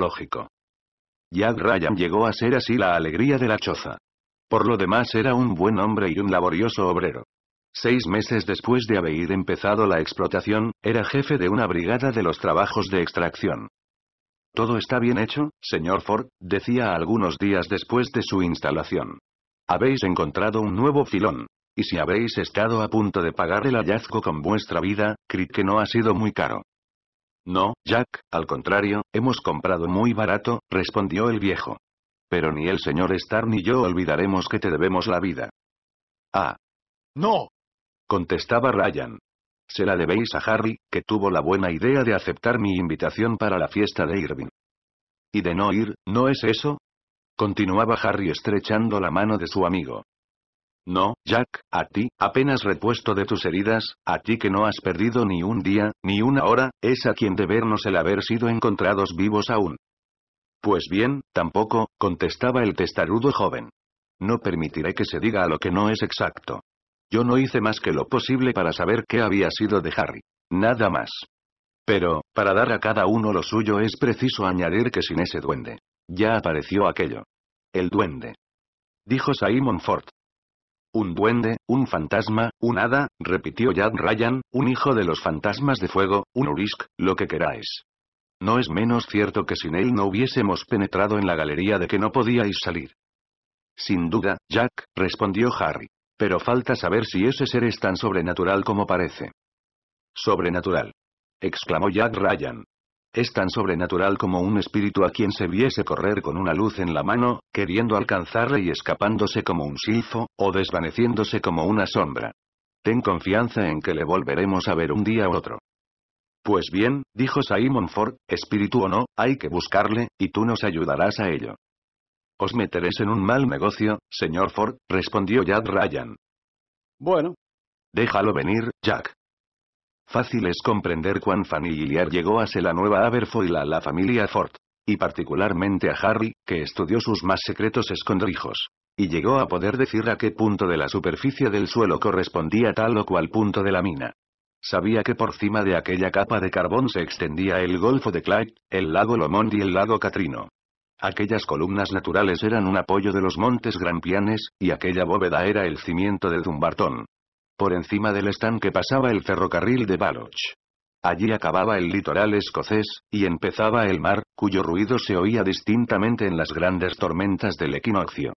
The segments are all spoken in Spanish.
lógico Jack Ryan llegó a ser así la alegría de la choza. Por lo demás era un buen hombre y un laborioso obrero. Seis meses después de haber empezado la explotación, era jefe de una brigada de los trabajos de extracción. Todo está bien hecho, señor Ford, decía algunos días después de su instalación. Habéis encontrado un nuevo filón. Y si habéis estado a punto de pagar el hallazgo con vuestra vida, creed que no ha sido muy caro. No, Jack, al contrario, hemos comprado muy barato, respondió el viejo. Pero ni el señor Star ni yo olvidaremos que te debemos la vida. Ah. No. Contestaba Ryan. Se la debéis a Harry, que tuvo la buena idea de aceptar mi invitación para la fiesta de Irving. Y de no ir, ¿no es eso? Continuaba Harry estrechando la mano de su amigo. No, Jack, a ti, apenas repuesto de tus heridas, a ti que no has perdido ni un día, ni una hora, es a quien debernos el haber sido encontrados vivos aún. Pues bien, tampoco, contestaba el testarudo joven. No permitiré que se diga a lo que no es exacto. Yo no hice más que lo posible para saber qué había sido de Harry. Nada más. Pero, para dar a cada uno lo suyo es preciso añadir que sin ese duende. Ya apareció aquello. El duende. Dijo Simon Ford. Un duende, un fantasma, un hada, repitió Jack Ryan, un hijo de los fantasmas de fuego, un Urisk, lo que queráis. No es menos cierto que sin él no hubiésemos penetrado en la galería de que no podíais salir. Sin duda, Jack, respondió Harry. Pero falta saber si ese ser es tan sobrenatural como parece. Sobrenatural. exclamó Jack Ryan. Es tan sobrenatural como un espíritu a quien se viese correr con una luz en la mano, queriendo alcanzarle y escapándose como un silfo, o desvaneciéndose como una sombra. Ten confianza en que le volveremos a ver un día u otro. Pues bien, dijo Simon Ford, espíritu o no, hay que buscarle, y tú nos ayudarás a ello. Os meteréis en un mal negocio, señor Ford, respondió Jack Ryan. Bueno. Déjalo venir, Jack. Fácil es comprender cuán familiar llegó a ser la nueva Aberfoyle a la familia Ford. Y particularmente a Harry, que estudió sus más secretos escondrijos. Y llegó a poder decir a qué punto de la superficie del suelo correspondía tal o cual punto de la mina. Sabía que por cima de aquella capa de carbón se extendía el Golfo de Clyde, el lago Lomond y el lago Catrino. Aquellas columnas naturales eran un apoyo de los montes grampianes, y aquella bóveda era el cimiento de Dumbarton por encima del estanque pasaba el ferrocarril de Baloch. Allí acababa el litoral escocés, y empezaba el mar, cuyo ruido se oía distintamente en las grandes tormentas del equinoccio.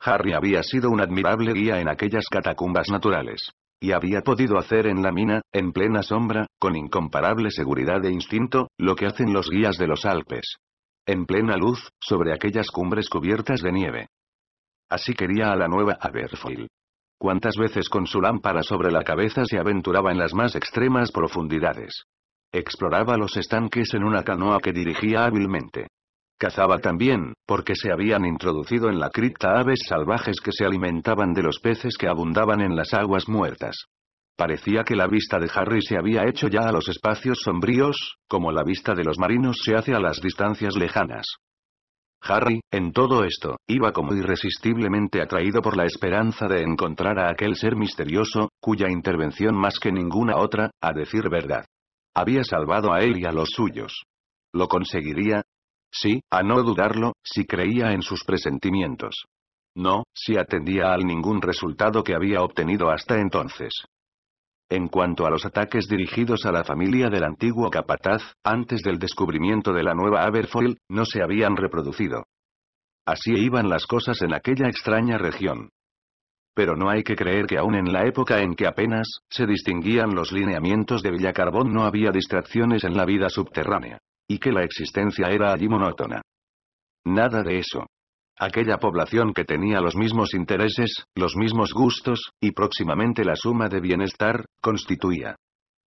Harry había sido un admirable guía en aquellas catacumbas naturales. Y había podido hacer en la mina, en plena sombra, con incomparable seguridad e instinto, lo que hacen los guías de los Alpes. En plena luz, sobre aquellas cumbres cubiertas de nieve. Así quería a la nueva Aberfoyle. Cuántas veces con su lámpara sobre la cabeza se aventuraba en las más extremas profundidades. Exploraba los estanques en una canoa que dirigía hábilmente. Cazaba también, porque se habían introducido en la cripta aves salvajes que se alimentaban de los peces que abundaban en las aguas muertas. Parecía que la vista de Harry se había hecho ya a los espacios sombríos, como la vista de los marinos se hace a las distancias lejanas. Harry, en todo esto, iba como irresistiblemente atraído por la esperanza de encontrar a aquel ser misterioso, cuya intervención más que ninguna otra, a decir verdad. Había salvado a él y a los suyos. ¿Lo conseguiría? Sí, a no dudarlo, si creía en sus presentimientos. No, si atendía al ningún resultado que había obtenido hasta entonces. En cuanto a los ataques dirigidos a la familia del antiguo capataz, antes del descubrimiento de la nueva Aberfoyle, no se habían reproducido. Así iban las cosas en aquella extraña región. Pero no hay que creer que aún en la época en que apenas se distinguían los lineamientos de Villacarbón no había distracciones en la vida subterránea. Y que la existencia era allí monótona. Nada de eso. Aquella población que tenía los mismos intereses, los mismos gustos, y próximamente la suma de bienestar, constituía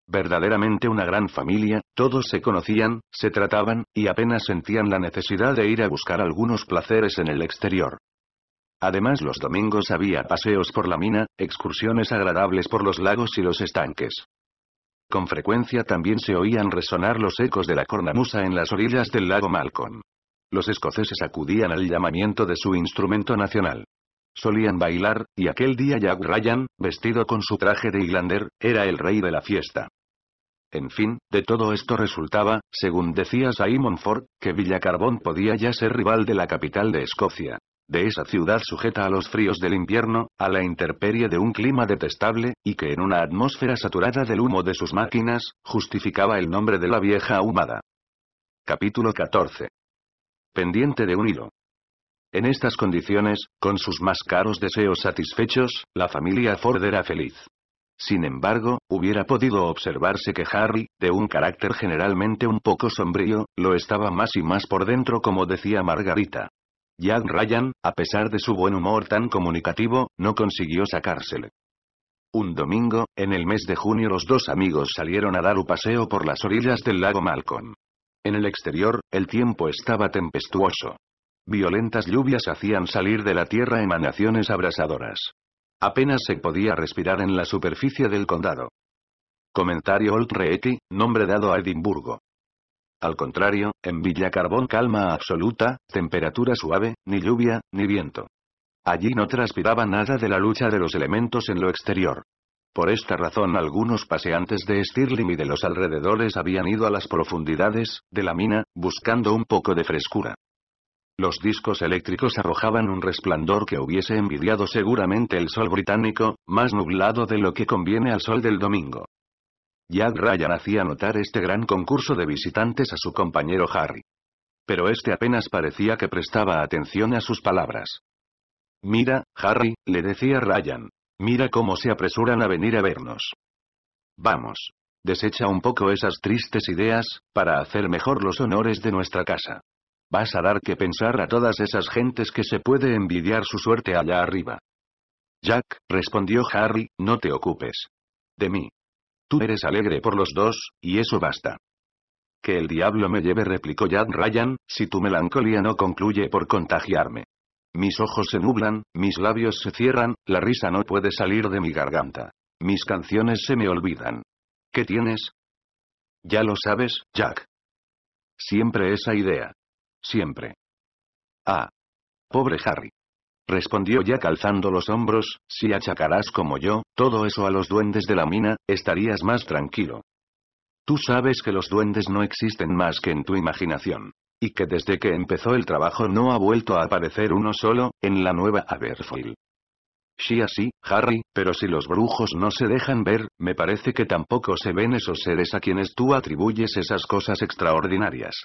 verdaderamente una gran familia, todos se conocían, se trataban, y apenas sentían la necesidad de ir a buscar algunos placeres en el exterior. Además los domingos había paseos por la mina, excursiones agradables por los lagos y los estanques. Con frecuencia también se oían resonar los ecos de la cornamusa en las orillas del lago Malcolm. Los escoceses acudían al llamamiento de su instrumento nacional. Solían bailar, y aquel día Jack Ryan, vestido con su traje de Highlander, era el rey de la fiesta. En fin, de todo esto resultaba, según decía Simon Ford, que Villacarbón podía ya ser rival de la capital de Escocia. De esa ciudad sujeta a los fríos del invierno, a la interperie de un clima detestable, y que en una atmósfera saturada del humo de sus máquinas, justificaba el nombre de la vieja ahumada. Capítulo 14 pendiente de un hilo. En estas condiciones, con sus más caros deseos satisfechos, la familia Ford era feliz. Sin embargo, hubiera podido observarse que Harry, de un carácter generalmente un poco sombrío, lo estaba más y más por dentro como decía Margarita. Jack Ryan, a pesar de su buen humor tan comunicativo, no consiguió sacársele. Un domingo, en el mes de junio los dos amigos salieron a dar un paseo por las orillas del lago Malcolm. En el exterior, el tiempo estaba tempestuoso. Violentas lluvias hacían salir de la tierra emanaciones abrasadoras. Apenas se podía respirar en la superficie del condado. Comentario Old Reeti, nombre dado a Edimburgo. Al contrario, en Villa Carbón calma absoluta, temperatura suave, ni lluvia, ni viento. Allí no transpiraba nada de la lucha de los elementos en lo exterior. Por esta razón algunos paseantes de Stirling y de los alrededores habían ido a las profundidades de la mina, buscando un poco de frescura. Los discos eléctricos arrojaban un resplandor que hubiese envidiado seguramente el sol británico, más nublado de lo que conviene al sol del domingo. Jack Ryan hacía notar este gran concurso de visitantes a su compañero Harry. Pero este apenas parecía que prestaba atención a sus palabras. Mira, Harry, le decía Ryan, Mira cómo se apresuran a venir a vernos. Vamos. Desecha un poco esas tristes ideas, para hacer mejor los honores de nuestra casa. Vas a dar que pensar a todas esas gentes que se puede envidiar su suerte allá arriba. Jack, respondió Harry, no te ocupes. De mí. Tú eres alegre por los dos, y eso basta. Que el diablo me lleve, replicó Jack Ryan, si tu melancolía no concluye por contagiarme. Mis ojos se nublan, mis labios se cierran, la risa no puede salir de mi garganta. Mis canciones se me olvidan. ¿Qué tienes? Ya lo sabes, Jack. Siempre esa idea. Siempre. Ah. Pobre Harry. Respondió Jack alzando los hombros, si achacarás como yo, todo eso a los duendes de la mina, estarías más tranquilo. Tú sabes que los duendes no existen más que en tu imaginación y que desde que empezó el trabajo no ha vuelto a aparecer uno solo, en la nueva Aberfoil. Sí así, Harry, pero si los brujos no se dejan ver, me parece que tampoco se ven esos seres a quienes tú atribuyes esas cosas extraordinarias.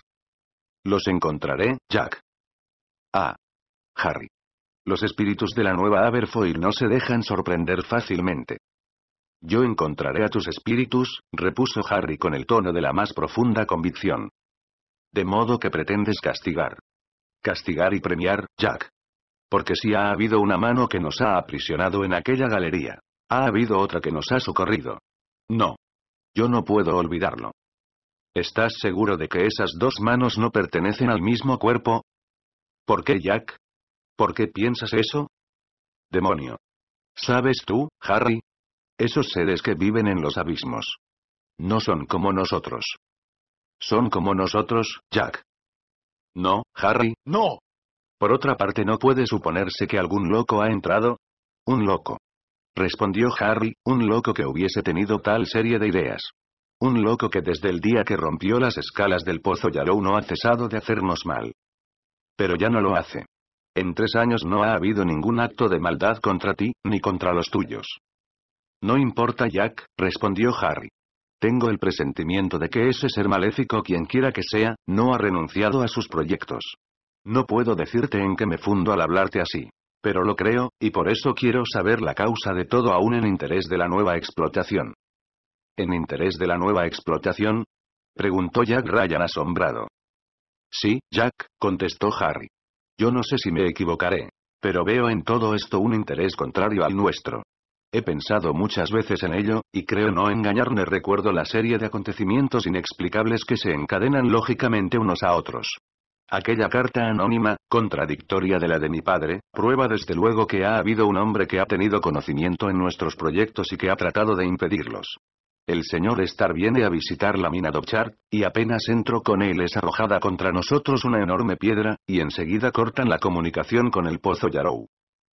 Los encontraré, Jack. Ah. Harry. Los espíritus de la nueva Aberfoyle no se dejan sorprender fácilmente. Yo encontraré a tus espíritus, repuso Harry con el tono de la más profunda convicción. De modo que pretendes castigar. Castigar y premiar, Jack. Porque si ha habido una mano que nos ha aprisionado en aquella galería. Ha habido otra que nos ha socorrido. No. Yo no puedo olvidarlo. ¿Estás seguro de que esas dos manos no pertenecen al mismo cuerpo? ¿Por qué, Jack? ¿Por qué piensas eso? Demonio. ¿Sabes tú, Harry? Esos seres que viven en los abismos. No son como nosotros. Son como nosotros, Jack. No, Harry, no. Por otra parte, ¿no puede suponerse que algún loco ha entrado? Un loco. Respondió Harry, un loco que hubiese tenido tal serie de ideas. Un loco que desde el día que rompió las escalas del pozo Yalou no ha cesado de hacernos mal. Pero ya no lo hace. En tres años no ha habido ningún acto de maldad contra ti, ni contra los tuyos. No importa Jack, respondió Harry. Tengo el presentimiento de que ese ser maléfico quienquiera que sea, no ha renunciado a sus proyectos. No puedo decirte en qué me fundo al hablarte así. Pero lo creo, y por eso quiero saber la causa de todo aún en interés de la nueva explotación. ¿En interés de la nueva explotación? Preguntó Jack Ryan asombrado. Sí, Jack, contestó Harry. Yo no sé si me equivocaré. Pero veo en todo esto un interés contrario al nuestro. He pensado muchas veces en ello, y creo no engañarme recuerdo la serie de acontecimientos inexplicables que se encadenan lógicamente unos a otros. Aquella carta anónima, contradictoria de la de mi padre, prueba desde luego que ha habido un hombre que ha tenido conocimiento en nuestros proyectos y que ha tratado de impedirlos. El señor Star viene a visitar la mina Dobchart, y apenas entro con él es arrojada contra nosotros una enorme piedra, y enseguida cortan la comunicación con el pozo Yarou.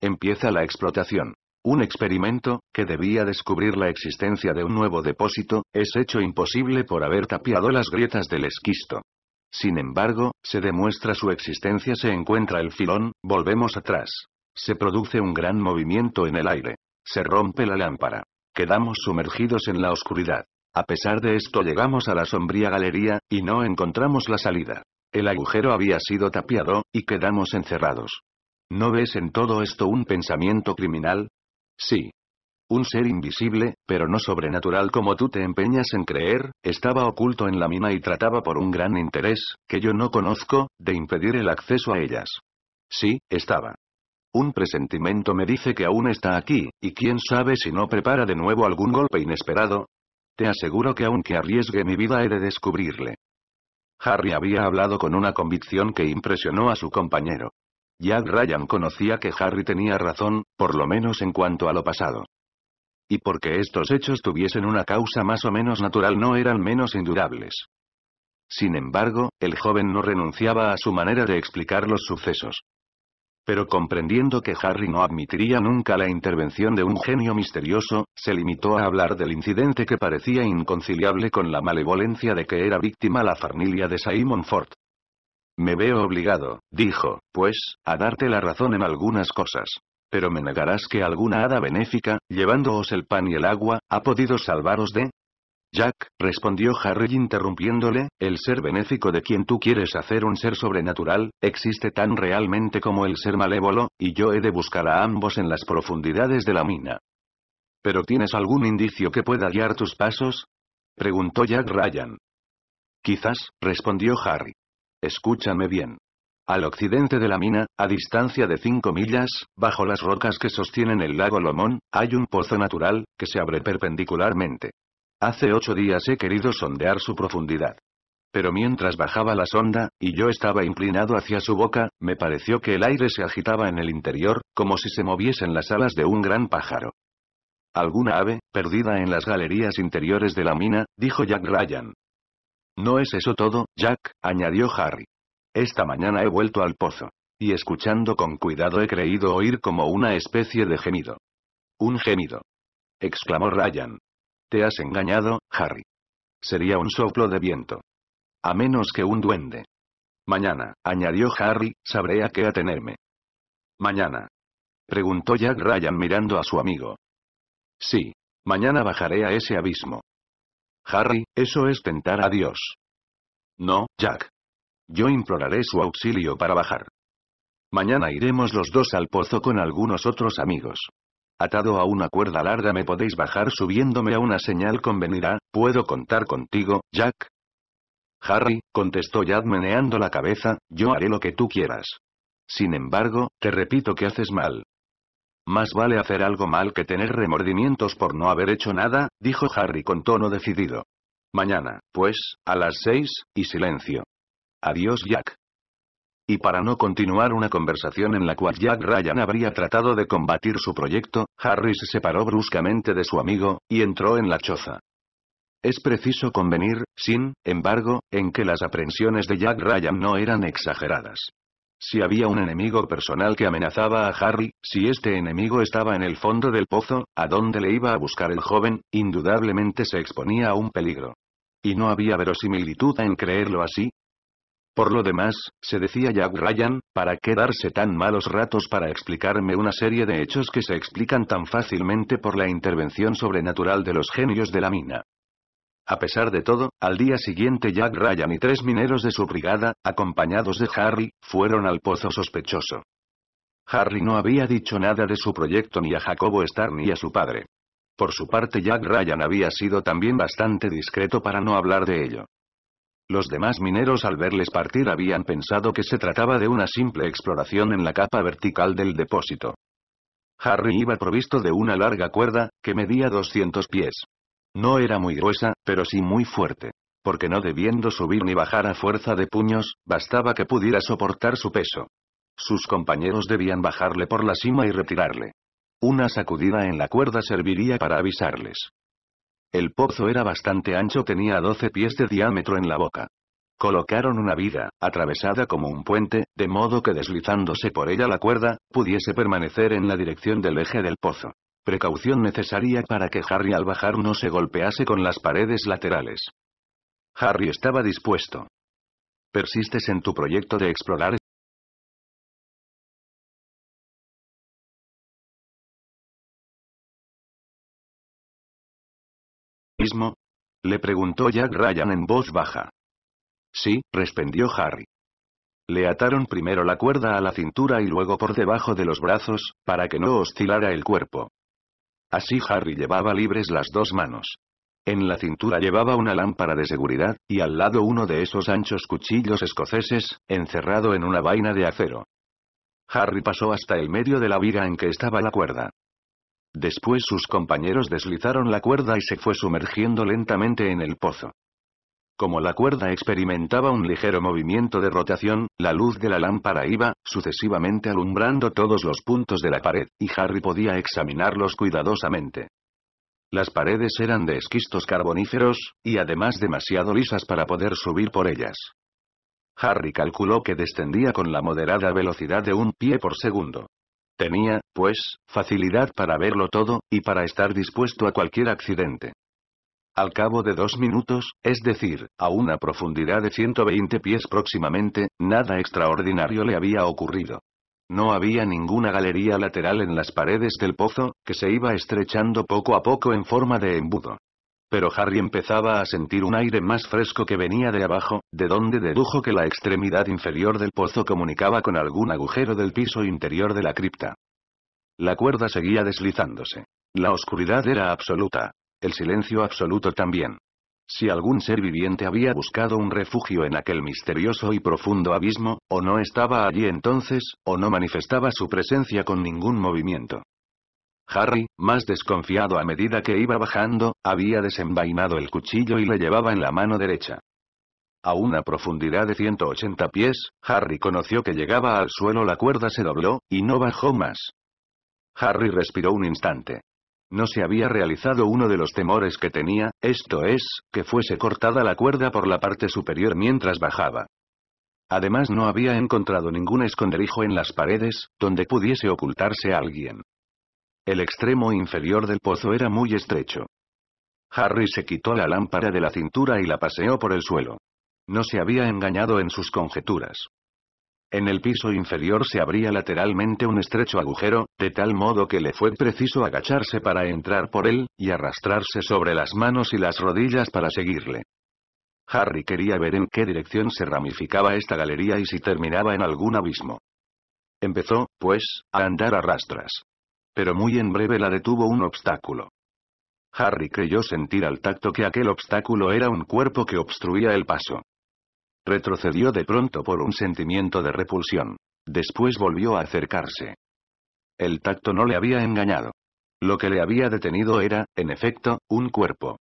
Empieza la explotación. Un experimento, que debía descubrir la existencia de un nuevo depósito, es hecho imposible por haber tapiado las grietas del esquisto. Sin embargo, se demuestra su existencia se encuentra el filón, volvemos atrás. Se produce un gran movimiento en el aire. Se rompe la lámpara. Quedamos sumergidos en la oscuridad. A pesar de esto llegamos a la sombría galería, y no encontramos la salida. El agujero había sido tapiado, y quedamos encerrados. ¿No ves en todo esto un pensamiento criminal? Sí. Un ser invisible, pero no sobrenatural como tú te empeñas en creer, estaba oculto en la mina y trataba por un gran interés, que yo no conozco, de impedir el acceso a ellas. Sí, estaba. Un presentimiento me dice que aún está aquí, y quién sabe si no prepara de nuevo algún golpe inesperado. Te aseguro que aunque arriesgue mi vida he de descubrirle. Harry había hablado con una convicción que impresionó a su compañero. Jack Ryan conocía que Harry tenía razón, por lo menos en cuanto a lo pasado. Y porque estos hechos tuviesen una causa más o menos natural no eran menos indudables. Sin embargo, el joven no renunciaba a su manera de explicar los sucesos. Pero comprendiendo que Harry no admitiría nunca la intervención de un genio misterioso, se limitó a hablar del incidente que parecía inconciliable con la malevolencia de que era víctima la familia de Simon Ford. Me veo obligado, dijo, pues, a darte la razón en algunas cosas. Pero me negarás que alguna hada benéfica, llevándoos el pan y el agua, ha podido salvaros de... Jack, respondió Harry interrumpiéndole, el ser benéfico de quien tú quieres hacer un ser sobrenatural, existe tan realmente como el ser malévolo, y yo he de buscar a ambos en las profundidades de la mina. ¿Pero tienes algún indicio que pueda guiar tus pasos? Preguntó Jack Ryan. Quizás, respondió Harry. Escúchame bien. Al occidente de la mina, a distancia de cinco millas, bajo las rocas que sostienen el lago Lomón, hay un pozo natural, que se abre perpendicularmente. Hace ocho días he querido sondear su profundidad. Pero mientras bajaba la sonda, y yo estaba inclinado hacia su boca, me pareció que el aire se agitaba en el interior, como si se moviesen las alas de un gran pájaro. Alguna ave, perdida en las galerías interiores de la mina, dijo Jack Ryan. No es eso todo, Jack, añadió Harry. Esta mañana he vuelto al pozo. Y escuchando con cuidado he creído oír como una especie de gemido. Un gemido. exclamó Ryan. Te has engañado, Harry. Sería un soplo de viento. A menos que un duende. Mañana, añadió Harry, sabré a qué atenerme. Mañana. Preguntó Jack Ryan mirando a su amigo. Sí. Mañana bajaré a ese abismo. Harry, eso es tentar a Dios. No, Jack. Yo imploraré su auxilio para bajar. Mañana iremos los dos al pozo con algunos otros amigos. Atado a una cuerda larga me podéis bajar subiéndome a una señal convenirá, ¿puedo contar contigo, Jack? Harry, contestó Jack meneando la cabeza, yo haré lo que tú quieras. Sin embargo, te repito que haces mal. Más vale hacer algo mal que tener remordimientos por no haber hecho nada, dijo Harry con tono decidido. Mañana, pues, a las seis, y silencio. Adiós Jack. Y para no continuar una conversación en la cual Jack Ryan habría tratado de combatir su proyecto, Harry se separó bruscamente de su amigo, y entró en la choza. Es preciso convenir, sin embargo, en que las aprensiones de Jack Ryan no eran exageradas. Si había un enemigo personal que amenazaba a Harry, si este enemigo estaba en el fondo del pozo, a dónde le iba a buscar el joven, indudablemente se exponía a un peligro. Y no había verosimilitud en creerlo así, por lo demás, se decía Jack Ryan, ¿para qué darse tan malos ratos para explicarme una serie de hechos que se explican tan fácilmente por la intervención sobrenatural de los genios de la mina? A pesar de todo, al día siguiente Jack Ryan y tres mineros de su brigada, acompañados de Harry, fueron al pozo sospechoso. Harry no había dicho nada de su proyecto ni a Jacobo Starr ni a su padre. Por su parte Jack Ryan había sido también bastante discreto para no hablar de ello. Los demás mineros al verles partir habían pensado que se trataba de una simple exploración en la capa vertical del depósito. Harry iba provisto de una larga cuerda, que medía 200 pies. No era muy gruesa, pero sí muy fuerte. Porque no debiendo subir ni bajar a fuerza de puños, bastaba que pudiera soportar su peso. Sus compañeros debían bajarle por la cima y retirarle. Una sacudida en la cuerda serviría para avisarles. El pozo era bastante ancho, tenía 12 pies de diámetro en la boca. Colocaron una vida, atravesada como un puente, de modo que deslizándose por ella la cuerda, pudiese permanecer en la dirección del eje del pozo precaución necesaria para que Harry al bajar no se golpease con las paredes laterales. Harry estaba dispuesto. ¿Persistes en tu proyecto de explorar mismo? Le preguntó Jack Ryan en voz baja. Sí, respondió Harry. Le ataron primero la cuerda a la cintura y luego por debajo de los brazos, para que no oscilara el cuerpo. Así Harry llevaba libres las dos manos. En la cintura llevaba una lámpara de seguridad, y al lado uno de esos anchos cuchillos escoceses, encerrado en una vaina de acero. Harry pasó hasta el medio de la viga en que estaba la cuerda. Después sus compañeros deslizaron la cuerda y se fue sumergiendo lentamente en el pozo. Como la cuerda experimentaba un ligero movimiento de rotación, la luz de la lámpara iba, sucesivamente alumbrando todos los puntos de la pared, y Harry podía examinarlos cuidadosamente. Las paredes eran de esquistos carboníferos, y además demasiado lisas para poder subir por ellas. Harry calculó que descendía con la moderada velocidad de un pie por segundo. Tenía, pues, facilidad para verlo todo, y para estar dispuesto a cualquier accidente. Al cabo de dos minutos, es decir, a una profundidad de 120 pies próximamente, nada extraordinario le había ocurrido. No había ninguna galería lateral en las paredes del pozo, que se iba estrechando poco a poco en forma de embudo. Pero Harry empezaba a sentir un aire más fresco que venía de abajo, de donde dedujo que la extremidad inferior del pozo comunicaba con algún agujero del piso interior de la cripta. La cuerda seguía deslizándose. La oscuridad era absoluta el silencio absoluto también. Si algún ser viviente había buscado un refugio en aquel misterioso y profundo abismo, o no estaba allí entonces, o no manifestaba su presencia con ningún movimiento. Harry, más desconfiado a medida que iba bajando, había desenvainado el cuchillo y le llevaba en la mano derecha. A una profundidad de 180 pies, Harry conoció que llegaba al suelo la cuerda se dobló, y no bajó más. Harry respiró un instante. No se había realizado uno de los temores que tenía, esto es, que fuese cortada la cuerda por la parte superior mientras bajaba. Además no había encontrado ningún esconderijo en las paredes, donde pudiese ocultarse alguien. El extremo inferior del pozo era muy estrecho. Harry se quitó la lámpara de la cintura y la paseó por el suelo. No se había engañado en sus conjeturas. En el piso inferior se abría lateralmente un estrecho agujero, de tal modo que le fue preciso agacharse para entrar por él, y arrastrarse sobre las manos y las rodillas para seguirle. Harry quería ver en qué dirección se ramificaba esta galería y si terminaba en algún abismo. Empezó, pues, a andar a rastras. Pero muy en breve la detuvo un obstáculo. Harry creyó sentir al tacto que aquel obstáculo era un cuerpo que obstruía el paso. Retrocedió de pronto por un sentimiento de repulsión. Después volvió a acercarse. El tacto no le había engañado. Lo que le había detenido era, en efecto, un cuerpo.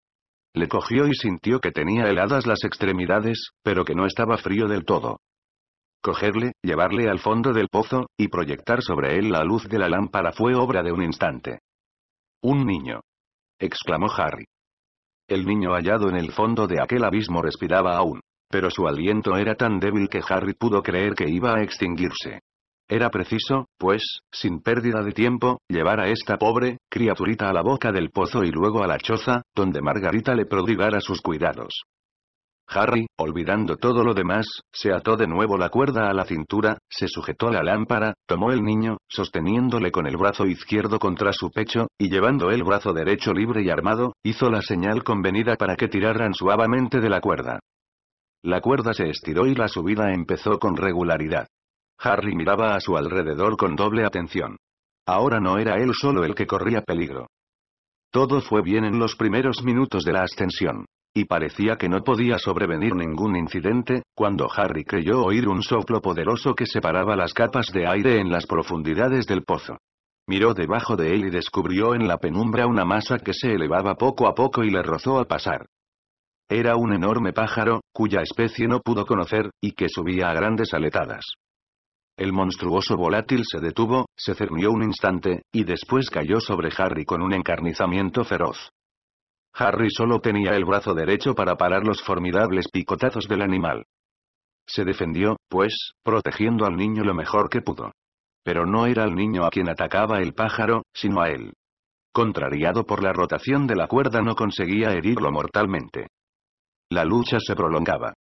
Le cogió y sintió que tenía heladas las extremidades, pero que no estaba frío del todo. Cogerle, llevarle al fondo del pozo, y proyectar sobre él la luz de la lámpara fue obra de un instante. Un niño. exclamó Harry. El niño hallado en el fondo de aquel abismo respiraba aún pero su aliento era tan débil que Harry pudo creer que iba a extinguirse. Era preciso, pues, sin pérdida de tiempo, llevar a esta pobre criaturita a la boca del pozo y luego a la choza, donde Margarita le prodigara sus cuidados. Harry, olvidando todo lo demás, se ató de nuevo la cuerda a la cintura, se sujetó la lámpara, tomó el niño, sosteniéndole con el brazo izquierdo contra su pecho, y llevando el brazo derecho libre y armado, hizo la señal convenida para que tiraran suavemente de la cuerda. La cuerda se estiró y la subida empezó con regularidad. Harry miraba a su alrededor con doble atención. Ahora no era él solo el que corría peligro. Todo fue bien en los primeros minutos de la ascensión. Y parecía que no podía sobrevenir ningún incidente, cuando Harry creyó oír un soplo poderoso que separaba las capas de aire en las profundidades del pozo. Miró debajo de él y descubrió en la penumbra una masa que se elevaba poco a poco y le rozó al pasar. Era un enorme pájaro, cuya especie no pudo conocer, y que subía a grandes aletadas. El monstruoso volátil se detuvo, se cernió un instante, y después cayó sobre Harry con un encarnizamiento feroz. Harry solo tenía el brazo derecho para parar los formidables picotazos del animal. Se defendió, pues, protegiendo al niño lo mejor que pudo. Pero no era el niño a quien atacaba el pájaro, sino a él. Contrariado por la rotación de la cuerda no conseguía herirlo mortalmente. La lucha se prolongaba.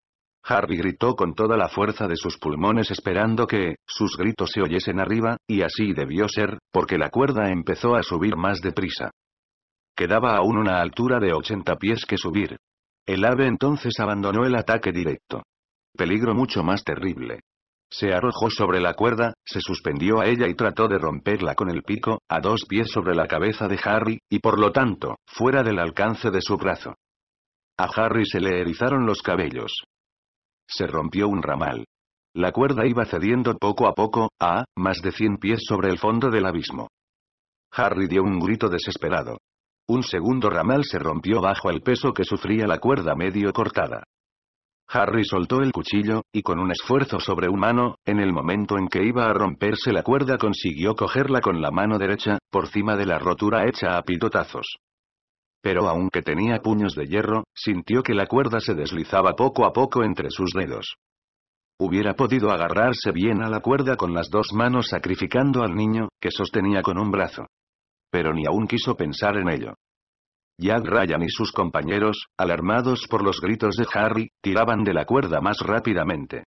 Harry gritó con toda la fuerza de sus pulmones esperando que, sus gritos se oyesen arriba, y así debió ser, porque la cuerda empezó a subir más deprisa. Quedaba aún una altura de 80 pies que subir. El ave entonces abandonó el ataque directo. Peligro mucho más terrible. Se arrojó sobre la cuerda, se suspendió a ella y trató de romperla con el pico, a dos pies sobre la cabeza de Harry, y por lo tanto, fuera del alcance de su brazo. A Harry se le erizaron los cabellos. Se rompió un ramal. La cuerda iba cediendo poco a poco, a más de 100 pies sobre el fondo del abismo. Harry dio un grito desesperado. Un segundo ramal se rompió bajo el peso que sufría la cuerda medio cortada. Harry soltó el cuchillo, y con un esfuerzo sobrehumano, en el momento en que iba a romperse la cuerda consiguió cogerla con la mano derecha, por cima de la rotura hecha a pitotazos. Pero aunque tenía puños de hierro, sintió que la cuerda se deslizaba poco a poco entre sus dedos. Hubiera podido agarrarse bien a la cuerda con las dos manos sacrificando al niño, que sostenía con un brazo. Pero ni aún quiso pensar en ello. Jack Ryan y sus compañeros, alarmados por los gritos de Harry, tiraban de la cuerda más rápidamente.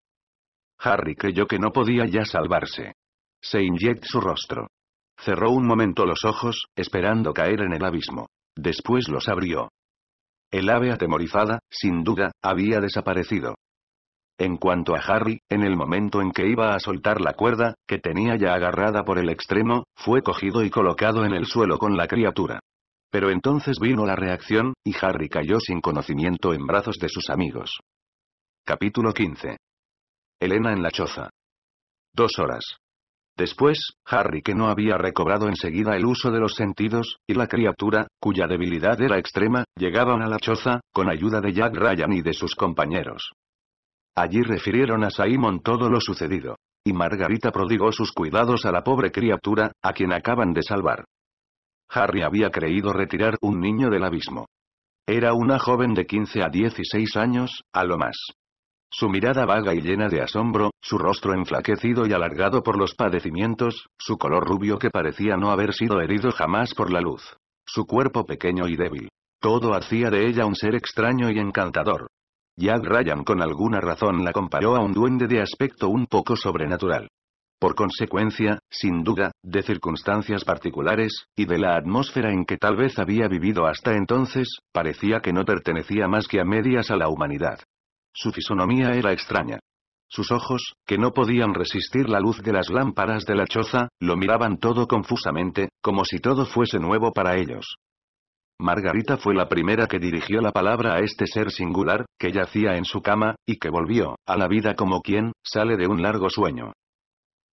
Harry creyó que no podía ya salvarse. Se inyectó su rostro. Cerró un momento los ojos, esperando caer en el abismo. Después los abrió. El ave atemorizada, sin duda, había desaparecido. En cuanto a Harry, en el momento en que iba a soltar la cuerda, que tenía ya agarrada por el extremo, fue cogido y colocado en el suelo con la criatura. Pero entonces vino la reacción, y Harry cayó sin conocimiento en brazos de sus amigos. Capítulo 15. Elena en la choza. Dos horas. Después, Harry que no había recobrado enseguida el uso de los sentidos, y la criatura, cuya debilidad era extrema, llegaban a la choza, con ayuda de Jack Ryan y de sus compañeros. Allí refirieron a Simon todo lo sucedido. Y Margarita prodigó sus cuidados a la pobre criatura, a quien acaban de salvar. Harry había creído retirar un niño del abismo. Era una joven de 15 a 16 años, a lo más. Su mirada vaga y llena de asombro, su rostro enflaquecido y alargado por los padecimientos, su color rubio que parecía no haber sido herido jamás por la luz. Su cuerpo pequeño y débil. Todo hacía de ella un ser extraño y encantador. Jack Ryan con alguna razón la comparó a un duende de aspecto un poco sobrenatural. Por consecuencia, sin duda, de circunstancias particulares, y de la atmósfera en que tal vez había vivido hasta entonces, parecía que no pertenecía más que a medias a la humanidad. Su fisonomía era extraña. Sus ojos, que no podían resistir la luz de las lámparas de la choza, lo miraban todo confusamente, como si todo fuese nuevo para ellos. Margarita fue la primera que dirigió la palabra a este ser singular, que yacía en su cama, y que volvió, a la vida como quien, sale de un largo sueño.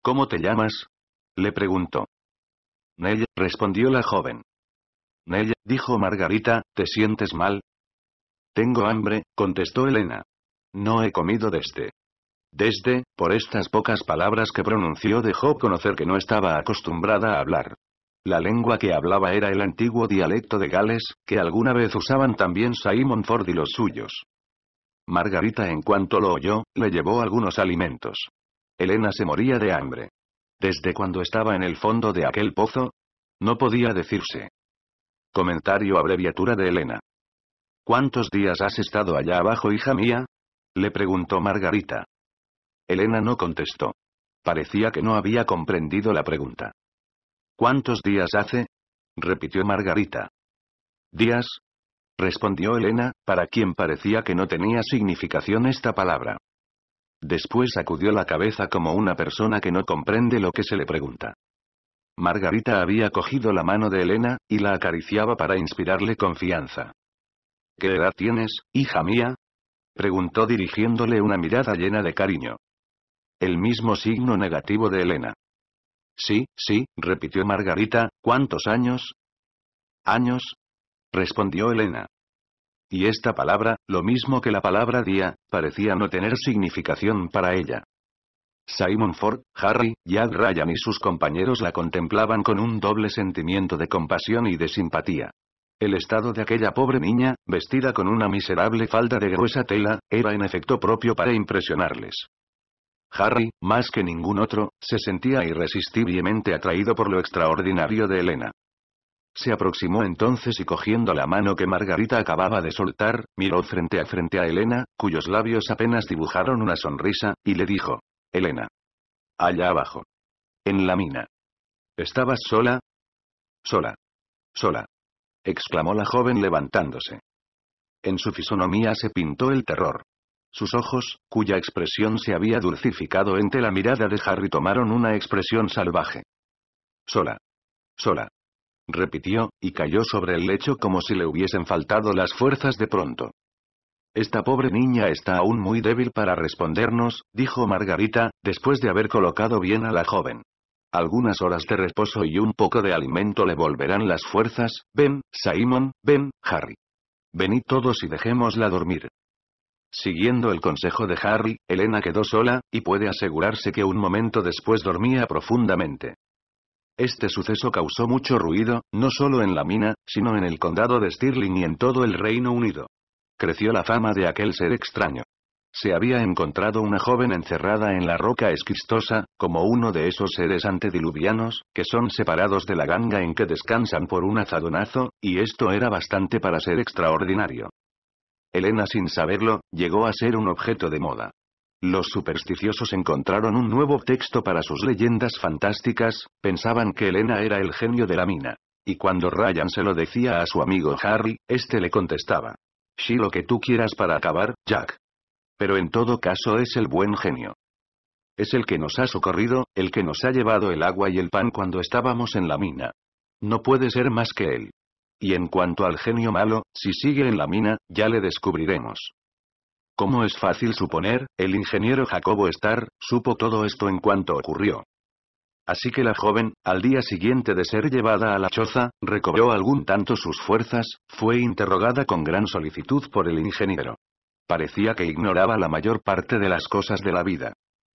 ¿Cómo te llamas? le preguntó. Nell, respondió la joven. Nell, dijo Margarita, ¿te sientes mal? Tengo hambre, contestó Elena. No he comido desde. Este. Desde, por estas pocas palabras que pronunció dejó conocer que no estaba acostumbrada a hablar. La lengua que hablaba era el antiguo dialecto de Gales, que alguna vez usaban también Simon Ford y los suyos. Margarita en cuanto lo oyó, le llevó algunos alimentos. Elena se moría de hambre. ¿Desde cuando estaba en el fondo de aquel pozo? No podía decirse. Comentario abreviatura de Elena. ¿Cuántos días has estado allá abajo, hija mía? Le preguntó Margarita. Elena no contestó. Parecía que no había comprendido la pregunta. ¿Cuántos días hace? repitió Margarita. ¿Días? respondió Elena, para quien parecía que no tenía significación esta palabra. Después sacudió la cabeza como una persona que no comprende lo que se le pregunta. Margarita había cogido la mano de Elena, y la acariciaba para inspirarle confianza. ¿Qué edad tienes, hija mía? preguntó dirigiéndole una mirada llena de cariño. El mismo signo negativo de Elena. Sí, sí, repitió Margarita, ¿cuántos años? Años. Respondió Elena. Y esta palabra, lo mismo que la palabra día, parecía no tener significación para ella. Simon Ford, Harry, Jack Ryan y sus compañeros la contemplaban con un doble sentimiento de compasión y de simpatía. El estado de aquella pobre niña, vestida con una miserable falda de gruesa tela, era en efecto propio para impresionarles. Harry, más que ningún otro, se sentía irresistiblemente atraído por lo extraordinario de Elena. Se aproximó entonces y cogiendo la mano que Margarita acababa de soltar, miró frente a frente a Elena, cuyos labios apenas dibujaron una sonrisa, y le dijo, Elena. Allá abajo. En la mina. ¿Estabas sola? Sola. Sola exclamó la joven levantándose. En su fisonomía se pintó el terror. Sus ojos, cuya expresión se había dulcificado entre la mirada de Harry, tomaron una expresión salvaje. Sola. Sola. Repitió, y cayó sobre el lecho como si le hubiesen faltado las fuerzas de pronto. Esta pobre niña está aún muy débil para respondernos, dijo Margarita, después de haber colocado bien a la joven. Algunas horas de reposo y un poco de alimento le volverán las fuerzas, ven, Simon, ven, Harry. Venid todos y dejémosla dormir. Siguiendo el consejo de Harry, Elena quedó sola, y puede asegurarse que un momento después dormía profundamente. Este suceso causó mucho ruido, no solo en la mina, sino en el condado de Stirling y en todo el Reino Unido. Creció la fama de aquel ser extraño se había encontrado una joven encerrada en la roca esquistosa, como uno de esos seres antediluvianos, que son separados de la ganga en que descansan por un azadonazo, y esto era bastante para ser extraordinario. Elena sin saberlo, llegó a ser un objeto de moda. Los supersticiosos encontraron un nuevo texto para sus leyendas fantásticas, pensaban que Elena era el genio de la mina. Y cuando Ryan se lo decía a su amigo Harry, este le contestaba. Sí lo que tú quieras para acabar, Jack. Pero en todo caso es el buen genio. Es el que nos ha socorrido, el que nos ha llevado el agua y el pan cuando estábamos en la mina. No puede ser más que él. Y en cuanto al genio malo, si sigue en la mina, ya le descubriremos. Como es fácil suponer, el ingeniero Jacobo Starr, supo todo esto en cuanto ocurrió. Así que la joven, al día siguiente de ser llevada a la choza, recobró algún tanto sus fuerzas, fue interrogada con gran solicitud por el ingeniero. Parecía que ignoraba la mayor parte de las cosas de la vida.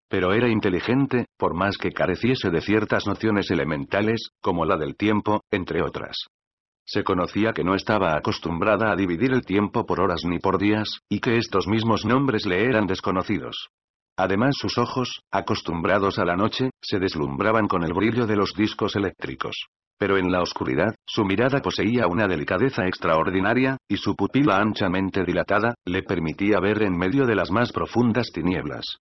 Pero era inteligente, por más que careciese de ciertas nociones elementales, como la del tiempo, entre otras. Se conocía que no estaba acostumbrada a dividir el tiempo por horas ni por días, y que estos mismos nombres le eran desconocidos. Además sus ojos, acostumbrados a la noche, se deslumbraban con el brillo de los discos eléctricos. Pero en la oscuridad, su mirada poseía una delicadeza extraordinaria, y su pupila anchamente dilatada, le permitía ver en medio de las más profundas tinieblas.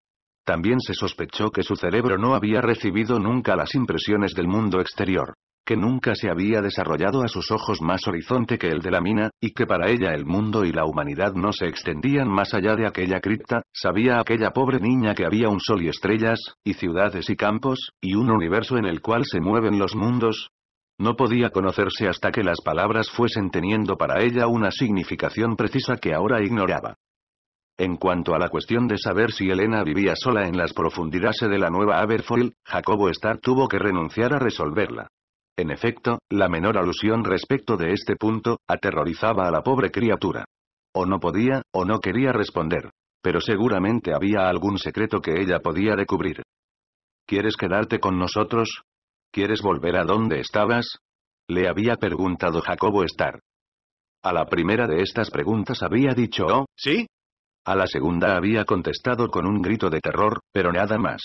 También se sospechó que su cerebro no había recibido nunca las impresiones del mundo exterior, que nunca se había desarrollado a sus ojos más horizonte que el de la mina, y que para ella el mundo y la humanidad no se extendían más allá de aquella cripta, sabía aquella pobre niña que había un sol y estrellas, y ciudades y campos, y un universo en el cual se mueven los mundos, no podía conocerse hasta que las palabras fuesen teniendo para ella una significación precisa que ahora ignoraba. En cuanto a la cuestión de saber si Elena vivía sola en las profundidades de la nueva Aberfoyle, Jacobo Starr tuvo que renunciar a resolverla. En efecto, la menor alusión respecto de este punto, aterrorizaba a la pobre criatura. O no podía, o no quería responder. Pero seguramente había algún secreto que ella podía descubrir. ¿Quieres quedarte con nosotros? ¿Quieres volver a donde estabas? Le había preguntado Jacobo Star. A la primera de estas preguntas había dicho oh, ¿sí? A la segunda había contestado con un grito de terror, pero nada más.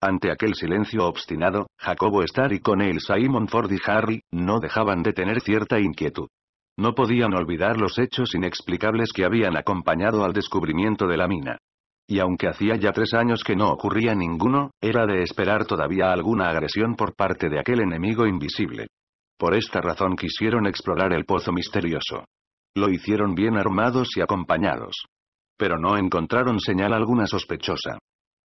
Ante aquel silencio obstinado, Jacobo Star y con él Simon Ford y Harry, no dejaban de tener cierta inquietud. No podían olvidar los hechos inexplicables que habían acompañado al descubrimiento de la mina. Y aunque hacía ya tres años que no ocurría ninguno, era de esperar todavía alguna agresión por parte de aquel enemigo invisible. Por esta razón quisieron explorar el pozo misterioso. Lo hicieron bien armados y acompañados. Pero no encontraron señal alguna sospechosa.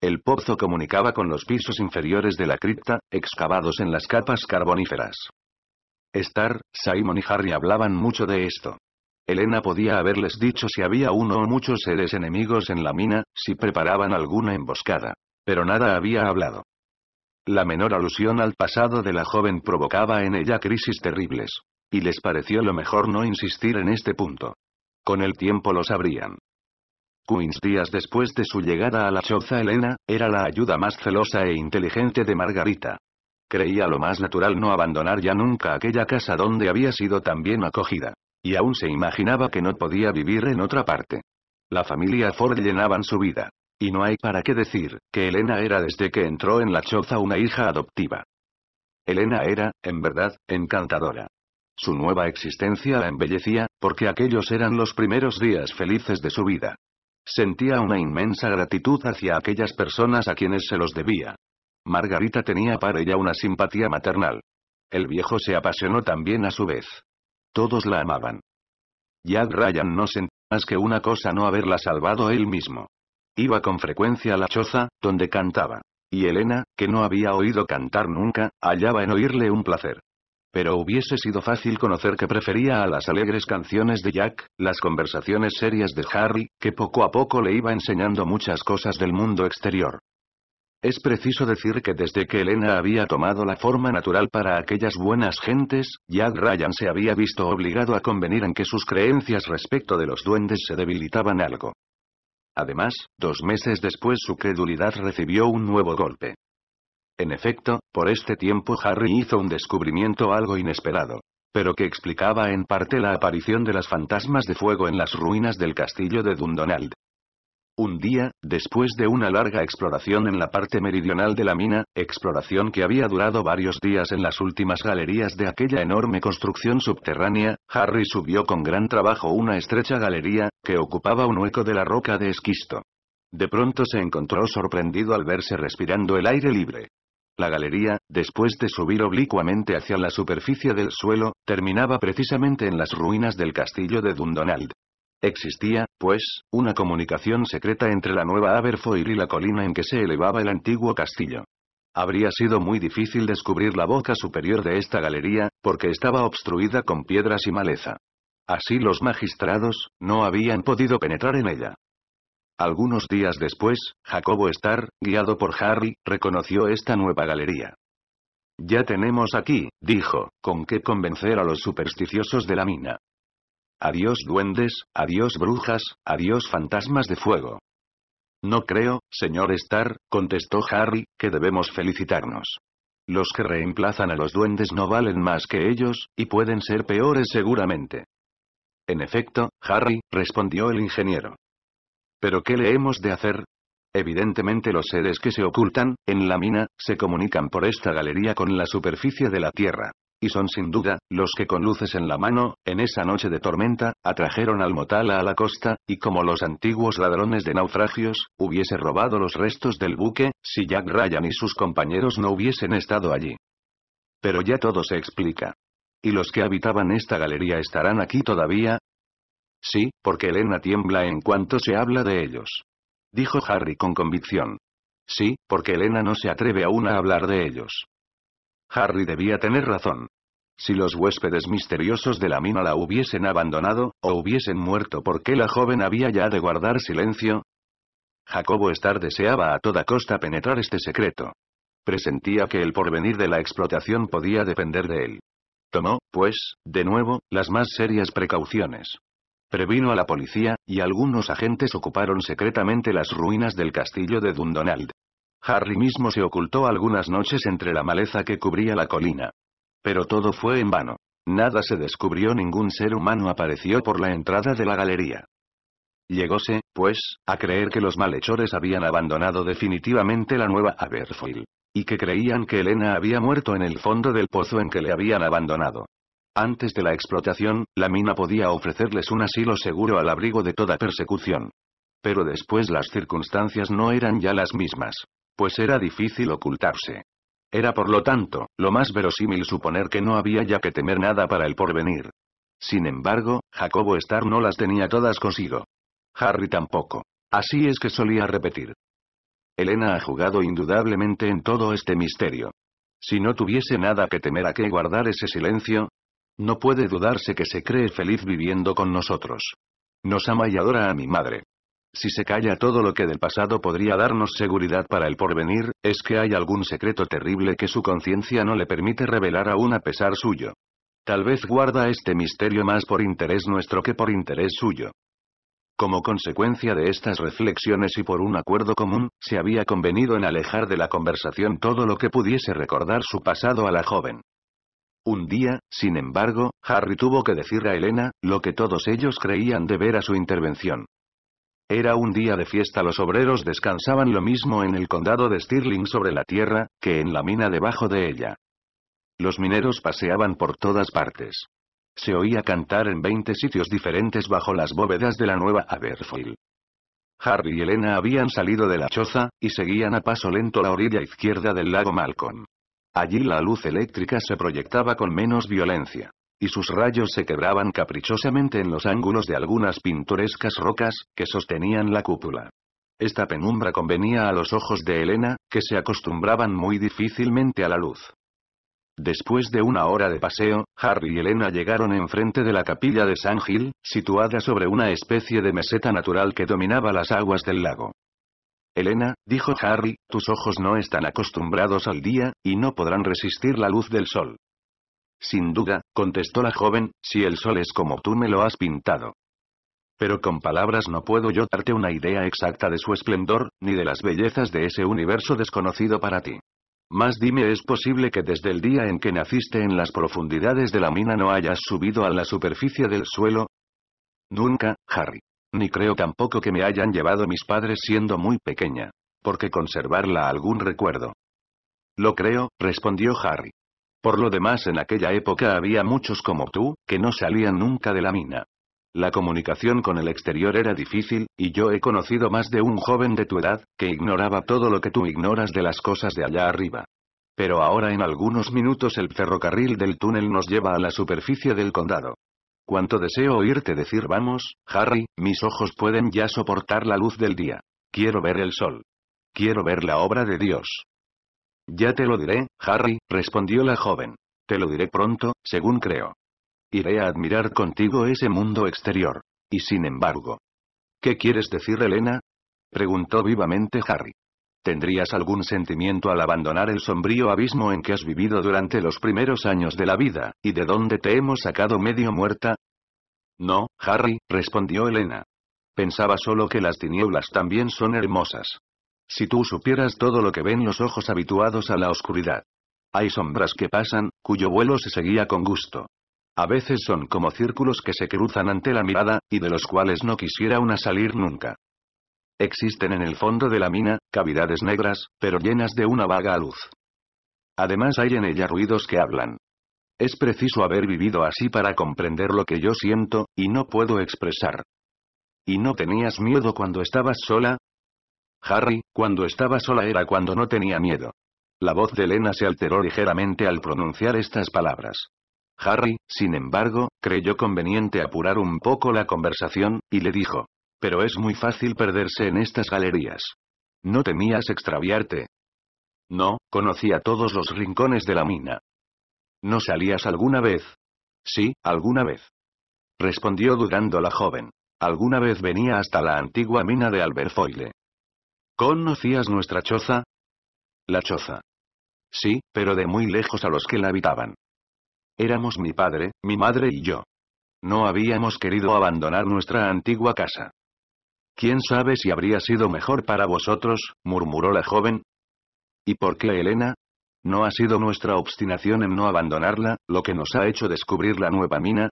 El pozo comunicaba con los pisos inferiores de la cripta, excavados en las capas carboníferas. Star, Simon y Harry hablaban mucho de esto. Elena podía haberles dicho si había uno o muchos seres enemigos en la mina, si preparaban alguna emboscada. Pero nada había hablado. La menor alusión al pasado de la joven provocaba en ella crisis terribles. Y les pareció lo mejor no insistir en este punto. Con el tiempo lo sabrían. Queens días después de su llegada a la choza Elena, era la ayuda más celosa e inteligente de Margarita. Creía lo más natural no abandonar ya nunca aquella casa donde había sido tan bien acogida. Y aún se imaginaba que no podía vivir en otra parte. La familia Ford llenaban su vida. Y no hay para qué decir, que Elena era desde que entró en la choza una hija adoptiva. Elena era, en verdad, encantadora. Su nueva existencia la embellecía, porque aquellos eran los primeros días felices de su vida. Sentía una inmensa gratitud hacia aquellas personas a quienes se los debía. Margarita tenía para ella una simpatía maternal. El viejo se apasionó también a su vez, todos la amaban. Jack Ryan no sentía más que una cosa no haberla salvado él mismo. Iba con frecuencia a la choza, donde cantaba. Y Elena, que no había oído cantar nunca, hallaba en oírle un placer. Pero hubiese sido fácil conocer que prefería a las alegres canciones de Jack, las conversaciones serias de Harry, que poco a poco le iba enseñando muchas cosas del mundo exterior. Es preciso decir que desde que Elena había tomado la forma natural para aquellas buenas gentes, Jack Ryan se había visto obligado a convenir en que sus creencias respecto de los duendes se debilitaban algo. Además, dos meses después su credulidad recibió un nuevo golpe. En efecto, por este tiempo Harry hizo un descubrimiento algo inesperado, pero que explicaba en parte la aparición de las fantasmas de fuego en las ruinas del castillo de Dundonald. Un día, después de una larga exploración en la parte meridional de la mina, exploración que había durado varios días en las últimas galerías de aquella enorme construcción subterránea, Harry subió con gran trabajo una estrecha galería, que ocupaba un hueco de la roca de esquisto. De pronto se encontró sorprendido al verse respirando el aire libre. La galería, después de subir oblicuamente hacia la superficie del suelo, terminaba precisamente en las ruinas del castillo de Dundonald. Existía, pues, una comunicación secreta entre la nueva Aberfoyle y la colina en que se elevaba el antiguo castillo. Habría sido muy difícil descubrir la boca superior de esta galería, porque estaba obstruida con piedras y maleza. Así los magistrados, no habían podido penetrar en ella. Algunos días después, Jacobo Starr, guiado por Harry, reconoció esta nueva galería. Ya tenemos aquí, dijo, con qué convencer a los supersticiosos de la mina. Adiós duendes, adiós brujas, adiós fantasmas de fuego. No creo, señor Star, contestó Harry, que debemos felicitarnos. Los que reemplazan a los duendes no valen más que ellos, y pueden ser peores seguramente. En efecto, Harry, respondió el ingeniero. ¿Pero qué le hemos de hacer? Evidentemente los seres que se ocultan, en la mina, se comunican por esta galería con la superficie de la Tierra. Y son sin duda, los que con luces en la mano, en esa noche de tormenta, atrajeron al Motala a la costa, y como los antiguos ladrones de naufragios, hubiese robado los restos del buque, si Jack Ryan y sus compañeros no hubiesen estado allí. Pero ya todo se explica. ¿Y los que habitaban esta galería estarán aquí todavía? Sí, porque Elena tiembla en cuanto se habla de ellos. Dijo Harry con convicción. Sí, porque Elena no se atreve aún a hablar de ellos. Harry debía tener razón. Si los huéspedes misteriosos de la mina la hubiesen abandonado, o hubiesen muerto porque la joven había ya de guardar silencio. Jacobo Star deseaba a toda costa penetrar este secreto. Presentía que el porvenir de la explotación podía depender de él. Tomó, pues, de nuevo, las más serias precauciones. Previno a la policía, y algunos agentes ocuparon secretamente las ruinas del castillo de Dundonald. Harry mismo se ocultó algunas noches entre la maleza que cubría la colina. Pero todo fue en vano. Nada se descubrió, ningún ser humano apareció por la entrada de la galería. Llegóse, pues, a creer que los malhechores habían abandonado definitivamente la nueva Aberfoyle. Y que creían que Elena había muerto en el fondo del pozo en que le habían abandonado. Antes de la explotación, la mina podía ofrecerles un asilo seguro al abrigo de toda persecución. Pero después las circunstancias no eran ya las mismas pues era difícil ocultarse. Era por lo tanto, lo más verosímil suponer que no había ya que temer nada para el porvenir. Sin embargo, Jacobo Star no las tenía todas consigo. Harry tampoco. Así es que solía repetir. Elena ha jugado indudablemente en todo este misterio. Si no tuviese nada que temer a qué guardar ese silencio, no puede dudarse que se cree feliz viviendo con nosotros. Nos ama y adora a mi madre. Si se calla todo lo que del pasado podría darnos seguridad para el porvenir, es que hay algún secreto terrible que su conciencia no le permite revelar aún a pesar suyo. Tal vez guarda este misterio más por interés nuestro que por interés suyo. Como consecuencia de estas reflexiones y por un acuerdo común, se había convenido en alejar de la conversación todo lo que pudiese recordar su pasado a la joven. Un día, sin embargo, Harry tuvo que decir a Elena, lo que todos ellos creían deber a su intervención. Era un día de fiesta los obreros descansaban lo mismo en el condado de Stirling sobre la tierra, que en la mina debajo de ella. Los mineros paseaban por todas partes. Se oía cantar en 20 sitios diferentes bajo las bóvedas de la nueva Aberfoyle. Harry y Elena habían salido de la choza, y seguían a paso lento la orilla izquierda del lago Malcolm. Allí la luz eléctrica se proyectaba con menos violencia y sus rayos se quebraban caprichosamente en los ángulos de algunas pintorescas rocas, que sostenían la cúpula. Esta penumbra convenía a los ojos de Elena, que se acostumbraban muy difícilmente a la luz. Después de una hora de paseo, Harry y Elena llegaron enfrente de la capilla de San Gil, situada sobre una especie de meseta natural que dominaba las aguas del lago. Elena, dijo Harry, tus ojos no están acostumbrados al día, y no podrán resistir la luz del sol. Sin duda, contestó la joven, si el sol es como tú me lo has pintado. Pero con palabras no puedo yo darte una idea exacta de su esplendor, ni de las bellezas de ese universo desconocido para ti. Más dime, ¿es posible que desde el día en que naciste en las profundidades de la mina no hayas subido a la superficie del suelo? Nunca, Harry. Ni creo tampoco que me hayan llevado mis padres siendo muy pequeña. Porque conservarla algún recuerdo. Lo creo, respondió Harry. Por lo demás en aquella época había muchos como tú, que no salían nunca de la mina. La comunicación con el exterior era difícil, y yo he conocido más de un joven de tu edad, que ignoraba todo lo que tú ignoras de las cosas de allá arriba. Pero ahora en algunos minutos el ferrocarril del túnel nos lleva a la superficie del condado. Cuanto deseo oírte decir vamos, Harry, mis ojos pueden ya soportar la luz del día. Quiero ver el sol. Quiero ver la obra de Dios. Ya te lo diré, Harry, respondió la joven. Te lo diré pronto, según creo. Iré a admirar contigo ese mundo exterior. Y sin embargo. ¿Qué quieres decir, Elena? preguntó vivamente Harry. ¿Tendrías algún sentimiento al abandonar el sombrío abismo en que has vivido durante los primeros años de la vida, y de donde te hemos sacado medio muerta? No, Harry, respondió Elena. Pensaba solo que las tinieblas también son hermosas. Si tú supieras todo lo que ven los ojos habituados a la oscuridad. Hay sombras que pasan, cuyo vuelo se seguía con gusto. A veces son como círculos que se cruzan ante la mirada, y de los cuales no quisiera una salir nunca. Existen en el fondo de la mina, cavidades negras, pero llenas de una vaga luz. Además hay en ella ruidos que hablan. Es preciso haber vivido así para comprender lo que yo siento, y no puedo expresar. ¿Y no tenías miedo cuando estabas sola? Harry, cuando estaba sola era cuando no tenía miedo. La voz de Elena se alteró ligeramente al pronunciar estas palabras. Harry, sin embargo, creyó conveniente apurar un poco la conversación, y le dijo. Pero es muy fácil perderse en estas galerías. ¿No temías extraviarte? No, conocía todos los rincones de la mina. ¿No salías alguna vez? Sí, alguna vez. Respondió dudando la joven. Alguna vez venía hasta la antigua mina de Alberfoyle. ¿Conocías nuestra choza? La choza. Sí, pero de muy lejos a los que la habitaban. Éramos mi padre, mi madre y yo. No habíamos querido abandonar nuestra antigua casa. ¿Quién sabe si habría sido mejor para vosotros? murmuró la joven. ¿Y por qué Elena? ¿No ha sido nuestra obstinación en no abandonarla, lo que nos ha hecho descubrir la nueva mina?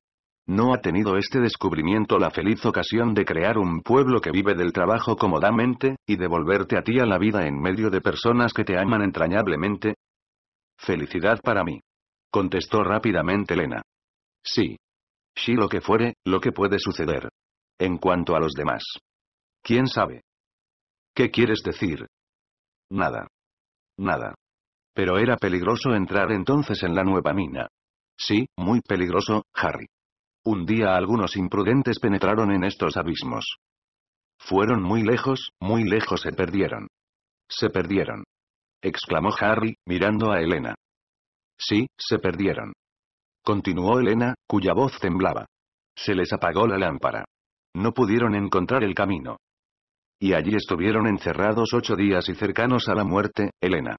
¿No ha tenido este descubrimiento la feliz ocasión de crear un pueblo que vive del trabajo cómodamente, y devolverte a ti a la vida en medio de personas que te aman entrañablemente? Felicidad para mí. Contestó rápidamente Lena. Sí. Sí lo que fuere, lo que puede suceder. En cuanto a los demás. ¿Quién sabe? ¿Qué quieres decir? Nada. Nada. Pero era peligroso entrar entonces en la nueva mina. Sí, muy peligroso, Harry. Un día algunos imprudentes penetraron en estos abismos. Fueron muy lejos, muy lejos se perdieron. Se perdieron. exclamó Harry, mirando a Elena. Sí, se perdieron. Continuó Elena, cuya voz temblaba. Se les apagó la lámpara. No pudieron encontrar el camino. Y allí estuvieron encerrados ocho días y cercanos a la muerte, Elena.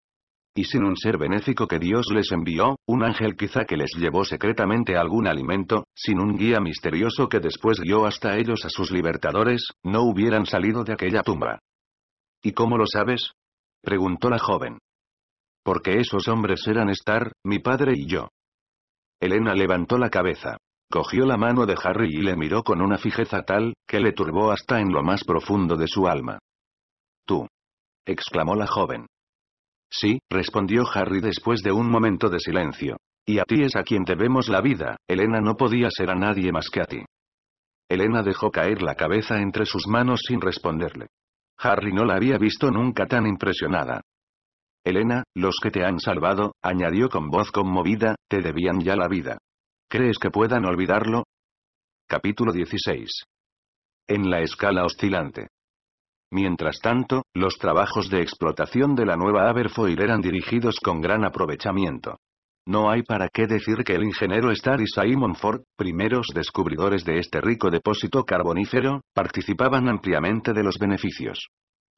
Y sin un ser benéfico que Dios les envió, un ángel quizá que les llevó secretamente algún alimento, sin un guía misterioso que después guió hasta ellos a sus libertadores, no hubieran salido de aquella tumba. ¿Y cómo lo sabes? preguntó la joven. Porque esos hombres eran Star, mi padre y yo. Elena levantó la cabeza. Cogió la mano de Harry y le miró con una fijeza tal, que le turbó hasta en lo más profundo de su alma. Tú. exclamó la joven. Sí, respondió Harry después de un momento de silencio. Y a ti es a quien debemos la vida, Elena no podía ser a nadie más que a ti. Elena dejó caer la cabeza entre sus manos sin responderle. Harry no la había visto nunca tan impresionada. Elena, los que te han salvado, añadió con voz conmovida, te debían ya la vida. ¿Crees que puedan olvidarlo? Capítulo 16. En la escala oscilante. Mientras tanto, los trabajos de explotación de la nueva Aberfoyle eran dirigidos con gran aprovechamiento. No hay para qué decir que el ingeniero Star y Simon Ford, primeros descubridores de este rico depósito carbonífero, participaban ampliamente de los beneficios.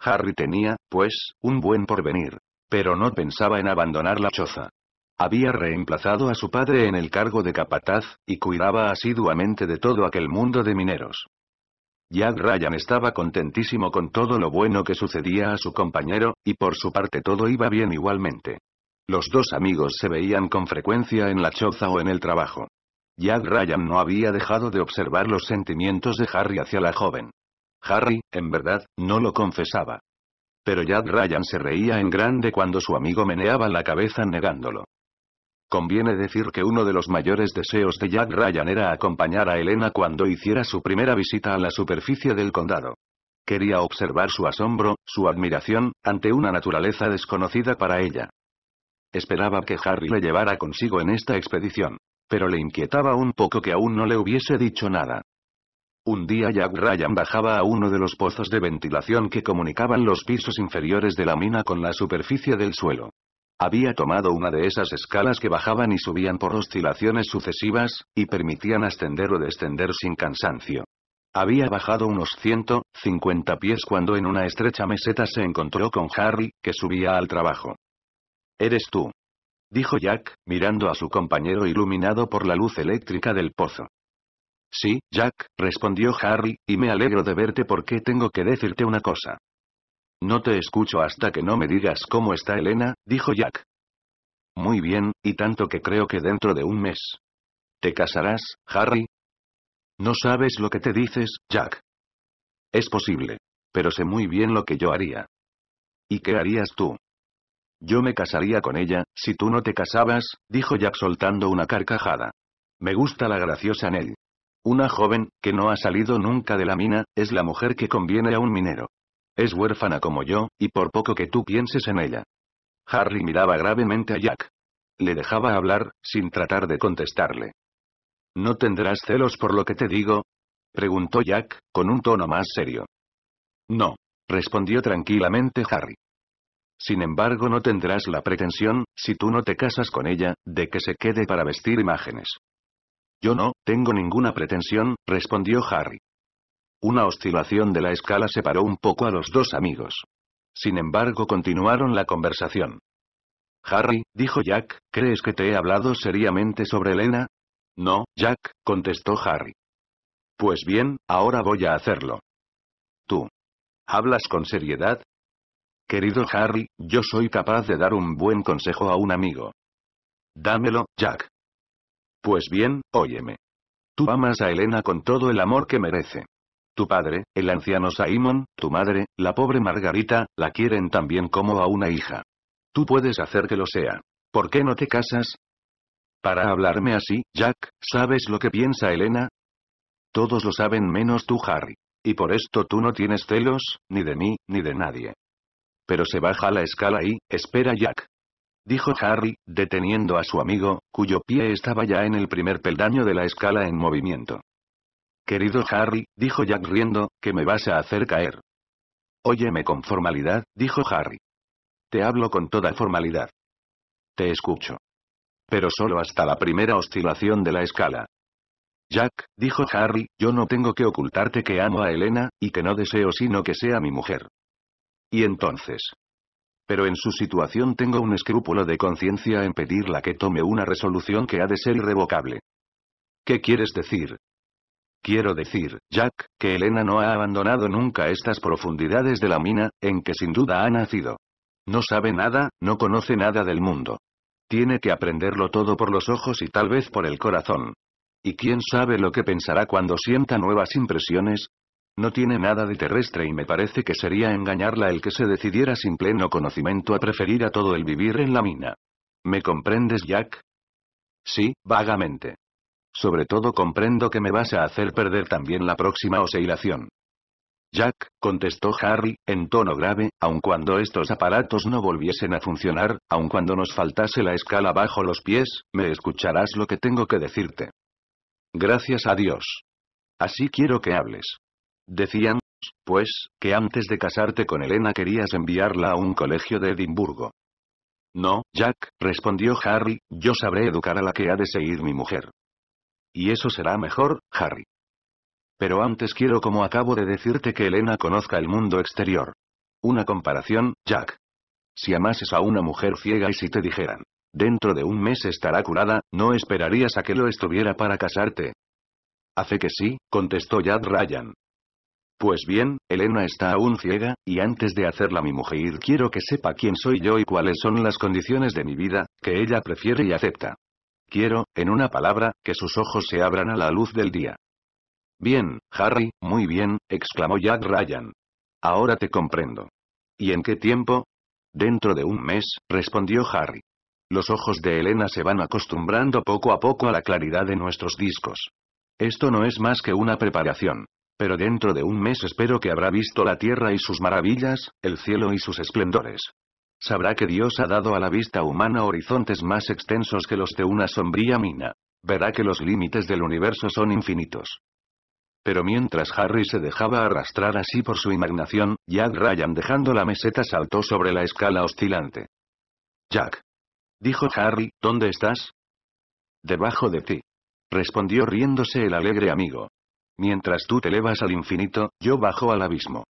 Harry tenía, pues, un buen porvenir. Pero no pensaba en abandonar la choza. Había reemplazado a su padre en el cargo de capataz, y cuidaba asiduamente de todo aquel mundo de mineros. Jack Ryan estaba contentísimo con todo lo bueno que sucedía a su compañero, y por su parte todo iba bien igualmente. Los dos amigos se veían con frecuencia en la choza o en el trabajo. Jack Ryan no había dejado de observar los sentimientos de Harry hacia la joven. Harry, en verdad, no lo confesaba. Pero Jack Ryan se reía en grande cuando su amigo meneaba la cabeza negándolo. Conviene decir que uno de los mayores deseos de Jack Ryan era acompañar a Elena cuando hiciera su primera visita a la superficie del condado. Quería observar su asombro, su admiración, ante una naturaleza desconocida para ella. Esperaba que Harry le llevara consigo en esta expedición. Pero le inquietaba un poco que aún no le hubiese dicho nada. Un día Jack Ryan bajaba a uno de los pozos de ventilación que comunicaban los pisos inferiores de la mina con la superficie del suelo. Había tomado una de esas escalas que bajaban y subían por oscilaciones sucesivas, y permitían ascender o descender sin cansancio. Había bajado unos 150 pies cuando en una estrecha meseta se encontró con Harry, que subía al trabajo. Eres tú. Dijo Jack, mirando a su compañero iluminado por la luz eléctrica del pozo. Sí, Jack, respondió Harry, y me alegro de verte porque tengo que decirte una cosa. No te escucho hasta que no me digas cómo está Elena, dijo Jack. Muy bien, y tanto que creo que dentro de un mes. ¿Te casarás, Harry? No sabes lo que te dices, Jack. Es posible. Pero sé muy bien lo que yo haría. ¿Y qué harías tú? Yo me casaría con ella, si tú no te casabas, dijo Jack soltando una carcajada. Me gusta la graciosa Nell. Una joven, que no ha salido nunca de la mina, es la mujer que conviene a un minero. Es huérfana como yo, y por poco que tú pienses en ella. Harry miraba gravemente a Jack. Le dejaba hablar, sin tratar de contestarle. ¿No tendrás celos por lo que te digo? Preguntó Jack, con un tono más serio. No, respondió tranquilamente Harry. Sin embargo no tendrás la pretensión, si tú no te casas con ella, de que se quede para vestir imágenes. Yo no, tengo ninguna pretensión, respondió Harry. Una oscilación de la escala separó un poco a los dos amigos. Sin embargo, continuaron la conversación. Harry, dijo Jack, ¿crees que te he hablado seriamente sobre Elena? No, Jack, contestó Harry. Pues bien, ahora voy a hacerlo. Tú. ¿Hablas con seriedad? Querido Harry, yo soy capaz de dar un buen consejo a un amigo. Dámelo, Jack. Pues bien, óyeme. Tú amas a Elena con todo el amor que merece. Tu padre, el anciano Simon, tu madre, la pobre Margarita, la quieren también como a una hija. Tú puedes hacer que lo sea. ¿Por qué no te casas? Para hablarme así, Jack, ¿sabes lo que piensa Elena? Todos lo saben menos tú, Harry. Y por esto tú no tienes celos, ni de mí, ni de nadie. Pero se baja la escala y, espera Jack. Dijo Harry, deteniendo a su amigo, cuyo pie estaba ya en el primer peldaño de la escala en movimiento. Querido Harry, dijo Jack riendo, que me vas a hacer caer. Óyeme con formalidad, dijo Harry. Te hablo con toda formalidad. Te escucho. Pero solo hasta la primera oscilación de la escala. Jack, dijo Harry, yo no tengo que ocultarte que amo a Elena, y que no deseo sino que sea mi mujer. Y entonces. Pero en su situación tengo un escrúpulo de conciencia en pedirla que tome una resolución que ha de ser irrevocable. ¿Qué quieres decir? Quiero decir, Jack, que Elena no ha abandonado nunca estas profundidades de la mina, en que sin duda ha nacido. No sabe nada, no conoce nada del mundo. Tiene que aprenderlo todo por los ojos y tal vez por el corazón. ¿Y quién sabe lo que pensará cuando sienta nuevas impresiones? No tiene nada de terrestre y me parece que sería engañarla el que se decidiera sin pleno conocimiento a preferir a todo el vivir en la mina. ¿Me comprendes, Jack? Sí, vagamente. Sobre todo comprendo que me vas a hacer perder también la próxima oscilación. Jack, contestó Harry, en tono grave, aun cuando estos aparatos no volviesen a funcionar, aun cuando nos faltase la escala bajo los pies, me escucharás lo que tengo que decirte. Gracias a Dios. Así quiero que hables. Decían, pues, que antes de casarte con Elena querías enviarla a un colegio de Edimburgo. No, Jack, respondió Harry, yo sabré educar a la que ha de seguir mi mujer. Y eso será mejor, Harry. Pero antes quiero como acabo de decirte que Elena conozca el mundo exterior. Una comparación, Jack. Si amases a una mujer ciega y si te dijeran, dentro de un mes estará curada, no esperarías a que lo estuviera para casarte. Hace que sí, contestó Jad Ryan. Pues bien, Elena está aún ciega, y antes de hacerla mi mujer quiero que sepa quién soy yo y cuáles son las condiciones de mi vida, que ella prefiere y acepta. Quiero, en una palabra, que sus ojos se abran a la luz del día. Bien, Harry, muy bien, exclamó Jack Ryan. Ahora te comprendo. ¿Y en qué tiempo? Dentro de un mes, respondió Harry. Los ojos de Elena se van acostumbrando poco a poco a la claridad de nuestros discos. Esto no es más que una preparación. Pero dentro de un mes espero que habrá visto la tierra y sus maravillas, el cielo y sus esplendores. Sabrá que Dios ha dado a la vista humana horizontes más extensos que los de una sombría mina. Verá que los límites del universo son infinitos. Pero mientras Harry se dejaba arrastrar así por su imaginación, Jack Ryan dejando la meseta saltó sobre la escala oscilante. Jack. Dijo Harry, ¿dónde estás? Debajo de ti. Respondió riéndose el alegre amigo. Mientras tú te elevas al infinito, yo bajo al abismo.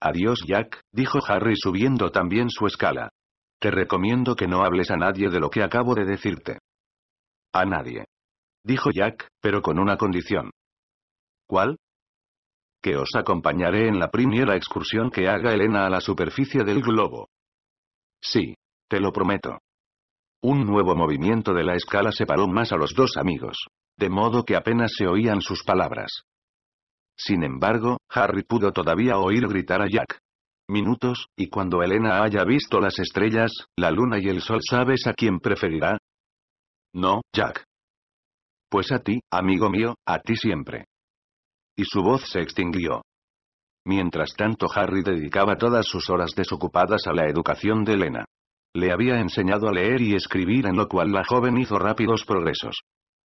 Adiós Jack, dijo Harry subiendo también su escala. Te recomiendo que no hables a nadie de lo que acabo de decirte. A nadie. Dijo Jack, pero con una condición. ¿Cuál? Que os acompañaré en la primera excursión que haga Elena a la superficie del globo. Sí. Te lo prometo. Un nuevo movimiento de la escala separó más a los dos amigos. De modo que apenas se oían sus palabras. Sin embargo, Harry pudo todavía oír gritar a Jack. Minutos, y cuando Elena haya visto las estrellas, la luna y el sol, ¿sabes a quién preferirá? No, Jack. Pues a ti, amigo mío, a ti siempre. Y su voz se extinguió. Mientras tanto Harry dedicaba todas sus horas desocupadas a la educación de Elena. Le había enseñado a leer y escribir en lo cual la joven hizo rápidos progresos.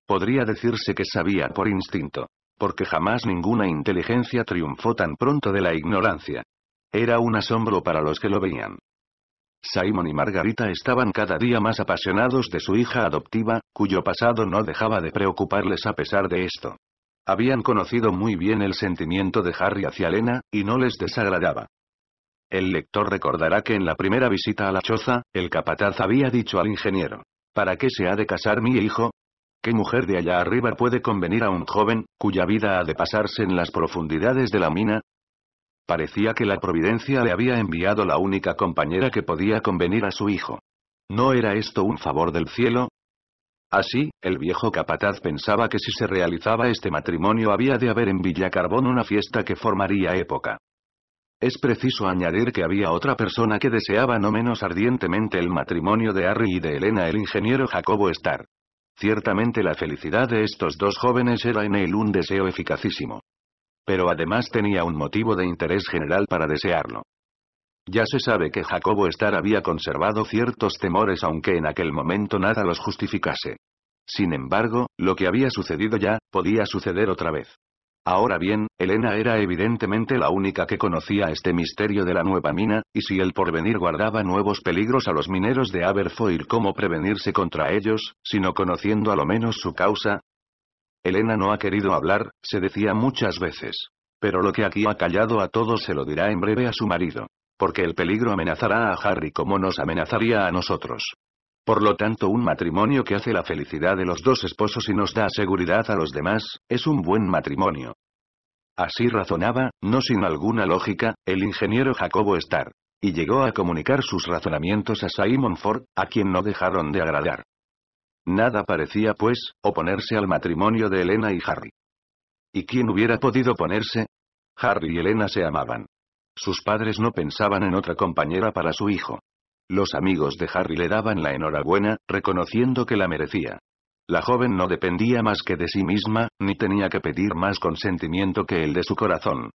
Podría decirse que sabía por instinto porque jamás ninguna inteligencia triunfó tan pronto de la ignorancia. Era un asombro para los que lo veían. Simon y Margarita estaban cada día más apasionados de su hija adoptiva, cuyo pasado no dejaba de preocuparles a pesar de esto. Habían conocido muy bien el sentimiento de Harry hacia Elena, y no les desagradaba. El lector recordará que en la primera visita a la choza, el capataz había dicho al ingeniero, ¿Para qué se ha de casar mi hijo? ¿Qué mujer de allá arriba puede convenir a un joven, cuya vida ha de pasarse en las profundidades de la mina? Parecía que la providencia le había enviado la única compañera que podía convenir a su hijo. ¿No era esto un favor del cielo? Así, el viejo capataz pensaba que si se realizaba este matrimonio había de haber en Villacarbón una fiesta que formaría época. Es preciso añadir que había otra persona que deseaba no menos ardientemente el matrimonio de Harry y de Elena el ingeniero Jacobo Starr. Ciertamente la felicidad de estos dos jóvenes era en él un deseo eficacísimo. Pero además tenía un motivo de interés general para desearlo. Ya se sabe que Jacobo Star había conservado ciertos temores aunque en aquel momento nada los justificase. Sin embargo, lo que había sucedido ya, podía suceder otra vez. Ahora bien, Elena era evidentemente la única que conocía este misterio de la nueva mina, y si el porvenir guardaba nuevos peligros a los mineros de Aberfoil, ¿cómo prevenirse contra ellos, sino conociendo a lo menos su causa? Elena no ha querido hablar, se decía muchas veces. Pero lo que aquí ha callado a todos se lo dirá en breve a su marido. Porque el peligro amenazará a Harry como nos amenazaría a nosotros. Por lo tanto un matrimonio que hace la felicidad de los dos esposos y nos da seguridad a los demás, es un buen matrimonio. Así razonaba, no sin alguna lógica, el ingeniero Jacobo Starr. Y llegó a comunicar sus razonamientos a Simon Ford, a quien no dejaron de agradar. Nada parecía, pues, oponerse al matrimonio de Elena y Harry. ¿Y quién hubiera podido oponerse? Harry y Elena se amaban. Sus padres no pensaban en otra compañera para su hijo. Los amigos de Harry le daban la enhorabuena, reconociendo que la merecía. La joven no dependía más que de sí misma, ni tenía que pedir más consentimiento que el de su corazón.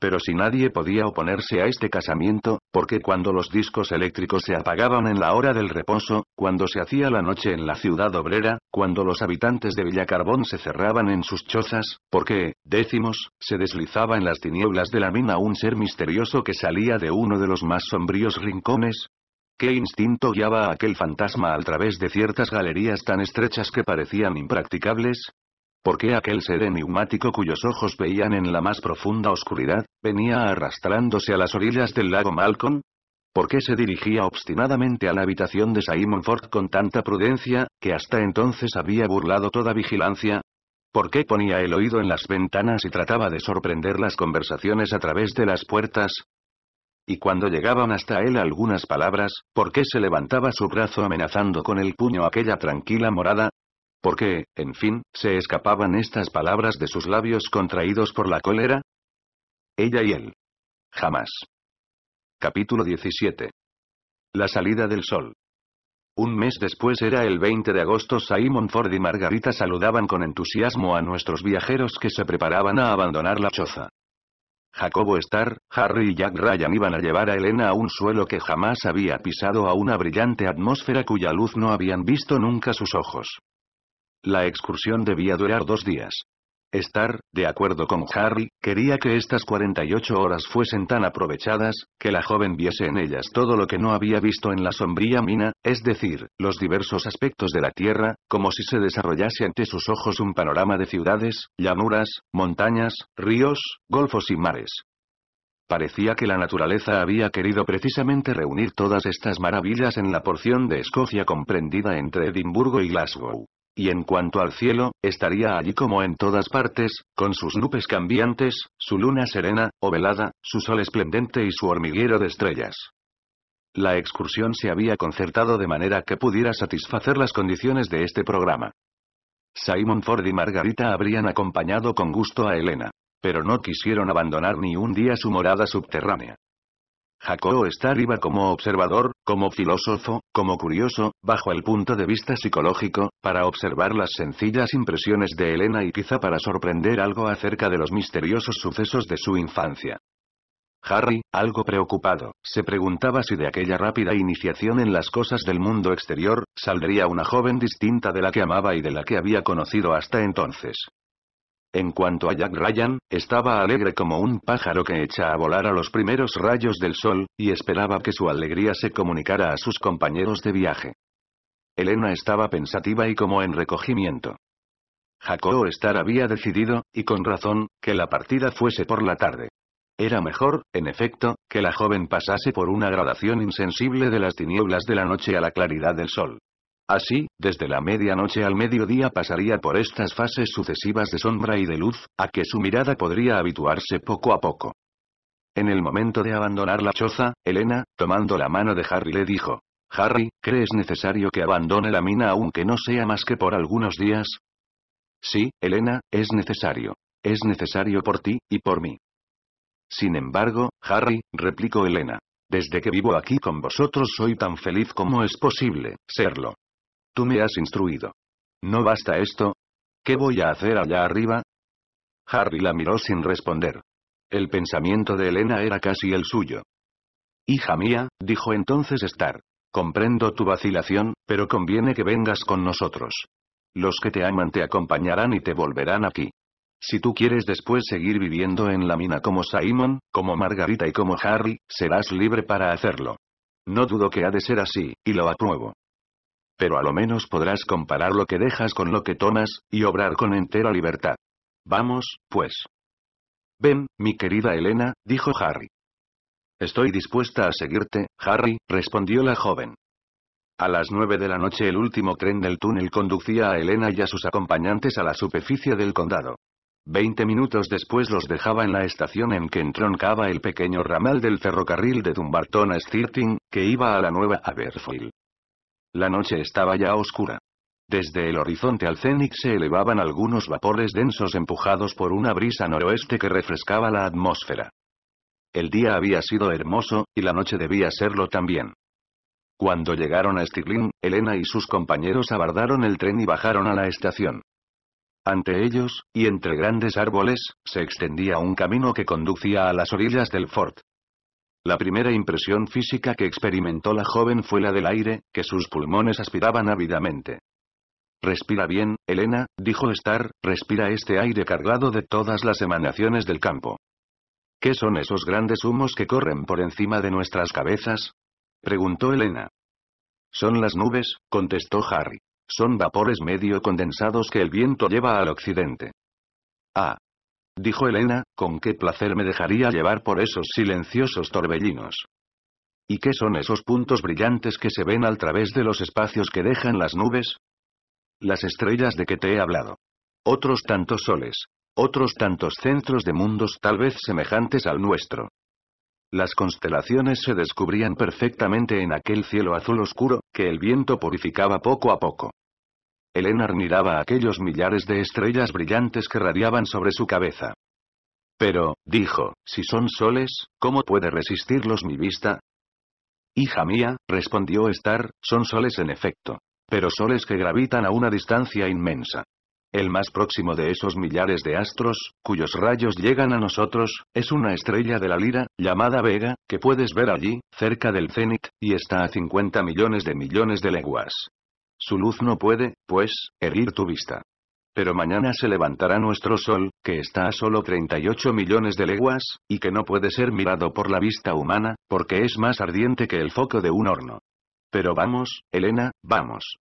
Pero si nadie podía oponerse a este casamiento, porque cuando los discos eléctricos se apagaban en la hora del reposo, cuando se hacía la noche en la ciudad obrera, cuando los habitantes de Villacarbón se cerraban en sus chozas, porque, décimos, se deslizaba en las tinieblas de la mina un ser misterioso que salía de uno de los más sombríos rincones, ¿Qué instinto guiaba a aquel fantasma a través de ciertas galerías tan estrechas que parecían impracticables? ¿Por qué aquel ser enigmático cuyos ojos veían en la más profunda oscuridad, venía arrastrándose a las orillas del lago Malcolm? ¿Por qué se dirigía obstinadamente a la habitación de Simon Ford con tanta prudencia, que hasta entonces había burlado toda vigilancia? ¿Por qué ponía el oído en las ventanas y trataba de sorprender las conversaciones a través de las puertas? y cuando llegaban hasta él algunas palabras, ¿por qué se levantaba su brazo amenazando con el puño aquella tranquila morada? ¿Por qué, en fin, se escapaban estas palabras de sus labios contraídos por la cólera? Ella y él. Jamás. Capítulo 17. La salida del sol. Un mes después era el 20 de agosto Simon Ford y Margarita saludaban con entusiasmo a nuestros viajeros que se preparaban a abandonar la choza. Jacobo Star, Harry y Jack Ryan iban a llevar a Elena a un suelo que jamás había pisado a una brillante atmósfera cuya luz no habían visto nunca sus ojos. La excursión debía durar dos días. Estar, de acuerdo con Harry, quería que estas 48 horas fuesen tan aprovechadas, que la joven viese en ellas todo lo que no había visto en la sombría mina, es decir, los diversos aspectos de la Tierra, como si se desarrollase ante sus ojos un panorama de ciudades, llanuras, montañas, ríos, golfos y mares. Parecía que la naturaleza había querido precisamente reunir todas estas maravillas en la porción de Escocia comprendida entre Edimburgo y Glasgow y en cuanto al cielo, estaría allí como en todas partes, con sus nubes cambiantes, su luna serena, o velada, su sol esplendente y su hormiguero de estrellas. La excursión se había concertado de manera que pudiera satisfacer las condiciones de este programa. Simon Ford y Margarita habrían acompañado con gusto a Elena. Pero no quisieron abandonar ni un día su morada subterránea. Jacobo está arriba como observador, como filósofo, como curioso, bajo el punto de vista psicológico, para observar las sencillas impresiones de Elena y quizá para sorprender algo acerca de los misteriosos sucesos de su infancia. Harry, algo preocupado, se preguntaba si de aquella rápida iniciación en las cosas del mundo exterior, saldría una joven distinta de la que amaba y de la que había conocido hasta entonces. En cuanto a Jack Ryan, estaba alegre como un pájaro que echa a volar a los primeros rayos del sol, y esperaba que su alegría se comunicara a sus compañeros de viaje. Elena estaba pensativa y como en recogimiento. Jacobo Star había decidido, y con razón, que la partida fuese por la tarde. Era mejor, en efecto, que la joven pasase por una gradación insensible de las tinieblas de la noche a la claridad del sol. Así, desde la medianoche al mediodía pasaría por estas fases sucesivas de sombra y de luz, a que su mirada podría habituarse poco a poco. En el momento de abandonar la choza, Elena, tomando la mano de Harry le dijo, Harry, ¿crees necesario que abandone la mina aunque no sea más que por algunos días? Sí, Elena, es necesario. Es necesario por ti, y por mí. Sin embargo, Harry, replicó Elena, desde que vivo aquí con vosotros soy tan feliz como es posible, serlo. Tú me has instruido. ¿No basta esto? ¿Qué voy a hacer allá arriba? Harry la miró sin responder. El pensamiento de Elena era casi el suyo. Hija mía, dijo entonces Star. Comprendo tu vacilación, pero conviene que vengas con nosotros. Los que te aman te acompañarán y te volverán aquí. Si tú quieres después seguir viviendo en la mina como Simon, como Margarita y como Harry, serás libre para hacerlo. No dudo que ha de ser así, y lo apruebo pero a lo menos podrás comparar lo que dejas con lo que tomas, y obrar con entera libertad. Vamos, pues. Ven, mi querida Elena, dijo Harry. Estoy dispuesta a seguirte, Harry, respondió la joven. A las nueve de la noche el último tren del túnel conducía a Elena y a sus acompañantes a la superficie del condado. Veinte minutos después los dejaba en la estación en que entroncaba el pequeño ramal del ferrocarril de Dumbarton a Stirting, que iba a la nueva Aberfoyle. La noche estaba ya oscura. Desde el horizonte al cénix se elevaban algunos vapores densos empujados por una brisa noroeste que refrescaba la atmósfera. El día había sido hermoso, y la noche debía serlo también. Cuando llegaron a Stirling, Elena y sus compañeros abordaron el tren y bajaron a la estación. Ante ellos, y entre grandes árboles, se extendía un camino que conducía a las orillas del fort. La primera impresión física que experimentó la joven fue la del aire, que sus pulmones aspiraban ávidamente. Respira bien, Elena, dijo Star, respira este aire cargado de todas las emanaciones del campo. ¿Qué son esos grandes humos que corren por encima de nuestras cabezas? preguntó Elena. Son las nubes, contestó Harry. Son vapores medio condensados que el viento lleva al occidente. Ah, dijo Elena, con qué placer me dejaría llevar por esos silenciosos torbellinos. ¿Y qué son esos puntos brillantes que se ven al través de los espacios que dejan las nubes? Las estrellas de que te he hablado. Otros tantos soles. Otros tantos centros de mundos tal vez semejantes al nuestro. Las constelaciones se descubrían perfectamente en aquel cielo azul oscuro, que el viento purificaba poco a poco. Elena miraba aquellos millares de estrellas brillantes que radiaban sobre su cabeza. Pero, dijo, si son soles, ¿cómo puede resistirlos mi vista? Hija mía, respondió Star, son soles en efecto. Pero soles que gravitan a una distancia inmensa. El más próximo de esos millares de astros, cuyos rayos llegan a nosotros, es una estrella de la lira, llamada Vega, que puedes ver allí, cerca del cenit, y está a 50 millones de millones de leguas. Su luz no puede, pues, herir tu vista. Pero mañana se levantará nuestro sol, que está a solo 38 millones de leguas, y que no puede ser mirado por la vista humana, porque es más ardiente que el foco de un horno. Pero vamos, Elena, vamos.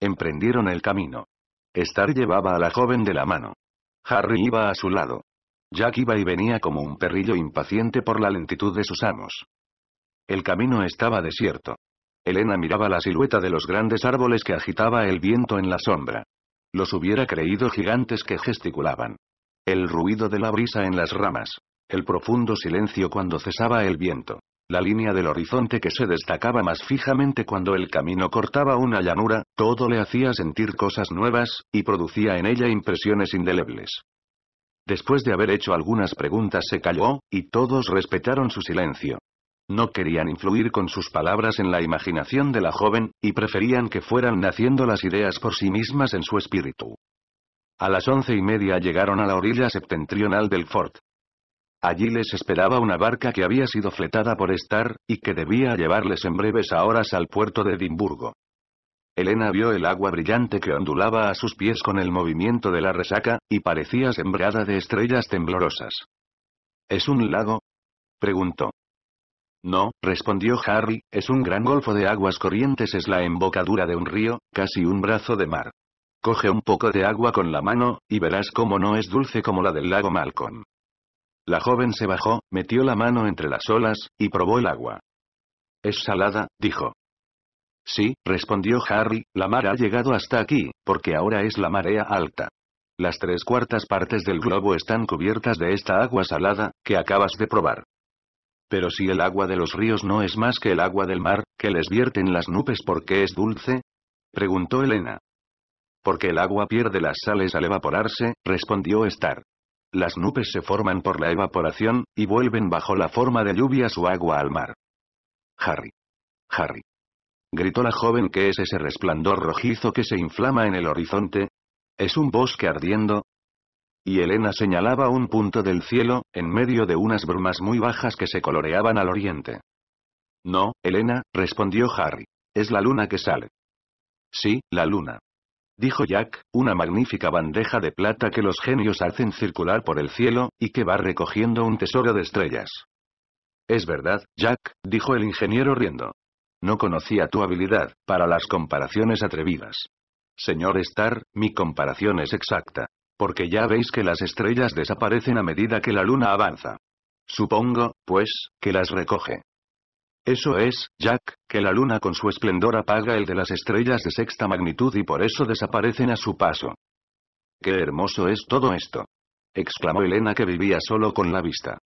Emprendieron el camino. Star llevaba a la joven de la mano. Harry iba a su lado. Jack iba y venía como un perrillo impaciente por la lentitud de sus amos. El camino estaba desierto. Elena miraba la silueta de los grandes árboles que agitaba el viento en la sombra. Los hubiera creído gigantes que gesticulaban. El ruido de la brisa en las ramas. El profundo silencio cuando cesaba el viento. La línea del horizonte que se destacaba más fijamente cuando el camino cortaba una llanura, todo le hacía sentir cosas nuevas, y producía en ella impresiones indelebles. Después de haber hecho algunas preguntas se calló, y todos respetaron su silencio. No querían influir con sus palabras en la imaginación de la joven, y preferían que fueran naciendo las ideas por sí mismas en su espíritu. A las once y media llegaron a la orilla septentrional del fort. Allí les esperaba una barca que había sido fletada por Star, y que debía llevarles en breves horas al puerto de Edimburgo. Elena vio el agua brillante que ondulaba a sus pies con el movimiento de la resaca, y parecía sembrada de estrellas temblorosas. ¿Es un lago? preguntó. No, respondió Harry, es un gran golfo de aguas corrientes es la embocadura de un río, casi un brazo de mar. Coge un poco de agua con la mano, y verás cómo no es dulce como la del lago Malcolm. La joven se bajó, metió la mano entre las olas, y probó el agua. Es salada, dijo. Sí, respondió Harry, la mar ha llegado hasta aquí, porque ahora es la marea alta. Las tres cuartas partes del globo están cubiertas de esta agua salada, que acabas de probar. Pero si el agua de los ríos no es más que el agua del mar, que les vierten las nubes porque es dulce? preguntó Elena. Porque el agua pierde las sales al evaporarse, respondió Star. Las nubes se forman por la evaporación, y vuelven bajo la forma de lluvia su agua al mar. Harry. Harry. Gritó la joven que es ese resplandor rojizo que se inflama en el horizonte. ¿Es un bosque ardiendo? Y Elena señalaba un punto del cielo, en medio de unas brumas muy bajas que se coloreaban al oriente. No, Elena, respondió Harry. Es la luna que sale. Sí, la luna. Dijo Jack, una magnífica bandeja de plata que los genios hacen circular por el cielo, y que va recogiendo un tesoro de estrellas. Es verdad, Jack, dijo el ingeniero riendo. No conocía tu habilidad, para las comparaciones atrevidas. Señor Star, mi comparación es exacta. Porque ya veis que las estrellas desaparecen a medida que la luna avanza. Supongo, pues, que las recoge. Eso es, Jack, que la luna con su esplendor apaga el de las estrellas de sexta magnitud y por eso desaparecen a su paso. ¡Qué hermoso es todo esto! exclamó Elena que vivía solo con la vista.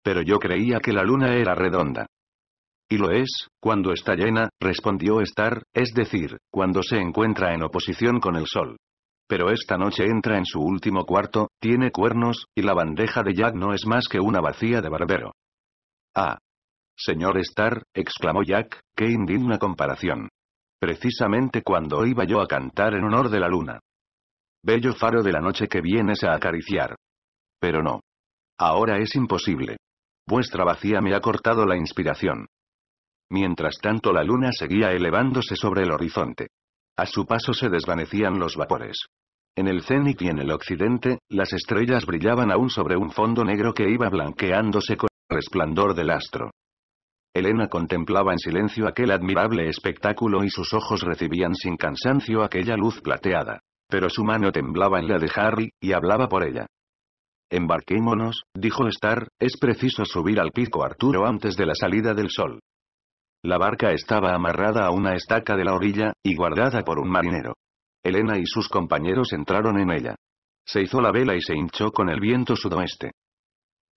Pero yo creía que la luna era redonda. Y lo es, cuando está llena, respondió Star, es decir, cuando se encuentra en oposición con el Sol. Pero esta noche entra en su último cuarto, tiene cuernos, y la bandeja de Jack no es más que una vacía de barbero. Ah. Señor Star, exclamó Jack, qué indigna comparación. Precisamente cuando iba yo a cantar en honor de la luna. Bello faro de la noche que vienes a acariciar. Pero no. Ahora es imposible. Vuestra vacía me ha cortado la inspiración. Mientras tanto la luna seguía elevándose sobre el horizonte. A su paso se desvanecían los vapores. En el cenit y en el occidente, las estrellas brillaban aún sobre un fondo negro que iba blanqueándose con el resplandor del astro. Elena contemplaba en silencio aquel admirable espectáculo y sus ojos recibían sin cansancio aquella luz plateada. Pero su mano temblaba en la de Harry, y hablaba por ella. Embarquémonos, dijo Star, es preciso subir al pico Arturo antes de la salida del sol. La barca estaba amarrada a una estaca de la orilla, y guardada por un marinero. Elena y sus compañeros entraron en ella. Se hizo la vela y se hinchó con el viento sudoeste.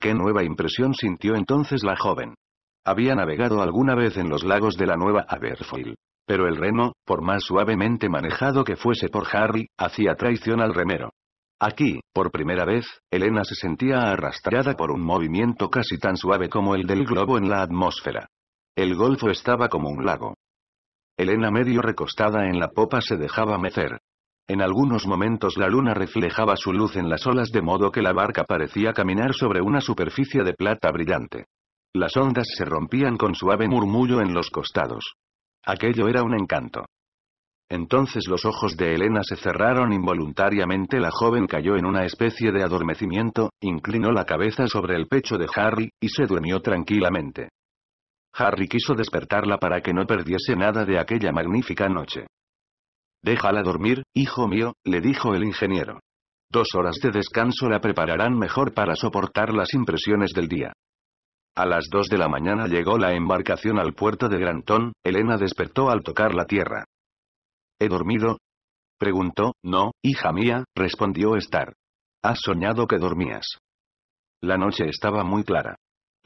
¿Qué nueva impresión sintió entonces la joven? Había navegado alguna vez en los lagos de la Nueva Aberfoyle. Pero el remo, por más suavemente manejado que fuese por Harry, hacía traición al remero. Aquí, por primera vez, Elena se sentía arrastrada por un movimiento casi tan suave como el del globo en la atmósfera. El golfo estaba como un lago. Elena medio recostada en la popa se dejaba mecer. En algunos momentos la luna reflejaba su luz en las olas de modo que la barca parecía caminar sobre una superficie de plata brillante. Las ondas se rompían con suave murmullo en los costados. Aquello era un encanto. Entonces los ojos de Elena se cerraron involuntariamente. La joven cayó en una especie de adormecimiento, inclinó la cabeza sobre el pecho de Harry, y se durmió tranquilamente. Harry quiso despertarla para que no perdiese nada de aquella magnífica noche. Déjala dormir, hijo mío, le dijo el ingeniero. Dos horas de descanso la prepararán mejor para soportar las impresiones del día. A las dos de la mañana llegó la embarcación al puerto de Granton, Elena despertó al tocar la tierra. ¿He dormido? Preguntó, no, hija mía, respondió Star. Has soñado que dormías. La noche estaba muy clara.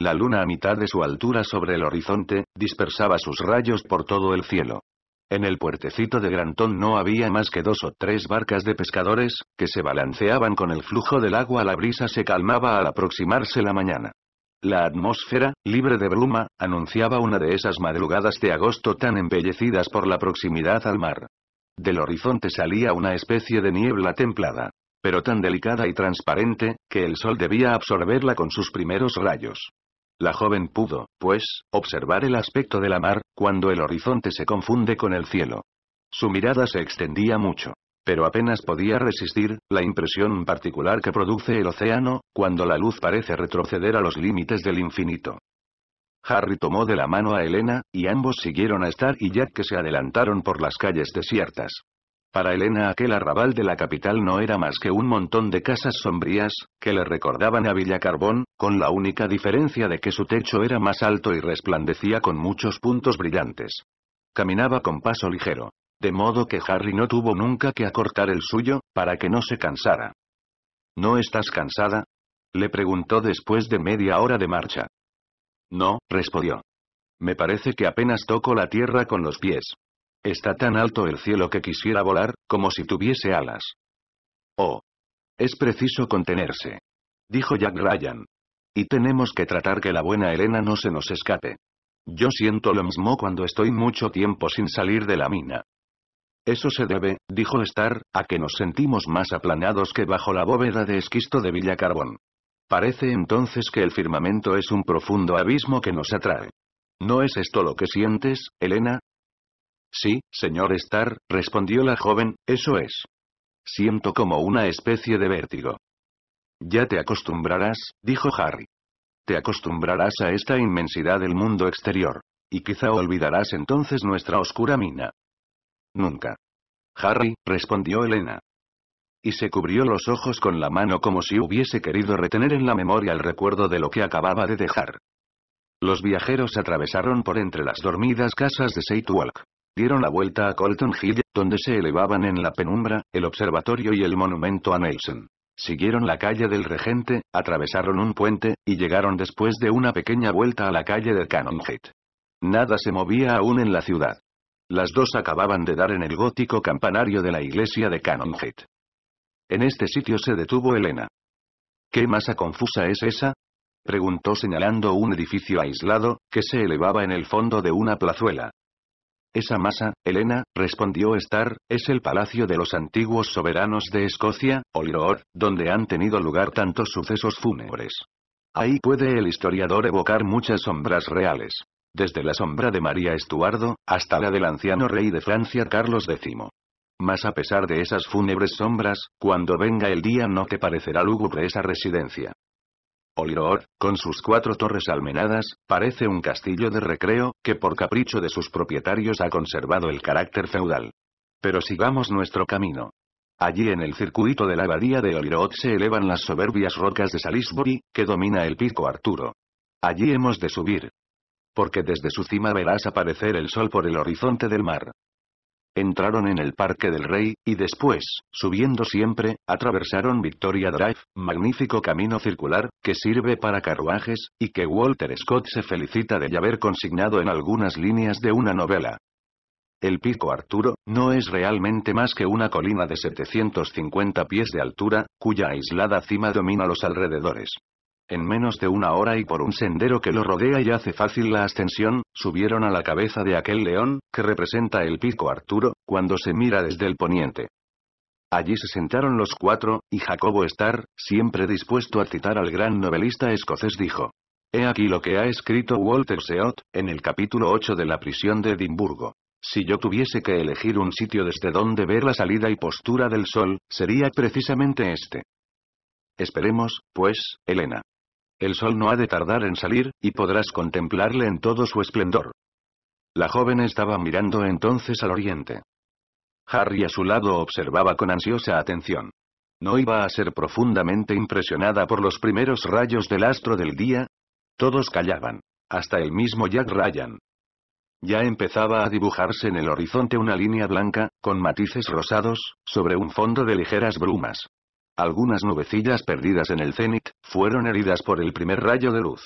La luna a mitad de su altura sobre el horizonte, dispersaba sus rayos por todo el cielo. En el puertecito de Grantón no había más que dos o tres barcas de pescadores, que se balanceaban con el flujo del agua. La brisa se calmaba al aproximarse la mañana. La atmósfera, libre de bruma, anunciaba una de esas madrugadas de agosto tan embellecidas por la proximidad al mar. Del horizonte salía una especie de niebla templada, pero tan delicada y transparente, que el sol debía absorberla con sus primeros rayos. La joven pudo, pues, observar el aspecto de la mar, cuando el horizonte se confunde con el cielo. Su mirada se extendía mucho. Pero apenas podía resistir, la impresión particular que produce el océano, cuando la luz parece retroceder a los límites del infinito. Harry tomó de la mano a Elena, y ambos siguieron a Star y Jack que se adelantaron por las calles desiertas. Para Elena aquel arrabal de la capital no era más que un montón de casas sombrías, que le recordaban a Villacarbón, con la única diferencia de que su techo era más alto y resplandecía con muchos puntos brillantes. Caminaba con paso ligero. De modo que Harry no tuvo nunca que acortar el suyo, para que no se cansara. ¿No estás cansada? Le preguntó después de media hora de marcha. No, respondió. Me parece que apenas toco la tierra con los pies. Está tan alto el cielo que quisiera volar, como si tuviese alas. Oh. Es preciso contenerse. Dijo Jack Ryan. Y tenemos que tratar que la buena Elena no se nos escape. Yo siento lo mismo cuando estoy mucho tiempo sin salir de la mina. Eso se debe, dijo Star, a que nos sentimos más aplanados que bajo la bóveda de esquisto de Carbón. Parece entonces que el firmamento es un profundo abismo que nos atrae. ¿No es esto lo que sientes, Elena? Sí, señor Star, respondió la joven, eso es. Siento como una especie de vértigo. Ya te acostumbrarás, dijo Harry. Te acostumbrarás a esta inmensidad del mundo exterior. Y quizá olvidarás entonces nuestra oscura mina. Nunca. Harry, respondió Elena. Y se cubrió los ojos con la mano como si hubiese querido retener en la memoria el recuerdo de lo que acababa de dejar. Los viajeros atravesaron por entre las dormidas casas de Seitwalk. Dieron la vuelta a Colton Hill, donde se elevaban en la penumbra, el observatorio y el monumento a Nelson. Siguieron la calle del Regente, atravesaron un puente, y llegaron después de una pequeña vuelta a la calle de Cannonhead. Nada se movía aún en la ciudad. Las dos acababan de dar en el gótico campanario de la iglesia de Cannonhead. En este sitio se detuvo Elena. ¿Qué masa confusa es esa? preguntó señalando un edificio aislado, que se elevaba en el fondo de una plazuela. Esa masa, Elena, respondió Star, es el palacio de los antiguos soberanos de Escocia, Oliroor, donde han tenido lugar tantos sucesos fúnebres. Ahí puede el historiador evocar muchas sombras reales. Desde la sombra de María Estuardo, hasta la del anciano rey de Francia Carlos X. Mas a pesar de esas fúnebres sombras, cuando venga el día no te parecerá lúgubre esa residencia. Oliroth, con sus cuatro torres almenadas, parece un castillo de recreo, que por capricho de sus propietarios ha conservado el carácter feudal. Pero sigamos nuestro camino. Allí en el circuito de la abadía de Olirot se elevan las soberbias rocas de Salisbury, que domina el pico Arturo. Allí hemos de subir. Porque desde su cima verás aparecer el sol por el horizonte del mar. Entraron en el Parque del Rey, y después, subiendo siempre, atravesaron Victoria Drive, magnífico camino circular, que sirve para carruajes, y que Walter Scott se felicita de haber consignado en algunas líneas de una novela. El pico Arturo, no es realmente más que una colina de 750 pies de altura, cuya aislada cima domina los alrededores. En menos de una hora y por un sendero que lo rodea y hace fácil la ascensión, subieron a la cabeza de aquel león, que representa el pico Arturo, cuando se mira desde el poniente. Allí se sentaron los cuatro, y Jacobo Starr, siempre dispuesto a citar al gran novelista escocés, dijo. He aquí lo que ha escrito Walter Seot, en el capítulo 8 de la prisión de Edimburgo. Si yo tuviese que elegir un sitio desde donde ver la salida y postura del sol, sería precisamente este. Esperemos, pues, Elena el sol no ha de tardar en salir, y podrás contemplarle en todo su esplendor. La joven estaba mirando entonces al oriente. Harry a su lado observaba con ansiosa atención. ¿No iba a ser profundamente impresionada por los primeros rayos del astro del día? Todos callaban. Hasta el mismo Jack Ryan. Ya empezaba a dibujarse en el horizonte una línea blanca, con matices rosados, sobre un fondo de ligeras brumas. Algunas nubecillas perdidas en el cenit, fueron heridas por el primer rayo de luz.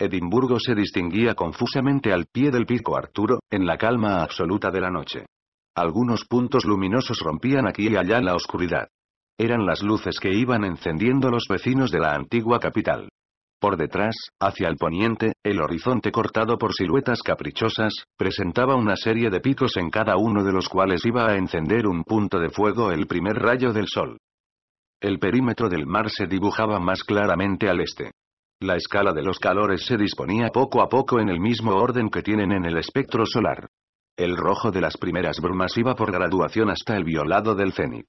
Edimburgo se distinguía confusamente al pie del pico Arturo, en la calma absoluta de la noche. Algunos puntos luminosos rompían aquí y allá la oscuridad. Eran las luces que iban encendiendo los vecinos de la antigua capital. Por detrás, hacia el poniente, el horizonte cortado por siluetas caprichosas, presentaba una serie de picos en cada uno de los cuales iba a encender un punto de fuego el primer rayo del sol. El perímetro del mar se dibujaba más claramente al este. La escala de los calores se disponía poco a poco en el mismo orden que tienen en el espectro solar. El rojo de las primeras brumas iba por graduación hasta el violado del cenit.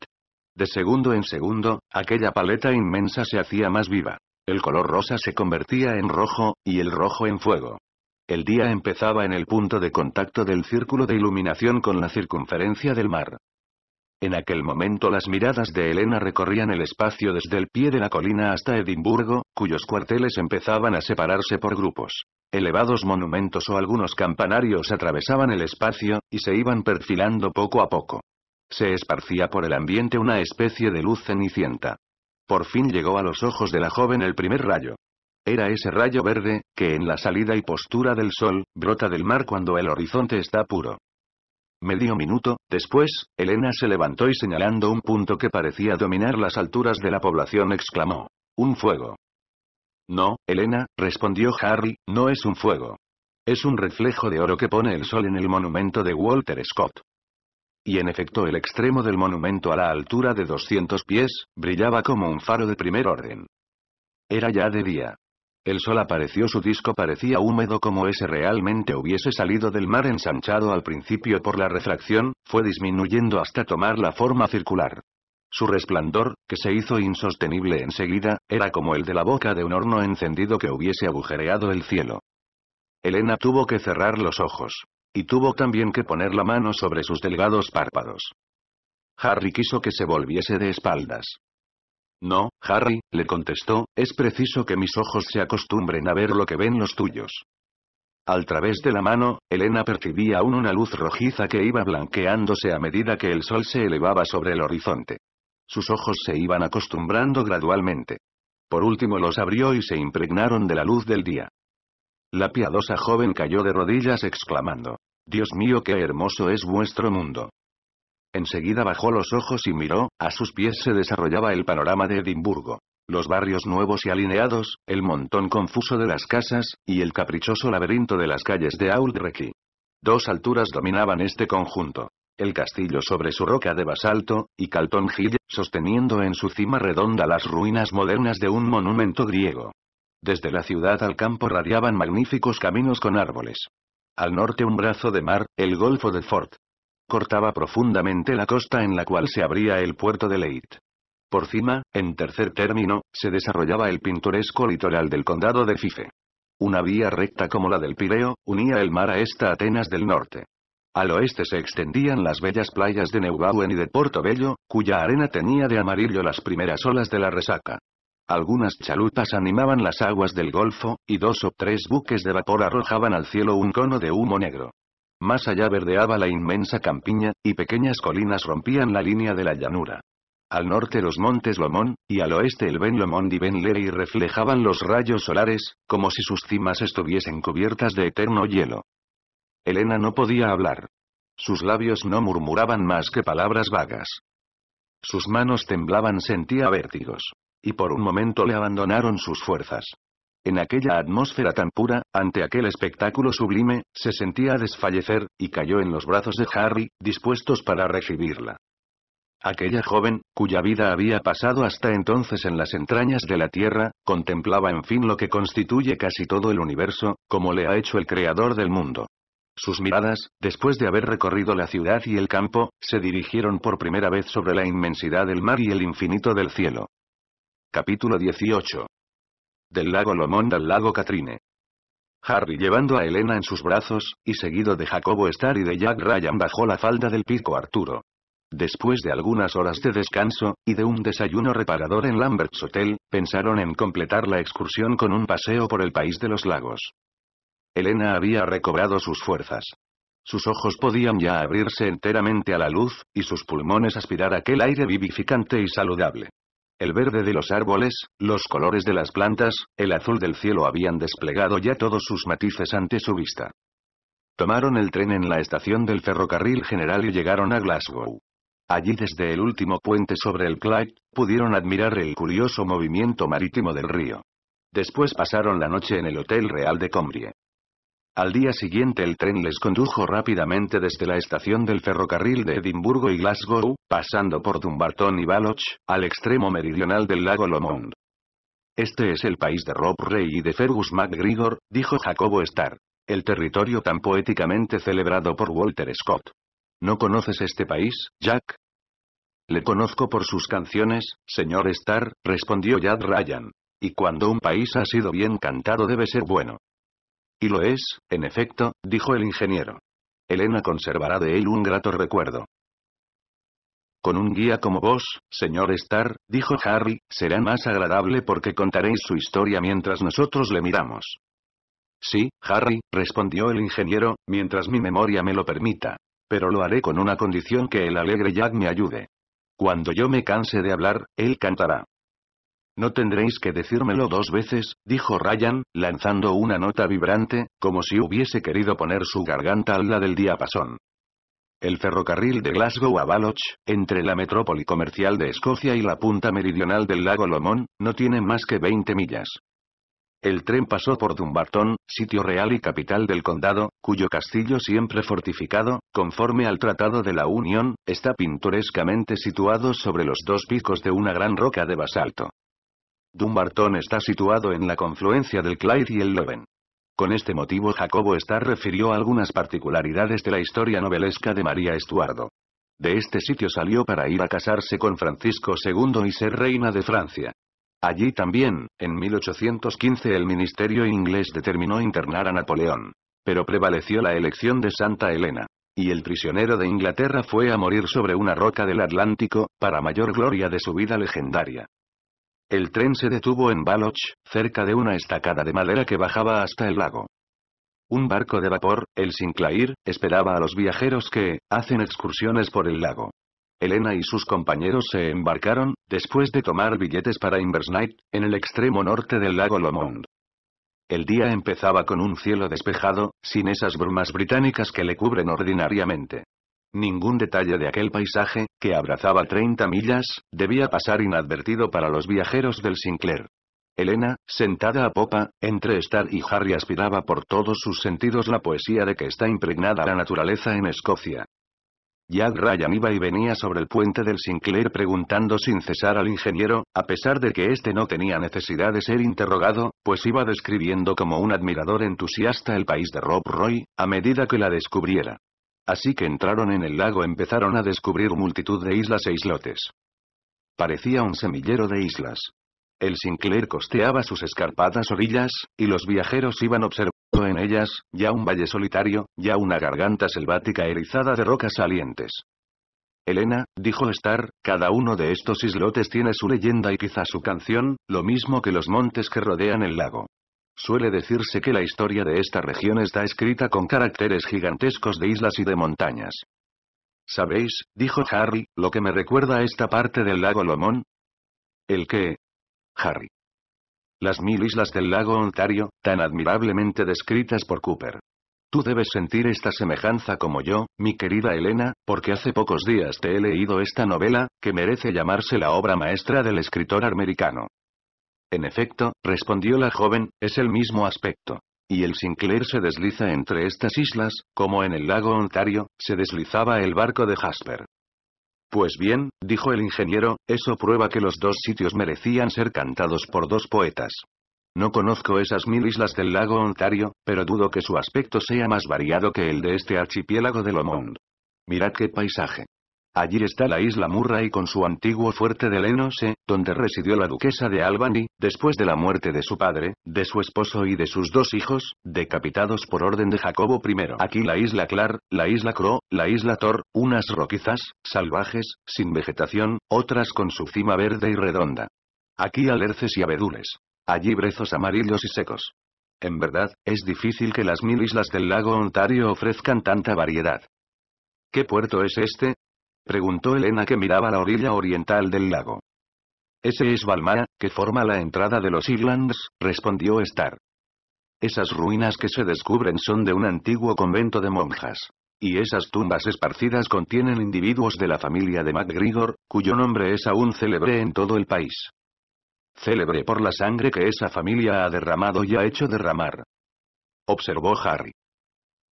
De segundo en segundo, aquella paleta inmensa se hacía más viva. El color rosa se convertía en rojo, y el rojo en fuego. El día empezaba en el punto de contacto del círculo de iluminación con la circunferencia del mar. En aquel momento las miradas de Elena recorrían el espacio desde el pie de la colina hasta Edimburgo, cuyos cuarteles empezaban a separarse por grupos. Elevados monumentos o algunos campanarios atravesaban el espacio, y se iban perfilando poco a poco. Se esparcía por el ambiente una especie de luz cenicienta. Por fin llegó a los ojos de la joven el primer rayo. Era ese rayo verde, que en la salida y postura del sol, brota del mar cuando el horizonte está puro. Medio minuto, después, Elena se levantó y señalando un punto que parecía dominar las alturas de la población exclamó. Un fuego. No, Elena, respondió Harry, no es un fuego. Es un reflejo de oro que pone el sol en el monumento de Walter Scott. Y en efecto el extremo del monumento a la altura de 200 pies, brillaba como un faro de primer orden. Era ya de día. El sol apareció su disco parecía húmedo como ese realmente hubiese salido del mar ensanchado al principio por la refracción, fue disminuyendo hasta tomar la forma circular. Su resplandor, que se hizo insostenible enseguida, era como el de la boca de un horno encendido que hubiese agujereado el cielo. Elena tuvo que cerrar los ojos. Y tuvo también que poner la mano sobre sus delgados párpados. Harry quiso que se volviese de espaldas. No, Harry, le contestó, es preciso que mis ojos se acostumbren a ver lo que ven los tuyos. Al través de la mano, Elena percibía aún una luz rojiza que iba blanqueándose a medida que el sol se elevaba sobre el horizonte. Sus ojos se iban acostumbrando gradualmente. Por último los abrió y se impregnaron de la luz del día. La piadosa joven cayó de rodillas exclamando, Dios mío, qué hermoso es vuestro mundo. Enseguida bajó los ojos y miró, a sus pies se desarrollaba el panorama de Edimburgo. Los barrios nuevos y alineados, el montón confuso de las casas, y el caprichoso laberinto de las calles de Reekie. Dos alturas dominaban este conjunto. El castillo sobre su roca de basalto, y Calton Hill, sosteniendo en su cima redonda las ruinas modernas de un monumento griego. Desde la ciudad al campo radiaban magníficos caminos con árboles. Al norte un brazo de mar, el Golfo de Ford, cortaba profundamente la costa en la cual se abría el puerto de Leith. Por cima, en tercer término, se desarrollaba el pintoresco litoral del condado de Fife. Una vía recta como la del Pireo, unía el mar a esta Atenas del norte. Al oeste se extendían las bellas playas de Neubauen y de Portobello, cuya arena tenía de amarillo las primeras olas de la resaca. Algunas chalupas animaban las aguas del golfo, y dos o tres buques de vapor arrojaban al cielo un cono de humo negro. Más allá verdeaba la inmensa campiña, y pequeñas colinas rompían la línea de la llanura. Al norte los montes Lomón, y al oeste el Ben Lomond y Ben Leri reflejaban los rayos solares, como si sus cimas estuviesen cubiertas de eterno hielo. Elena no podía hablar. Sus labios no murmuraban más que palabras vagas. Sus manos temblaban, sentía vértigos. Y por un momento le abandonaron sus fuerzas. En aquella atmósfera tan pura, ante aquel espectáculo sublime, se sentía a desfallecer, y cayó en los brazos de Harry, dispuestos para recibirla. Aquella joven, cuya vida había pasado hasta entonces en las entrañas de la Tierra, contemplaba en fin lo que constituye casi todo el universo, como le ha hecho el creador del mundo. Sus miradas, después de haber recorrido la ciudad y el campo, se dirigieron por primera vez sobre la inmensidad del mar y el infinito del cielo. Capítulo 18 del lago Lomond al lago Katrine. Harry llevando a Elena en sus brazos, y seguido de Jacobo Star y de Jack Ryan bajó la falda del pico Arturo. Después de algunas horas de descanso, y de un desayuno reparador en Lambert's Hotel, pensaron en completar la excursión con un paseo por el país de los lagos. Elena había recobrado sus fuerzas. Sus ojos podían ya abrirse enteramente a la luz, y sus pulmones aspirar aquel aire vivificante y saludable. El verde de los árboles, los colores de las plantas, el azul del cielo habían desplegado ya todos sus matices ante su vista. Tomaron el tren en la estación del ferrocarril general y llegaron a Glasgow. Allí desde el último puente sobre el Clyde, pudieron admirar el curioso movimiento marítimo del río. Después pasaron la noche en el Hotel Real de Combrie. Al día siguiente el tren les condujo rápidamente desde la estación del ferrocarril de Edimburgo y Glasgow, pasando por Dumbarton y Baloch, al extremo meridional del lago Lomond. Este es el país de Rob Ray y de Fergus MacGregor, dijo Jacobo Starr. El territorio tan poéticamente celebrado por Walter Scott. ¿No conoces este país, Jack? Le conozco por sus canciones, señor Starr, respondió Jad Ryan. Y cuando un país ha sido bien cantado debe ser bueno. Y lo es, en efecto, dijo el ingeniero. Elena conservará de él un grato recuerdo. Con un guía como vos, señor Star, dijo Harry, será más agradable porque contaréis su historia mientras nosotros le miramos. Sí, Harry, respondió el ingeniero, mientras mi memoria me lo permita. Pero lo haré con una condición que el alegre Jack me ayude. Cuando yo me canse de hablar, él cantará. No tendréis que decírmelo dos veces, dijo Ryan, lanzando una nota vibrante, como si hubiese querido poner su garganta a la del diapasón. El ferrocarril de Glasgow a Baloch, entre la metrópoli comercial de Escocia y la punta meridional del lago Lomón, no tiene más que 20 millas. El tren pasó por Dumbarton, sitio real y capital del condado, cuyo castillo siempre fortificado, conforme al Tratado de la Unión, está pintorescamente situado sobre los dos picos de una gran roca de basalto. Dumbarton está situado en la confluencia del Clyde y el Leven. Con este motivo Jacobo Starr refirió algunas particularidades de la historia novelesca de María Estuardo. De este sitio salió para ir a casarse con Francisco II y ser reina de Francia. Allí también, en 1815 el ministerio inglés determinó internar a Napoleón. Pero prevaleció la elección de Santa Elena. Y el prisionero de Inglaterra fue a morir sobre una roca del Atlántico, para mayor gloria de su vida legendaria. El tren se detuvo en Baloch, cerca de una estacada de madera que bajaba hasta el lago. Un barco de vapor, el Sinclair, esperaba a los viajeros que hacen excursiones por el lago. Elena y sus compañeros se embarcaron, después de tomar billetes para Inversnight, en el extremo norte del lago Lomond. El día empezaba con un cielo despejado, sin esas brumas británicas que le cubren ordinariamente. Ningún detalle de aquel paisaje, que abrazaba 30 millas, debía pasar inadvertido para los viajeros del Sinclair. Elena, sentada a popa, entre Star y Harry aspiraba por todos sus sentidos la poesía de que está impregnada la naturaleza en Escocia. Jack Ryan iba y venía sobre el puente del Sinclair preguntando sin cesar al ingeniero, a pesar de que éste no tenía necesidad de ser interrogado, pues iba describiendo como un admirador entusiasta el país de Rob Roy, a medida que la descubriera. Así que entraron en el lago empezaron a descubrir multitud de islas e islotes. Parecía un semillero de islas. El Sinclair costeaba sus escarpadas orillas, y los viajeros iban observando en ellas, ya un valle solitario, ya una garganta selvática erizada de rocas salientes. Elena, dijo Star, cada uno de estos islotes tiene su leyenda y quizá su canción, lo mismo que los montes que rodean el lago. Suele decirse que la historia de esta región está escrita con caracteres gigantescos de islas y de montañas. ¿Sabéis, dijo Harry, lo que me recuerda a esta parte del lago Lomón? ¿El qué? Harry. Las mil islas del lago Ontario, tan admirablemente descritas por Cooper. Tú debes sentir esta semejanza como yo, mi querida Elena, porque hace pocos días te he leído esta novela, que merece llamarse la obra maestra del escritor americano. En efecto, respondió la joven, es el mismo aspecto. Y el Sinclair se desliza entre estas islas, como en el lago Ontario, se deslizaba el barco de Jasper. Pues bien, dijo el ingeniero, eso prueba que los dos sitios merecían ser cantados por dos poetas. No conozco esas mil islas del lago Ontario, pero dudo que su aspecto sea más variado que el de este archipiélago de Lomond. Mirad qué paisaje. Allí está la isla Murray con su antiguo fuerte de Lenose, donde residió la duquesa de Albany, después de la muerte de su padre, de su esposo y de sus dos hijos, decapitados por orden de Jacobo I. Aquí la isla Clar, la isla Cro, la isla Thor, unas roquizas, salvajes, sin vegetación, otras con su cima verde y redonda. Aquí alerces y abedules. Allí brezos amarillos y secos. En verdad, es difícil que las mil islas del lago Ontario ofrezcan tanta variedad. ¿Qué puerto es este? preguntó Elena que miraba la orilla oriental del lago. Ese es Balmara, que forma la entrada de los Islands, respondió Star. Esas ruinas que se descubren son de un antiguo convento de monjas. Y esas tumbas esparcidas contienen individuos de la familia de MacGregor, cuyo nombre es aún célebre en todo el país. Célebre por la sangre que esa familia ha derramado y ha hecho derramar. Observó Harry.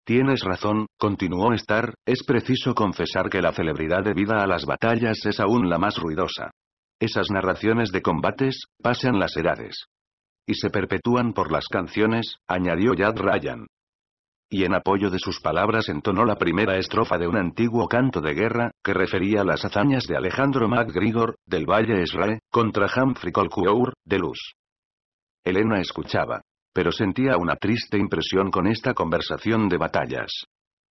Tienes razón, continuó Star, es preciso confesar que la celebridad debida a las batallas es aún la más ruidosa. Esas narraciones de combates, pasan las edades. Y se perpetúan por las canciones, añadió Yad Ryan. Y en apoyo de sus palabras entonó la primera estrofa de un antiguo canto de guerra, que refería a las hazañas de Alejandro MacGregor, del Valle Esrae, contra Humphrey Colcour, de Luz. Elena escuchaba pero sentía una triste impresión con esta conversación de batallas.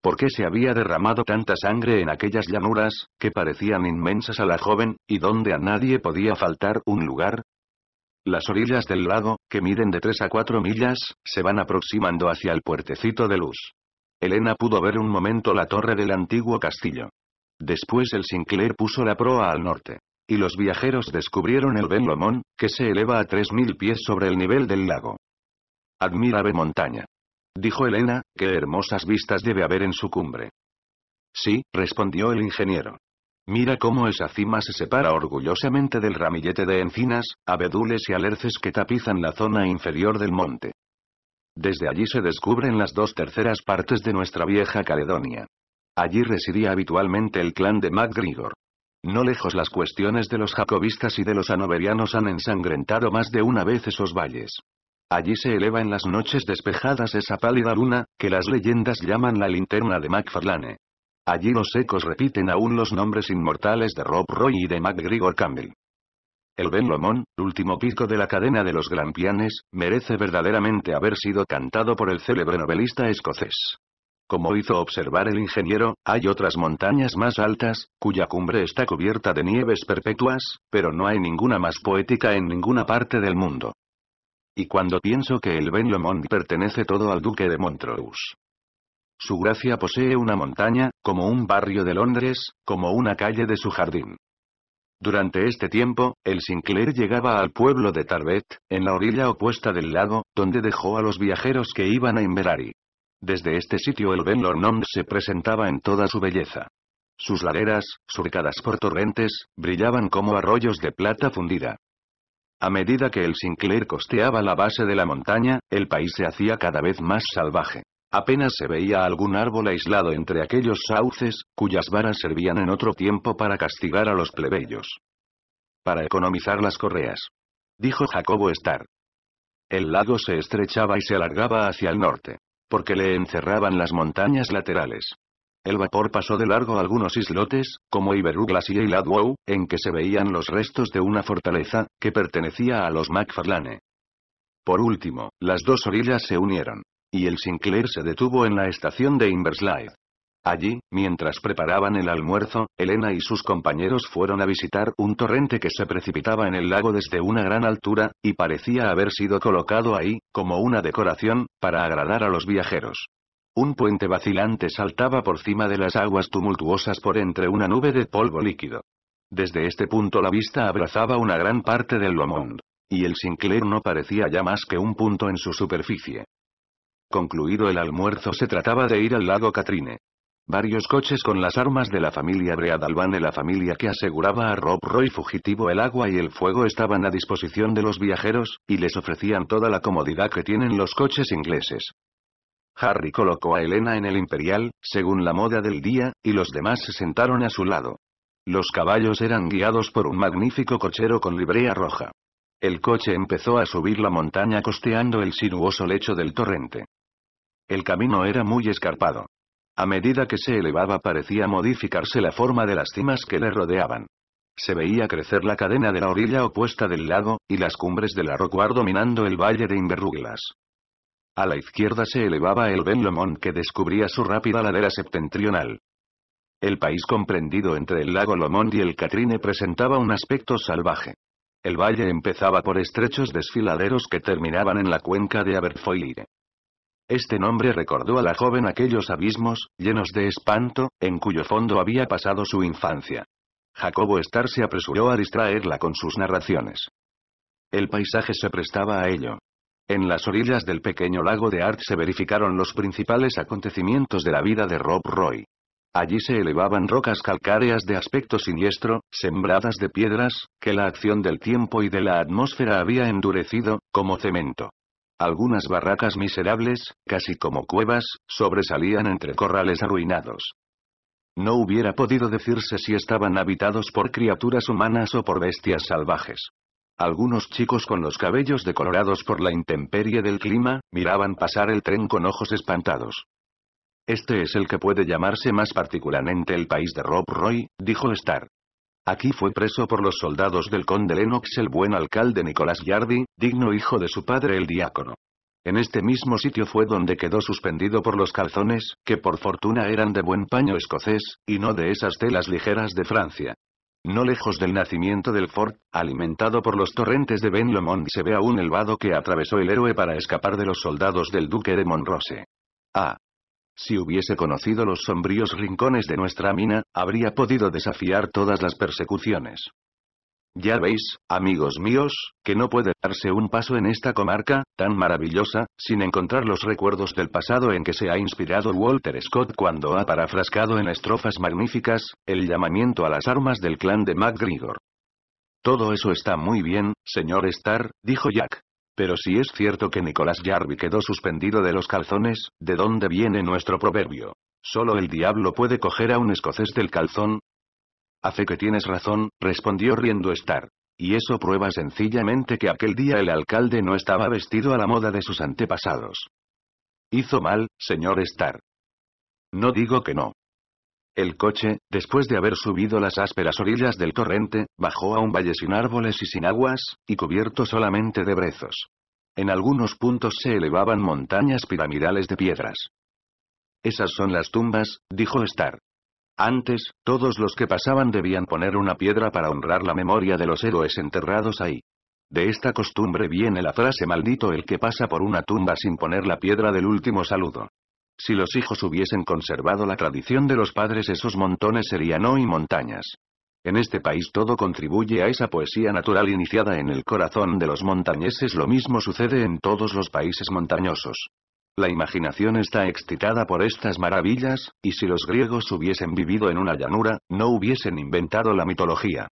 ¿Por qué se había derramado tanta sangre en aquellas llanuras, que parecían inmensas a la joven, y donde a nadie podía faltar un lugar? Las orillas del lago, que miden de tres a cuatro millas, se van aproximando hacia el puertecito de luz. Elena pudo ver un momento la torre del antiguo castillo. Después el Sinclair puso la proa al norte. Y los viajeros descubrieron el Ben Lomón, que se eleva a 3.000 pies sobre el nivel del lago. Admirable montaña. Dijo Elena, qué hermosas vistas debe haber en su cumbre. Sí, respondió el ingeniero. Mira cómo esa cima se separa orgullosamente del ramillete de encinas, abedules y alerces que tapizan la zona inferior del monte. Desde allí se descubren las dos terceras partes de nuestra vieja Caledonia. Allí residía habitualmente el clan de MacGregor. No lejos las cuestiones de los jacobistas y de los anoverianos han ensangrentado más de una vez esos valles. Allí se eleva en las noches despejadas esa pálida luna, que las leyendas llaman la linterna de Macfarlane. Allí los ecos repiten aún los nombres inmortales de Rob Roy y de MacGregor Campbell. El Ben Lomón, último pico de la cadena de los Grampianes, merece verdaderamente haber sido cantado por el célebre novelista escocés. Como hizo observar el ingeniero, hay otras montañas más altas, cuya cumbre está cubierta de nieves perpetuas, pero no hay ninguna más poética en ninguna parte del mundo. Y cuando pienso que el Ben Lomond pertenece todo al duque de Montreux. Su gracia posee una montaña, como un barrio de Londres, como una calle de su jardín. Durante este tiempo, el Sinclair llegaba al pueblo de Tarbet, en la orilla opuesta del lago, donde dejó a los viajeros que iban a Inverary. Desde este sitio el Ben Lomond se presentaba en toda su belleza. Sus laderas, surcadas por torrentes, brillaban como arroyos de plata fundida. A medida que el Sinclair costeaba la base de la montaña, el país se hacía cada vez más salvaje. Apenas se veía algún árbol aislado entre aquellos sauces, cuyas varas servían en otro tiempo para castigar a los plebeyos. Para economizar las correas. Dijo Jacobo Starr. El lago se estrechaba y se alargaba hacia el norte. Porque le encerraban las montañas laterales. El vapor pasó de largo algunos islotes, como Iberuglas y Eiladwow, en que se veían los restos de una fortaleza, que pertenecía a los Macfarlane. Por último, las dos orillas se unieron. Y el Sinclair se detuvo en la estación de Inverslide. Allí, mientras preparaban el almuerzo, Elena y sus compañeros fueron a visitar un torrente que se precipitaba en el lago desde una gran altura, y parecía haber sido colocado ahí, como una decoración, para agradar a los viajeros. Un puente vacilante saltaba por cima de las aguas tumultuosas por entre una nube de polvo líquido. Desde este punto la vista abrazaba una gran parte del Lomond. Y el Sinclair no parecía ya más que un punto en su superficie. Concluido el almuerzo se trataba de ir al lago Catrine. Varios coches con las armas de la familia de la familia que aseguraba a Rob Roy fugitivo el agua y el fuego estaban a disposición de los viajeros, y les ofrecían toda la comodidad que tienen los coches ingleses. Harry colocó a Elena en el Imperial, según la moda del día, y los demás se sentaron a su lado. Los caballos eran guiados por un magnífico cochero con librea roja. El coche empezó a subir la montaña costeando el sinuoso lecho del torrente. El camino era muy escarpado. A medida que se elevaba parecía modificarse la forma de las cimas que le rodeaban. Se veía crecer la cadena de la orilla opuesta del lago, y las cumbres del arrocuar dominando el valle de Inverruglas. A la izquierda se elevaba el Ben Lomond que descubría su rápida ladera septentrional. El país comprendido entre el lago Lomond y el Catrine presentaba un aspecto salvaje. El valle empezaba por estrechos desfiladeros que terminaban en la cuenca de Aberfoyle. Este nombre recordó a la joven aquellos abismos, llenos de espanto, en cuyo fondo había pasado su infancia. Jacobo Star se apresuró a distraerla con sus narraciones. El paisaje se prestaba a ello. En las orillas del pequeño lago de Art se verificaron los principales acontecimientos de la vida de Rob Roy. Allí se elevaban rocas calcáreas de aspecto siniestro, sembradas de piedras, que la acción del tiempo y de la atmósfera había endurecido, como cemento. Algunas barracas miserables, casi como cuevas, sobresalían entre corrales arruinados. No hubiera podido decirse si estaban habitados por criaturas humanas o por bestias salvajes. Algunos chicos con los cabellos decolorados por la intemperie del clima, miraban pasar el tren con ojos espantados. Este es el que puede llamarse más particularmente el país de Rob Roy, dijo Star. Aquí fue preso por los soldados del conde Lennox el buen alcalde Nicolás Yardi, digno hijo de su padre el diácono. En este mismo sitio fue donde quedó suspendido por los calzones, que por fortuna eran de buen paño escocés, y no de esas telas ligeras de Francia. No lejos del nacimiento del Ford, alimentado por los torrentes de Ben Lomond se ve aún un vado que atravesó el héroe para escapar de los soldados del duque de Monrose. Ah. Si hubiese conocido los sombríos rincones de nuestra mina, habría podido desafiar todas las persecuciones. Ya veis, amigos míos, que no puede darse un paso en esta comarca, tan maravillosa, sin encontrar los recuerdos del pasado en que se ha inspirado Walter Scott cuando ha parafrascado en estrofas magníficas, el llamamiento a las armas del clan de MacGregor. Todo eso está muy bien, señor Starr, dijo Jack. Pero si es cierto que Nicolás Jarby quedó suspendido de los calzones, ¿de dónde viene nuestro proverbio? Solo el diablo puede coger a un escocés del calzón, Hace que tienes razón, respondió riendo Star. Y eso prueba sencillamente que aquel día el alcalde no estaba vestido a la moda de sus antepasados. Hizo mal, señor Star. No digo que no. El coche, después de haber subido las ásperas orillas del torrente, bajó a un valle sin árboles y sin aguas, y cubierto solamente de brezos. En algunos puntos se elevaban montañas piramidales de piedras. Esas son las tumbas, dijo Star. Antes, todos los que pasaban debían poner una piedra para honrar la memoria de los héroes enterrados ahí. De esta costumbre viene la frase maldito el que pasa por una tumba sin poner la piedra del último saludo. Si los hijos hubiesen conservado la tradición de los padres esos montones serían hoy montañas. En este país todo contribuye a esa poesía natural iniciada en el corazón de los montañeses lo mismo sucede en todos los países montañosos. La imaginación está excitada por estas maravillas, y si los griegos hubiesen vivido en una llanura, no hubiesen inventado la mitología.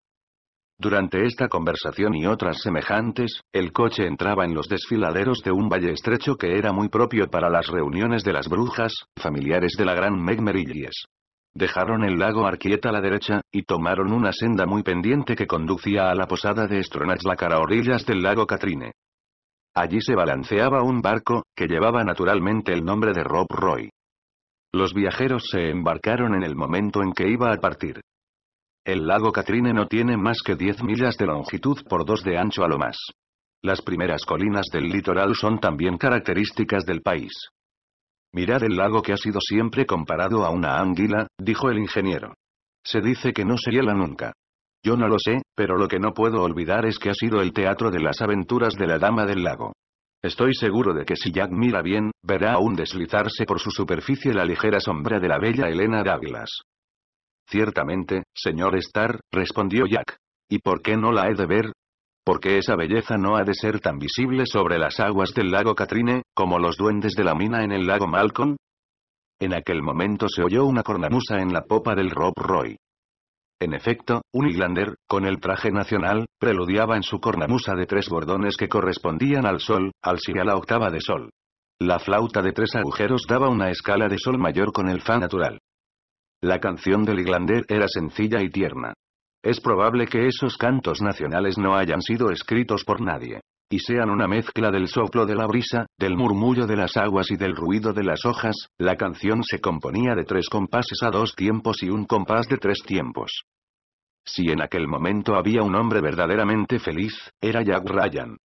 Durante esta conversación y otras semejantes, el coche entraba en los desfiladeros de un valle estrecho que era muy propio para las reuniones de las brujas, familiares de la gran Megmerillies. Dejaron el lago Arquieta a la derecha, y tomaron una senda muy pendiente que conducía a la posada de Stronach la cara orillas del lago Catrine. Allí se balanceaba un barco, que llevaba naturalmente el nombre de Rob Roy. Los viajeros se embarcaron en el momento en que iba a partir. El lago Catrine no tiene más que 10 millas de longitud por 2 de ancho a lo más. Las primeras colinas del litoral son también características del país. Mirad el lago que ha sido siempre comparado a una anguila, dijo el ingeniero. Se dice que no se hiela nunca. Yo no lo sé, pero lo que no puedo olvidar es que ha sido el teatro de las aventuras de la Dama del Lago. Estoy seguro de que si Jack mira bien, verá aún deslizarse por su superficie la ligera sombra de la bella Elena Douglas». Ciertamente, señor Starr, respondió Jack. ¿Y por qué no la he de ver? Porque esa belleza no ha de ser tan visible sobre las aguas del lago Catrine, como los duendes de la mina en el lago Malcolm. En aquel momento se oyó una cornamusa en la popa del Rob Roy. En efecto, un Iglander con el traje nacional, preludiaba en su cornamusa de tres bordones que correspondían al sol, al si a la octava de sol. La flauta de tres agujeros daba una escala de sol mayor con el fa natural. La canción del Iglander era sencilla y tierna. Es probable que esos cantos nacionales no hayan sido escritos por nadie y sean una mezcla del soplo de la brisa, del murmullo de las aguas y del ruido de las hojas, la canción se componía de tres compases a dos tiempos y un compás de tres tiempos. Si en aquel momento había un hombre verdaderamente feliz, era Jack Ryan.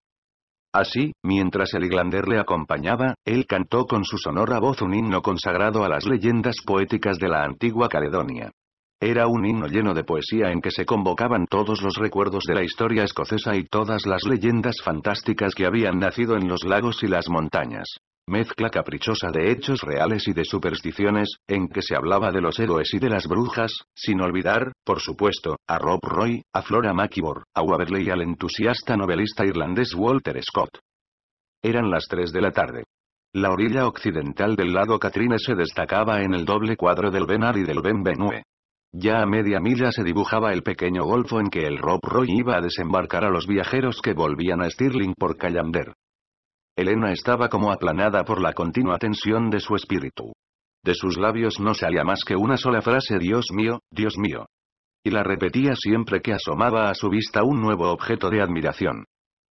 Así, mientras el Iglander le acompañaba, él cantó con su sonora voz un himno consagrado a las leyendas poéticas de la antigua Caledonia. Era un himno lleno de poesía en que se convocaban todos los recuerdos de la historia escocesa y todas las leyendas fantásticas que habían nacido en los lagos y las montañas. Mezcla caprichosa de hechos reales y de supersticiones, en que se hablaba de los héroes y de las brujas, sin olvidar, por supuesto, a Rob Roy, a Flora McIvor, a Waverley y al entusiasta novelista irlandés Walter Scott. Eran las tres de la tarde. La orilla occidental del lago Catrine se destacaba en el doble cuadro del Benar y del Ben Benue. Ya a media milla se dibujaba el pequeño golfo en que el Rob Roy iba a desembarcar a los viajeros que volvían a Stirling por Callander. Elena estaba como aplanada por la continua tensión de su espíritu. De sus labios no salía más que una sola frase Dios mío, Dios mío. Y la repetía siempre que asomaba a su vista un nuevo objeto de admiración.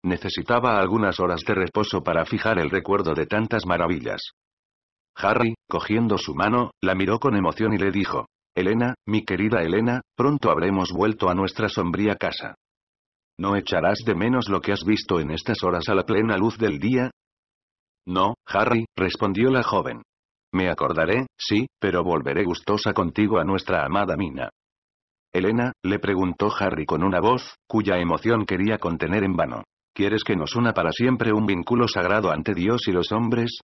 Necesitaba algunas horas de reposo para fijar el recuerdo de tantas maravillas. Harry, cogiendo su mano, la miró con emoción y le dijo, Elena, mi querida Elena, pronto habremos vuelto a nuestra sombría casa. ¿No echarás de menos lo que has visto en estas horas a la plena luz del día? No, Harry, respondió la joven. Me acordaré, sí, pero volveré gustosa contigo a nuestra amada mina. Elena, le preguntó Harry con una voz, cuya emoción quería contener en vano. ¿Quieres que nos una para siempre un vínculo sagrado ante Dios y los hombres?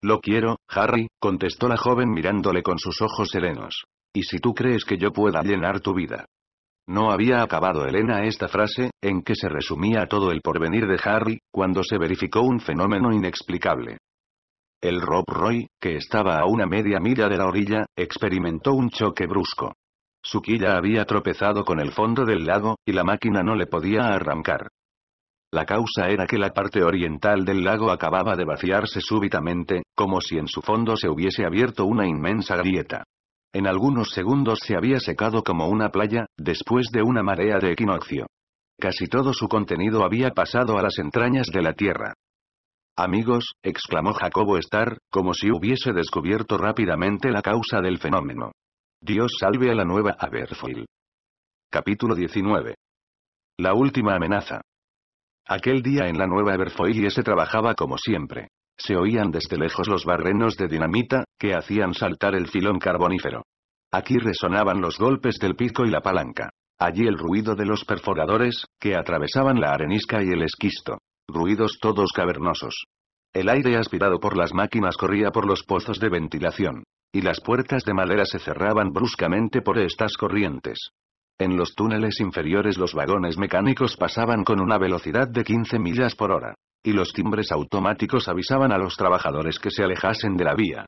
Lo quiero, Harry, contestó la joven mirándole con sus ojos serenos. Y si tú crees que yo pueda llenar tu vida. No había acabado Elena esta frase, en que se resumía todo el porvenir de Harry, cuando se verificó un fenómeno inexplicable. El Rob Roy, que estaba a una media milla de la orilla, experimentó un choque brusco. Su quilla había tropezado con el fondo del lago, y la máquina no le podía arrancar. La causa era que la parte oriental del lago acababa de vaciarse súbitamente, como si en su fondo se hubiese abierto una inmensa grieta. En algunos segundos se había secado como una playa, después de una marea de equinoccio. Casi todo su contenido había pasado a las entrañas de la Tierra. Amigos, exclamó Jacobo Star, como si hubiese descubierto rápidamente la causa del fenómeno. Dios salve a la nueva Aberfoil. Capítulo 19. La última amenaza. Aquel día en la nueva Aberfoil se trabajaba como siempre. Se oían desde lejos los barrenos de dinamita, que hacían saltar el filón carbonífero. Aquí resonaban los golpes del pico y la palanca. Allí el ruido de los perforadores, que atravesaban la arenisca y el esquisto. Ruidos todos cavernosos. El aire aspirado por las máquinas corría por los pozos de ventilación. Y las puertas de madera se cerraban bruscamente por estas corrientes. En los túneles inferiores los vagones mecánicos pasaban con una velocidad de 15 millas por hora y los timbres automáticos avisaban a los trabajadores que se alejasen de la vía.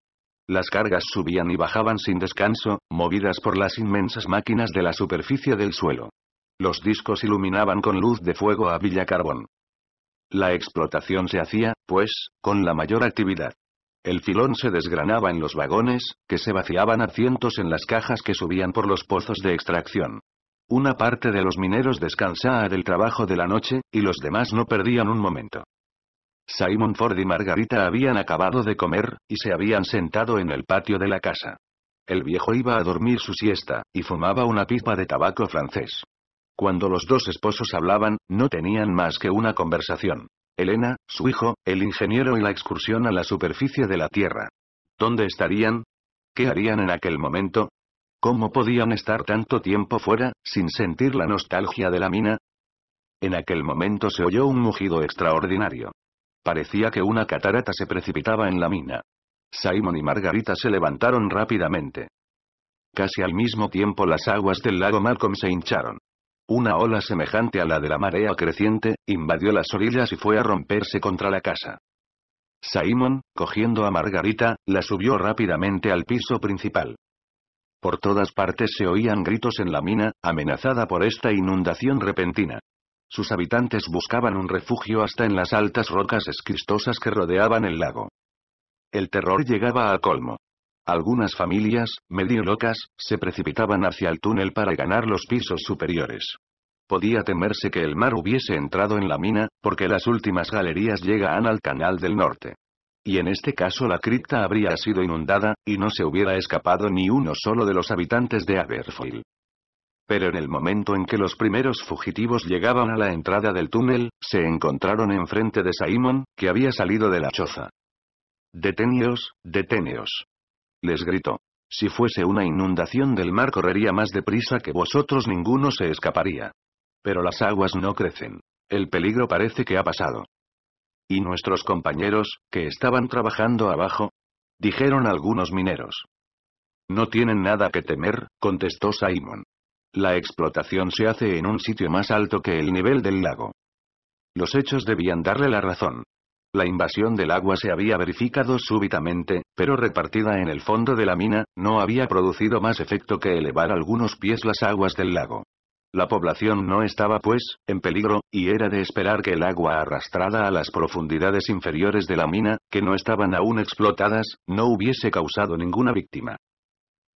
Las cargas subían y bajaban sin descanso, movidas por las inmensas máquinas de la superficie del suelo. Los discos iluminaban con luz de fuego a Villa Carbón. La explotación se hacía, pues, con la mayor actividad. El filón se desgranaba en los vagones, que se vaciaban a cientos en las cajas que subían por los pozos de extracción. Una parte de los mineros descansaba del trabajo de la noche, y los demás no perdían un momento. Simon Ford y Margarita habían acabado de comer, y se habían sentado en el patio de la casa. El viejo iba a dormir su siesta, y fumaba una pipa de tabaco francés. Cuando los dos esposos hablaban, no tenían más que una conversación. Elena, su hijo, el ingeniero y la excursión a la superficie de la Tierra. ¿Dónde estarían? ¿Qué harían en aquel momento? ¿Cómo podían estar tanto tiempo fuera, sin sentir la nostalgia de la mina? En aquel momento se oyó un mugido extraordinario. Parecía que una catarata se precipitaba en la mina. Simon y Margarita se levantaron rápidamente. Casi al mismo tiempo las aguas del lago Malcolm se hincharon. Una ola semejante a la de la marea creciente, invadió las orillas y fue a romperse contra la casa. Simon, cogiendo a Margarita, la subió rápidamente al piso principal. Por todas partes se oían gritos en la mina, amenazada por esta inundación repentina. Sus habitantes buscaban un refugio hasta en las altas rocas esquistosas que rodeaban el lago. El terror llegaba a colmo. Algunas familias, medio locas, se precipitaban hacia el túnel para ganar los pisos superiores. Podía temerse que el mar hubiese entrado en la mina, porque las últimas galerías llegan al canal del norte. Y en este caso la cripta habría sido inundada, y no se hubiera escapado ni uno solo de los habitantes de Aberfoyle. Pero en el momento en que los primeros fugitivos llegaban a la entrada del túnel, se encontraron enfrente de Simon, que había salido de la choza. Deteneos, deteneos. Les gritó. Si fuese una inundación del mar correría más deprisa que vosotros ninguno se escaparía. Pero las aguas no crecen. El peligro parece que ha pasado. ¿Y nuestros compañeros, que estaban trabajando abajo? Dijeron algunos mineros. No tienen nada que temer, contestó Simon. La explotación se hace en un sitio más alto que el nivel del lago. Los hechos debían darle la razón. La invasión del agua se había verificado súbitamente, pero repartida en el fondo de la mina, no había producido más efecto que elevar algunos pies las aguas del lago. La población no estaba pues, en peligro, y era de esperar que el agua arrastrada a las profundidades inferiores de la mina, que no estaban aún explotadas, no hubiese causado ninguna víctima.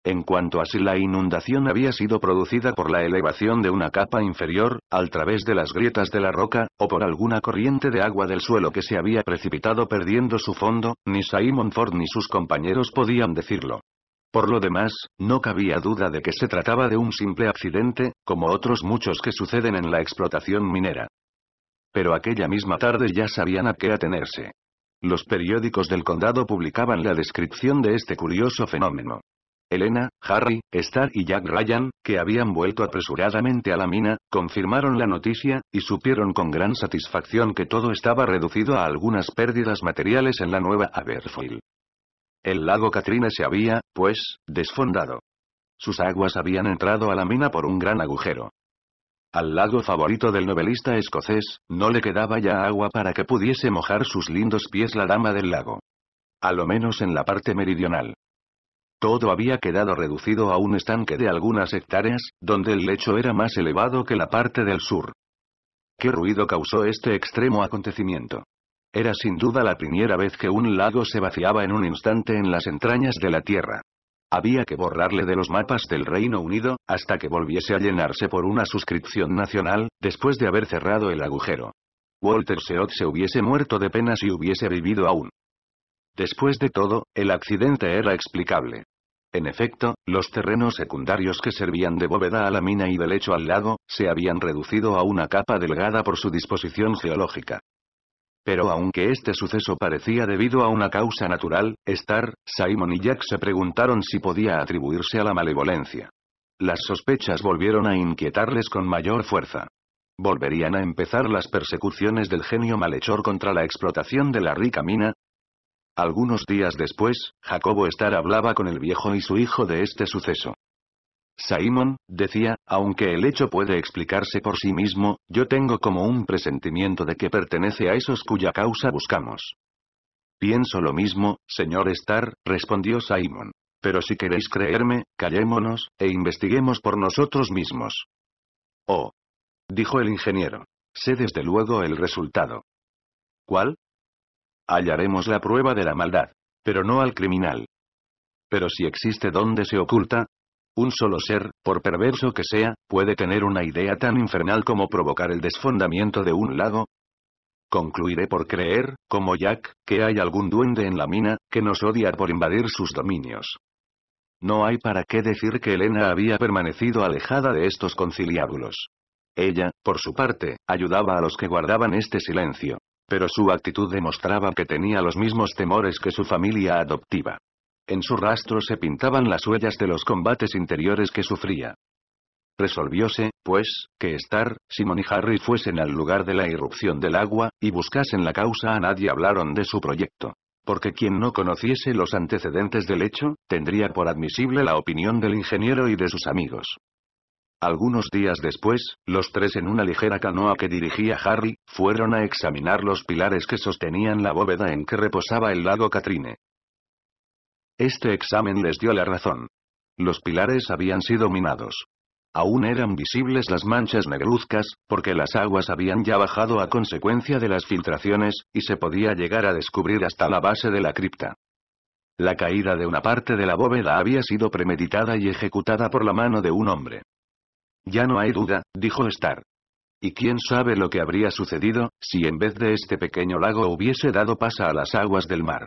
En cuanto a si la inundación había sido producida por la elevación de una capa inferior, al través de las grietas de la roca, o por alguna corriente de agua del suelo que se había precipitado perdiendo su fondo, ni Simon Ford ni sus compañeros podían decirlo. Por lo demás, no cabía duda de que se trataba de un simple accidente, como otros muchos que suceden en la explotación minera. Pero aquella misma tarde ya sabían a qué atenerse. Los periódicos del condado publicaban la descripción de este curioso fenómeno. Elena, Harry, Star y Jack Ryan, que habían vuelto apresuradamente a la mina, confirmaron la noticia, y supieron con gran satisfacción que todo estaba reducido a algunas pérdidas materiales en la nueva Aberfoyle. El lago Katrina se había, pues, desfondado. Sus aguas habían entrado a la mina por un gran agujero. Al lago favorito del novelista escocés, no le quedaba ya agua para que pudiese mojar sus lindos pies la dama del lago. A lo menos en la parte meridional. Todo había quedado reducido a un estanque de algunas hectáreas, donde el lecho era más elevado que la parte del sur. ¿Qué ruido causó este extremo acontecimiento? Era sin duda la primera vez que un lago se vaciaba en un instante en las entrañas de la tierra. Había que borrarle de los mapas del Reino Unido, hasta que volviese a llenarse por una suscripción nacional, después de haber cerrado el agujero. Walter Seot se hubiese muerto de penas si hubiese vivido aún. Después de todo, el accidente era explicable. En efecto, los terrenos secundarios que servían de bóveda a la mina y de lecho al lago, se habían reducido a una capa delgada por su disposición geológica. Pero aunque este suceso parecía debido a una causa natural, Star, Simon y Jack se preguntaron si podía atribuirse a la malevolencia. Las sospechas volvieron a inquietarles con mayor fuerza. Volverían a empezar las persecuciones del genio malhechor contra la explotación de la rica mina, algunos días después, Jacobo Star hablaba con el viejo y su hijo de este suceso. Simon, decía, aunque el hecho puede explicarse por sí mismo, yo tengo como un presentimiento de que pertenece a esos cuya causa buscamos. Pienso lo mismo, señor Star, respondió Simon. Pero si queréis creerme, callémonos, e investiguemos por nosotros mismos. Oh. Dijo el ingeniero. Sé desde luego el resultado. ¿Cuál? hallaremos la prueba de la maldad. Pero no al criminal. Pero si existe donde se oculta, un solo ser, por perverso que sea, puede tener una idea tan infernal como provocar el desfondamiento de un lago. Concluiré por creer, como Jack, que hay algún duende en la mina, que nos odia por invadir sus dominios. No hay para qué decir que Elena había permanecido alejada de estos conciliábulos. Ella, por su parte, ayudaba a los que guardaban este silencio pero su actitud demostraba que tenía los mismos temores que su familia adoptiva. En su rastro se pintaban las huellas de los combates interiores que sufría. Resolvióse, pues, que estar, Simon y Harry fuesen al lugar de la irrupción del agua, y buscasen la causa a nadie hablaron de su proyecto. Porque quien no conociese los antecedentes del hecho, tendría por admisible la opinión del ingeniero y de sus amigos. Algunos días después, los tres en una ligera canoa que dirigía Harry, fueron a examinar los pilares que sostenían la bóveda en que reposaba el lago Catrine. Este examen les dio la razón. Los pilares habían sido minados. Aún eran visibles las manchas negruzcas, porque las aguas habían ya bajado a consecuencia de las filtraciones, y se podía llegar a descubrir hasta la base de la cripta. La caída de una parte de la bóveda había sido premeditada y ejecutada por la mano de un hombre. Ya no hay duda, dijo Star. Y quién sabe lo que habría sucedido, si en vez de este pequeño lago hubiese dado pasa a las aguas del mar.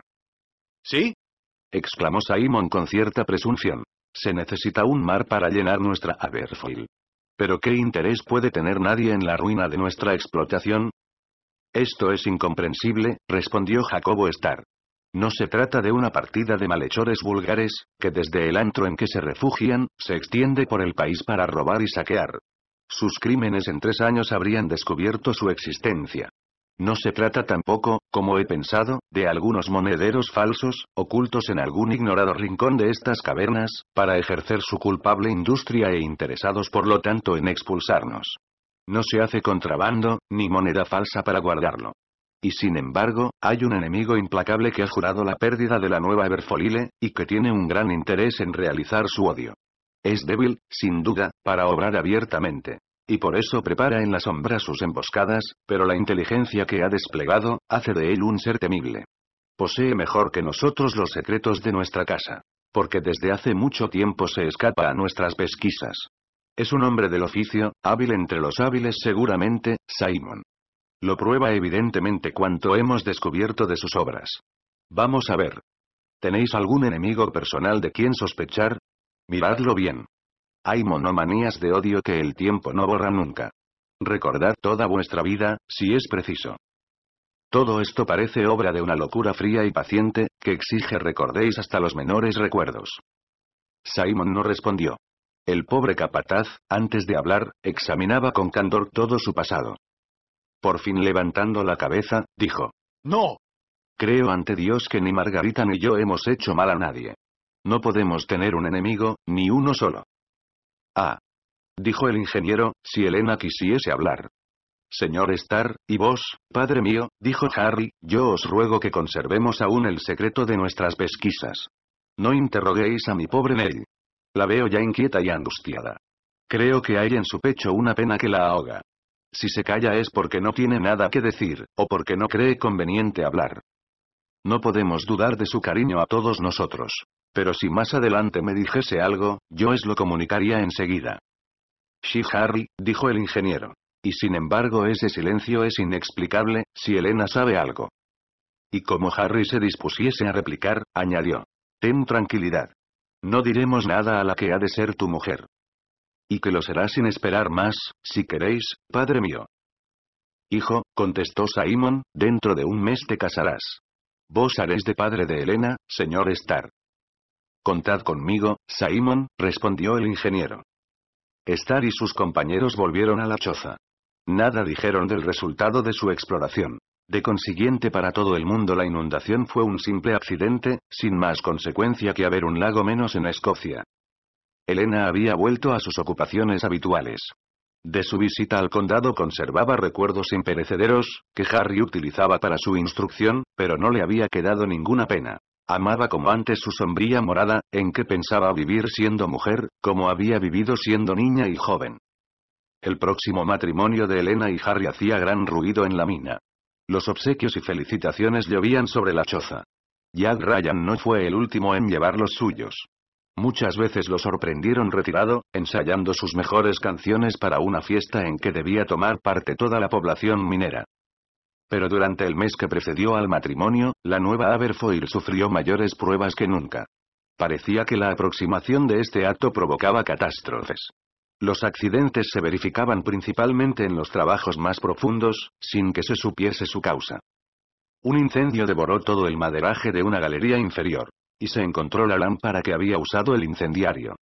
¿Sí? exclamó Simon con cierta presunción. Se necesita un mar para llenar nuestra Aberfoil. Pero ¿qué interés puede tener nadie en la ruina de nuestra explotación? Esto es incomprensible, respondió Jacobo Star. No se trata de una partida de malhechores vulgares, que desde el antro en que se refugian, se extiende por el país para robar y saquear. Sus crímenes en tres años habrían descubierto su existencia. No se trata tampoco, como he pensado, de algunos monederos falsos, ocultos en algún ignorado rincón de estas cavernas, para ejercer su culpable industria e interesados por lo tanto en expulsarnos. No se hace contrabando, ni moneda falsa para guardarlo. Y sin embargo, hay un enemigo implacable que ha jurado la pérdida de la nueva Everfolile, y que tiene un gran interés en realizar su odio. Es débil, sin duda, para obrar abiertamente. Y por eso prepara en la sombra sus emboscadas, pero la inteligencia que ha desplegado, hace de él un ser temible. Posee mejor que nosotros los secretos de nuestra casa. Porque desde hace mucho tiempo se escapa a nuestras pesquisas. Es un hombre del oficio, hábil entre los hábiles seguramente, Simon. Lo prueba evidentemente cuanto hemos descubierto de sus obras. Vamos a ver. ¿Tenéis algún enemigo personal de quien sospechar? Miradlo bien. Hay monomanías de odio que el tiempo no borra nunca. Recordad toda vuestra vida, si es preciso. Todo esto parece obra de una locura fría y paciente, que exige recordéis hasta los menores recuerdos. Simon no respondió. El pobre capataz, antes de hablar, examinaba con candor todo su pasado. Por fin levantando la cabeza, dijo. ¡No! Creo ante Dios que ni Margarita ni yo hemos hecho mal a nadie. No podemos tener un enemigo, ni uno solo. Ah. Dijo el ingeniero, si Elena quisiese hablar. Señor Star, y vos, padre mío, dijo Harry, yo os ruego que conservemos aún el secreto de nuestras pesquisas. No interroguéis a mi pobre Nell. La veo ya inquieta y angustiada. Creo que hay en su pecho una pena que la ahoga. Si se calla es porque no tiene nada que decir, o porque no cree conveniente hablar. No podemos dudar de su cariño a todos nosotros. Pero si más adelante me dijese algo, yo es lo comunicaría enseguida. Sí, Harry, dijo el ingeniero. Y sin embargo ese silencio es inexplicable, si Elena sabe algo. Y como Harry se dispusiese a replicar, añadió. Ten tranquilidad. No diremos nada a la que ha de ser tu mujer. Y que lo será sin esperar más, si queréis, padre mío. Hijo, contestó Simon, dentro de un mes te casarás. Vos haréis de padre de Elena, señor Star. Contad conmigo, Simon, respondió el ingeniero. Star y sus compañeros volvieron a la choza. Nada dijeron del resultado de su exploración. De consiguiente para todo el mundo la inundación fue un simple accidente, sin más consecuencia que haber un lago menos en Escocia. Elena había vuelto a sus ocupaciones habituales. De su visita al condado conservaba recuerdos imperecederos, que Harry utilizaba para su instrucción, pero no le había quedado ninguna pena. Amaba como antes su sombría morada, en que pensaba vivir siendo mujer, como había vivido siendo niña y joven. El próximo matrimonio de Elena y Harry hacía gran ruido en la mina. Los obsequios y felicitaciones llovían sobre la choza. Jack Ryan no fue el último en llevar los suyos. Muchas veces lo sorprendieron retirado, ensayando sus mejores canciones para una fiesta en que debía tomar parte toda la población minera. Pero durante el mes que precedió al matrimonio, la nueva Aberfoyle sufrió mayores pruebas que nunca. Parecía que la aproximación de este acto provocaba catástrofes. Los accidentes se verificaban principalmente en los trabajos más profundos, sin que se supiese su causa. Un incendio devoró todo el maderaje de una galería inferior. Y se encontró la lámpara que había usado el incendiario.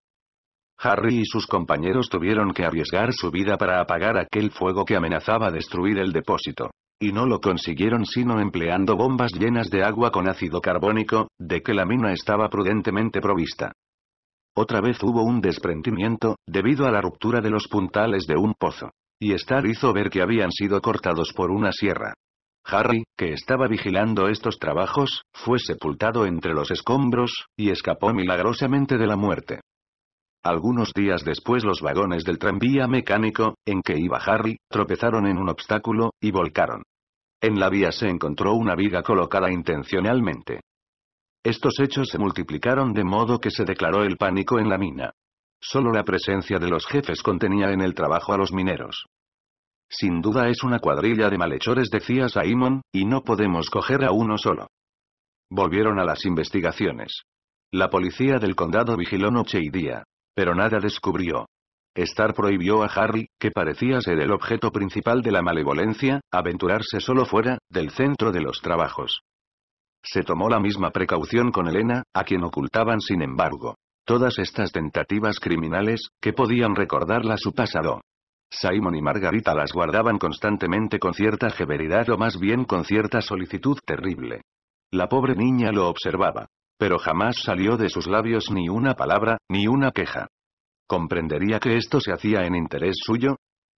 Harry y sus compañeros tuvieron que arriesgar su vida para apagar aquel fuego que amenazaba destruir el depósito. Y no lo consiguieron sino empleando bombas llenas de agua con ácido carbónico, de que la mina estaba prudentemente provista. Otra vez hubo un desprendimiento, debido a la ruptura de los puntales de un pozo. Y Star hizo ver que habían sido cortados por una sierra. Harry, que estaba vigilando estos trabajos, fue sepultado entre los escombros, y escapó milagrosamente de la muerte. Algunos días después los vagones del tranvía mecánico, en que iba Harry, tropezaron en un obstáculo, y volcaron. En la vía se encontró una viga colocada intencionalmente. Estos hechos se multiplicaron de modo que se declaró el pánico en la mina. Solo la presencia de los jefes contenía en el trabajo a los mineros. Sin duda es una cuadrilla de malhechores, decía Simon, y no podemos coger a uno solo. Volvieron a las investigaciones. La policía del condado vigiló noche y día. Pero nada descubrió. Star prohibió a Harry, que parecía ser el objeto principal de la malevolencia, aventurarse solo fuera, del centro de los trabajos. Se tomó la misma precaución con Elena, a quien ocultaban sin embargo. Todas estas tentativas criminales, que podían recordarla su pasado. Simon y Margarita las guardaban constantemente con cierta severidad o más bien con cierta solicitud terrible. La pobre niña lo observaba. Pero jamás salió de sus labios ni una palabra, ni una queja. ¿Comprendería que esto se hacía en interés suyo?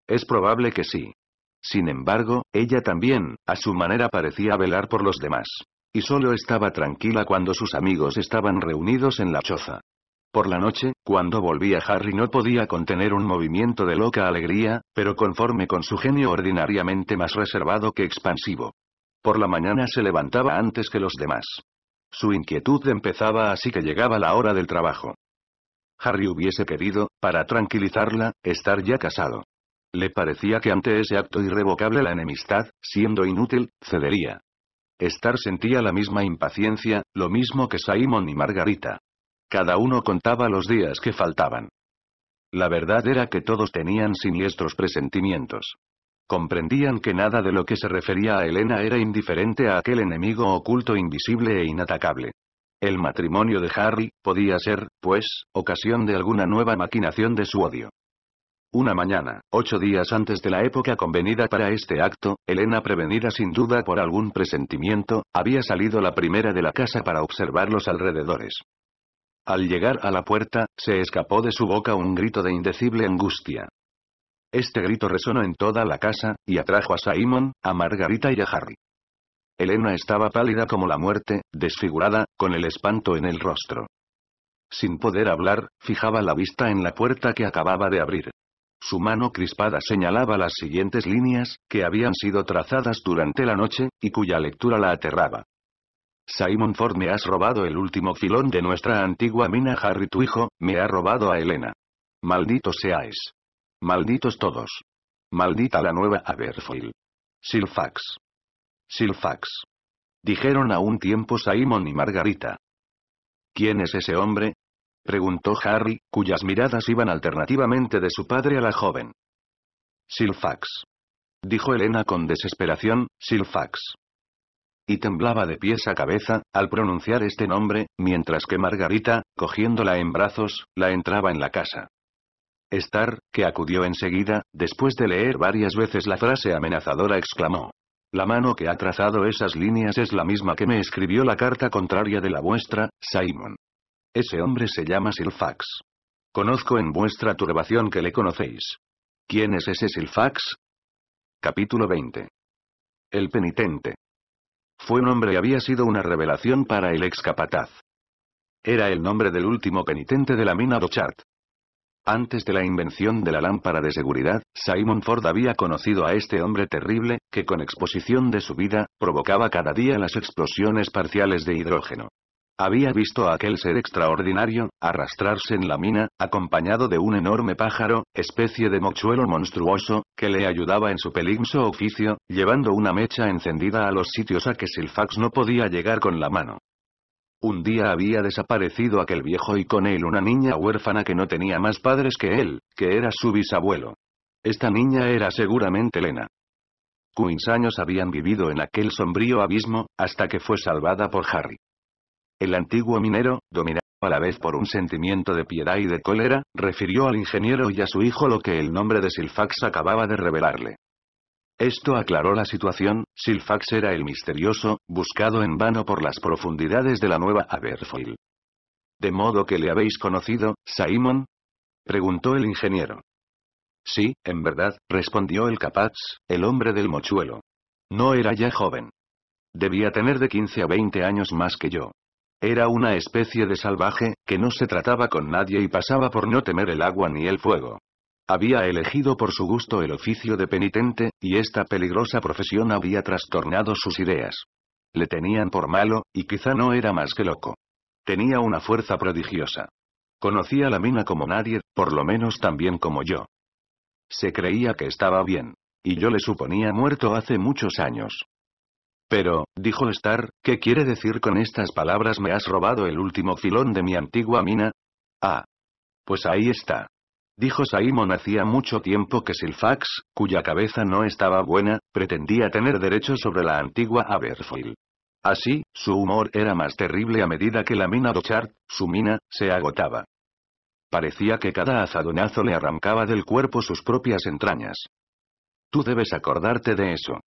Es probable que sí. Sin embargo, ella también, a su manera parecía velar por los demás. Y solo estaba tranquila cuando sus amigos estaban reunidos en la choza. Por la noche, cuando volvía Harry no podía contener un movimiento de loca alegría, pero conforme con su genio ordinariamente más reservado que expansivo. Por la mañana se levantaba antes que los demás. Su inquietud empezaba así que llegaba la hora del trabajo. Harry hubiese querido, para tranquilizarla, estar ya casado. Le parecía que ante ese acto irrevocable la enemistad, siendo inútil, cedería. Estar sentía la misma impaciencia, lo mismo que Simon y Margarita. Cada uno contaba los días que faltaban. La verdad era que todos tenían siniestros presentimientos. Comprendían que nada de lo que se refería a Elena era indiferente a aquel enemigo oculto invisible e inatacable. El matrimonio de Harry podía ser, pues, ocasión de alguna nueva maquinación de su odio. Una mañana, ocho días antes de la época convenida para este acto, Elena, prevenida sin duda por algún presentimiento, había salido la primera de la casa para observar los alrededores. Al llegar a la puerta, se escapó de su boca un grito de indecible angustia. Este grito resonó en toda la casa, y atrajo a Simon, a Margarita y a Harry. Elena estaba pálida como la muerte, desfigurada, con el espanto en el rostro. Sin poder hablar, fijaba la vista en la puerta que acababa de abrir. Su mano crispada señalaba las siguientes líneas, que habían sido trazadas durante la noche, y cuya lectura la aterraba. Simon Ford me has robado el último filón de nuestra antigua mina Harry tu hijo, me ha robado a Elena. Malditos seáis. Malditos todos. Maldita la nueva Aberfoil. Silfax. Silfax. Dijeron a un tiempo Simon y Margarita. ¿Quién es ese hombre? Preguntó Harry, cuyas miradas iban alternativamente de su padre a la joven. Silfax. Dijo Elena con desesperación, Silfax y temblaba de pies a cabeza, al pronunciar este nombre, mientras que Margarita, cogiéndola en brazos, la entraba en la casa. Star, que acudió enseguida, después de leer varias veces la frase amenazadora exclamó. La mano que ha trazado esas líneas es la misma que me escribió la carta contraria de la vuestra, Simon. Ese hombre se llama Silfax. Conozco en vuestra turbación que le conocéis. ¿Quién es ese Silfax? Capítulo 20. El penitente. Fue un hombre y había sido una revelación para el ex capataz. Era el nombre del último penitente de la mina Dochart. Antes de la invención de la lámpara de seguridad, Simon Ford había conocido a este hombre terrible, que con exposición de su vida, provocaba cada día las explosiones parciales de hidrógeno. Había visto a aquel ser extraordinario, arrastrarse en la mina, acompañado de un enorme pájaro, especie de mochuelo monstruoso, que le ayudaba en su peligroso oficio, llevando una mecha encendida a los sitios a que Silfax no podía llegar con la mano. Un día había desaparecido aquel viejo y con él una niña huérfana que no tenía más padres que él, que era su bisabuelo. Esta niña era seguramente Lena Quince años habían vivido en aquel sombrío abismo, hasta que fue salvada por Harry. El antiguo minero, dominado a la vez por un sentimiento de piedad y de cólera, refirió al ingeniero y a su hijo lo que el nombre de Silfax acababa de revelarle. Esto aclaró la situación, Silfax era el misterioso, buscado en vano por las profundidades de la nueva Aberfoil. ¿De modo que le habéis conocido, Simon? preguntó el ingeniero. Sí, en verdad, respondió el capaz, el hombre del mochuelo. No era ya joven. Debía tener de 15 a 20 años más que yo. Era una especie de salvaje, que no se trataba con nadie y pasaba por no temer el agua ni el fuego. Había elegido por su gusto el oficio de penitente, y esta peligrosa profesión había trastornado sus ideas. Le tenían por malo, y quizá no era más que loco. Tenía una fuerza prodigiosa. Conocía la mina como nadie, por lo menos tan bien como yo. Se creía que estaba bien. Y yo le suponía muerto hace muchos años. Pero, dijo Star, ¿qué quiere decir con estas palabras me has robado el último filón de mi antigua mina? Ah. Pues ahí está. Dijo Simon hacía mucho tiempo que Silfax, cuya cabeza no estaba buena, pretendía tener derecho sobre la antigua Aberfoyle. Así, su humor era más terrible a medida que la mina Dochart, su mina, se agotaba. Parecía que cada azadonazo le arrancaba del cuerpo sus propias entrañas. Tú debes acordarte de eso.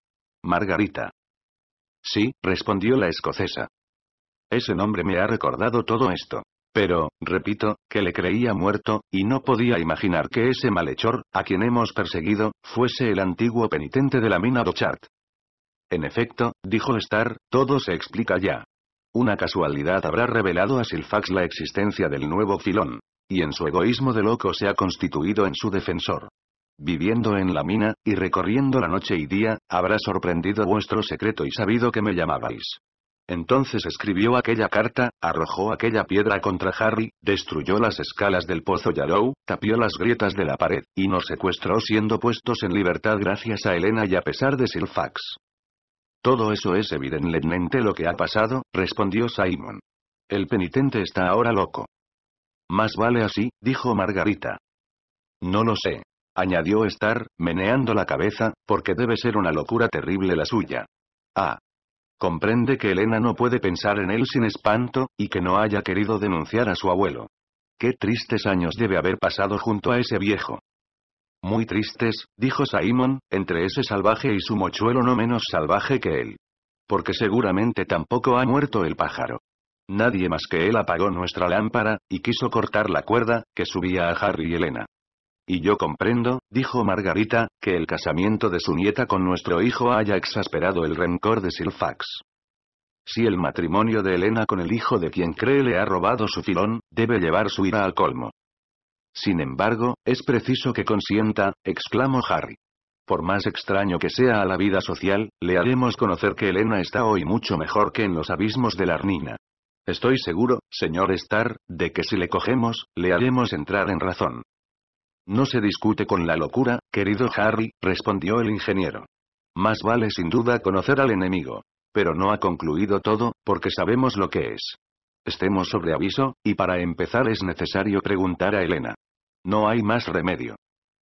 Margarita. Sí, respondió la escocesa. Ese nombre me ha recordado todo esto. Pero, repito, que le creía muerto, y no podía imaginar que ese malhechor, a quien hemos perseguido, fuese el antiguo penitente de la mina Dochart. En efecto, dijo Star, todo se explica ya. Una casualidad habrá revelado a Silfax la existencia del nuevo filón. Y en su egoísmo de loco se ha constituido en su defensor viviendo en la mina, y recorriendo la noche y día, habrá sorprendido vuestro secreto y sabido que me llamabais. Entonces escribió aquella carta, arrojó aquella piedra contra Harry, destruyó las escalas del pozo Yarrow, tapió las grietas de la pared, y nos secuestró siendo puestos en libertad gracias a Elena y a pesar de Silfax. Todo eso es evidentemente lo que ha pasado, respondió Simon. El penitente está ahora loco. Más vale así, dijo Margarita. No lo sé añadió Star, meneando la cabeza, porque debe ser una locura terrible la suya. Ah. Comprende que Elena no puede pensar en él sin espanto, y que no haya querido denunciar a su abuelo. Qué tristes años debe haber pasado junto a ese viejo. Muy tristes, dijo Simon, entre ese salvaje y su mochuelo no menos salvaje que él. Porque seguramente tampoco ha muerto el pájaro. Nadie más que él apagó nuestra lámpara, y quiso cortar la cuerda, que subía a Harry y Elena. Y yo comprendo, dijo Margarita, que el casamiento de su nieta con nuestro hijo haya exasperado el rencor de Silfax. Si el matrimonio de Elena con el hijo de quien cree le ha robado su filón, debe llevar su ira al colmo. Sin embargo, es preciso que consienta, exclamó Harry. Por más extraño que sea a la vida social, le haremos conocer que Elena está hoy mucho mejor que en los abismos de la Arnina. Estoy seguro, señor Star, de que si le cogemos, le haremos entrar en razón. No se discute con la locura, querido Harry, respondió el ingeniero. Más vale sin duda conocer al enemigo. Pero no ha concluido todo, porque sabemos lo que es. Estemos sobre aviso, y para empezar es necesario preguntar a Elena. No hay más remedio.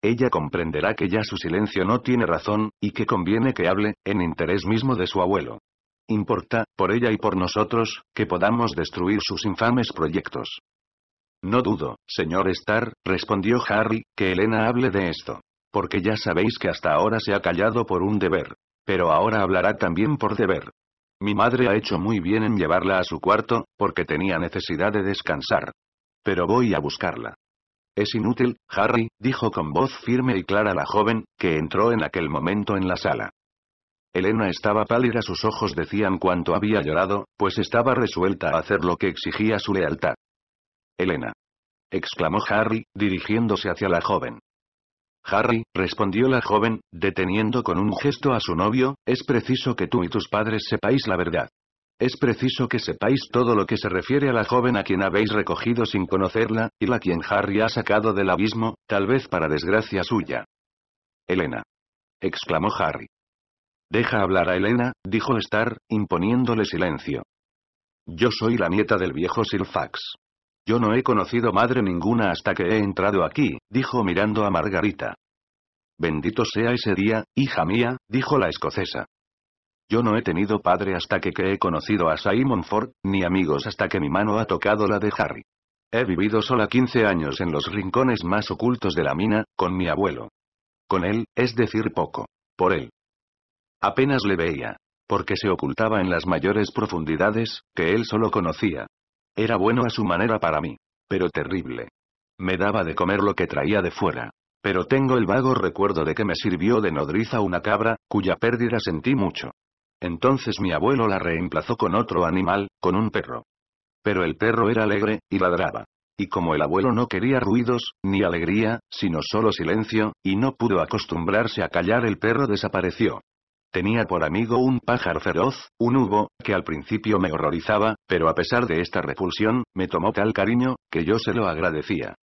Ella comprenderá que ya su silencio no tiene razón, y que conviene que hable, en interés mismo de su abuelo. Importa, por ella y por nosotros, que podamos destruir sus infames proyectos. No dudo, señor Star, respondió Harry, que Elena hable de esto. Porque ya sabéis que hasta ahora se ha callado por un deber. Pero ahora hablará también por deber. Mi madre ha hecho muy bien en llevarla a su cuarto, porque tenía necesidad de descansar. Pero voy a buscarla. Es inútil, Harry, dijo con voz firme y clara la joven, que entró en aquel momento en la sala. Elena estaba pálida, sus ojos decían cuánto había llorado, pues estaba resuelta a hacer lo que exigía su lealtad. Elena. exclamó Harry, dirigiéndose hacia la joven. Harry, respondió la joven, deteniendo con un gesto a su novio, es preciso que tú y tus padres sepáis la verdad. Es preciso que sepáis todo lo que se refiere a la joven a quien habéis recogido sin conocerla, y la quien Harry ha sacado del abismo, tal vez para desgracia suya. Elena. exclamó Harry. Deja hablar a Elena, dijo Star, imponiéndole silencio. Yo soy la nieta del viejo Silfax. Yo no he conocido madre ninguna hasta que he entrado aquí, dijo mirando a Margarita. Bendito sea ese día, hija mía, dijo la escocesa. Yo no he tenido padre hasta que, he conocido a Simon Ford, ni amigos hasta que mi mano ha tocado la de Harry. He vivido sola 15 años en los rincones más ocultos de la mina, con mi abuelo. Con él, es decir, poco. Por él. Apenas le veía. Porque se ocultaba en las mayores profundidades, que él solo conocía. Era bueno a su manera para mí. Pero terrible. Me daba de comer lo que traía de fuera. Pero tengo el vago recuerdo de que me sirvió de nodriza una cabra, cuya pérdida sentí mucho. Entonces mi abuelo la reemplazó con otro animal, con un perro. Pero el perro era alegre, y ladraba. Y como el abuelo no quería ruidos, ni alegría, sino solo silencio, y no pudo acostumbrarse a callar, el perro desapareció. Tenía por amigo un pájaro feroz, un Hugo, que al principio me horrorizaba, pero a pesar de esta repulsión, me tomó tal cariño, que yo se lo agradecía.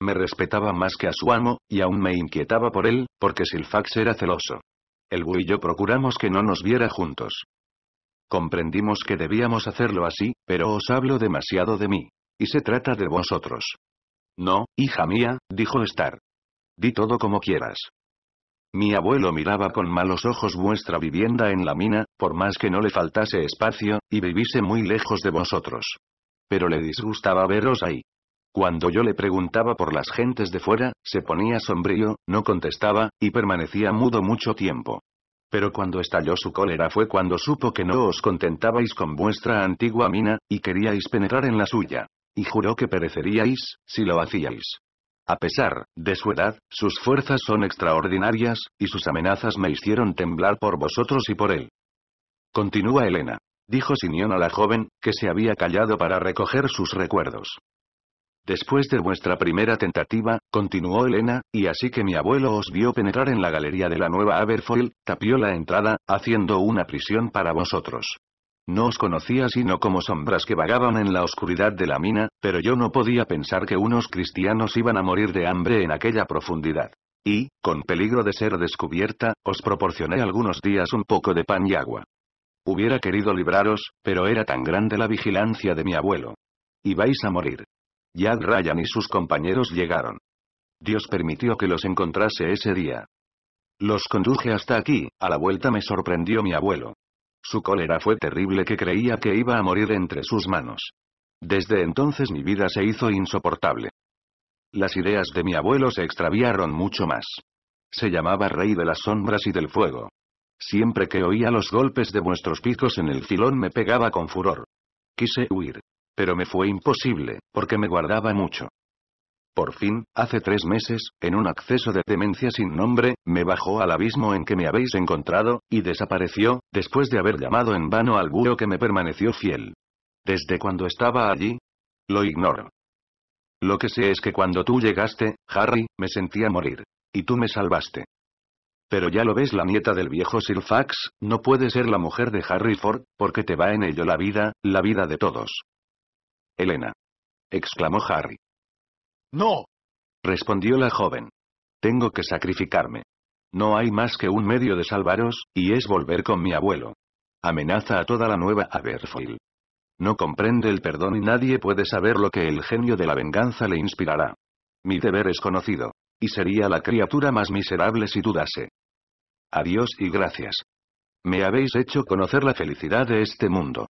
Me respetaba más que a su amo, y aún me inquietaba por él, porque Silfax era celoso. El Bu y yo procuramos que no nos viera juntos. Comprendimos que debíamos hacerlo así, pero os hablo demasiado de mí. Y se trata de vosotros. No, hija mía, dijo Star. Di todo como quieras. Mi abuelo miraba con malos ojos vuestra vivienda en la mina, por más que no le faltase espacio, y viviese muy lejos de vosotros. Pero le disgustaba veros ahí. Cuando yo le preguntaba por las gentes de fuera, se ponía sombrío, no contestaba, y permanecía mudo mucho tiempo. Pero cuando estalló su cólera fue cuando supo que no os contentabais con vuestra antigua mina, y queríais penetrar en la suya. Y juró que pereceríais, si lo hacíais. A pesar de su edad, sus fuerzas son extraordinarias, y sus amenazas me hicieron temblar por vosotros y por él. Continúa Elena. Dijo Sinión a la joven, que se había callado para recoger sus recuerdos. Después de vuestra primera tentativa, continuó Elena, y así que mi abuelo os vio penetrar en la galería de la nueva Aberfoyle, tapió la entrada, haciendo una prisión para vosotros. No os conocía sino como sombras que vagaban en la oscuridad de la mina, pero yo no podía pensar que unos cristianos iban a morir de hambre en aquella profundidad. Y, con peligro de ser descubierta, os proporcioné algunos días un poco de pan y agua. Hubiera querido libraros, pero era tan grande la vigilancia de mi abuelo. Ibais a morir. Yad Ryan y sus compañeros llegaron. Dios permitió que los encontrase ese día. Los conduje hasta aquí, a la vuelta me sorprendió mi abuelo. Su cólera fue terrible que creía que iba a morir entre sus manos. Desde entonces mi vida se hizo insoportable. Las ideas de mi abuelo se extraviaron mucho más. Se llamaba Rey de las Sombras y del Fuego. Siempre que oía los golpes de vuestros picos en el filón me pegaba con furor. Quise huir. Pero me fue imposible, porque me guardaba mucho. Por fin, hace tres meses, en un acceso de demencia sin nombre, me bajó al abismo en que me habéis encontrado, y desapareció, después de haber llamado en vano al búho que me permaneció fiel. ¿Desde cuando estaba allí? Lo ignoro. Lo que sé es que cuando tú llegaste, Harry, me sentía morir. Y tú me salvaste. Pero ya lo ves, la nieta del viejo Silfax, no puede ser la mujer de Harry Ford, porque te va en ello la vida, la vida de todos. Elena. exclamó Harry. No. Respondió la joven. Tengo que sacrificarme. No hay más que un medio de salvaros, y es volver con mi abuelo. Amenaza a toda la nueva Aberfoyle. No comprende el perdón y nadie puede saber lo que el genio de la venganza le inspirará. Mi deber es conocido. Y sería la criatura más miserable si dudase. Adiós y gracias. Me habéis hecho conocer la felicidad de este mundo.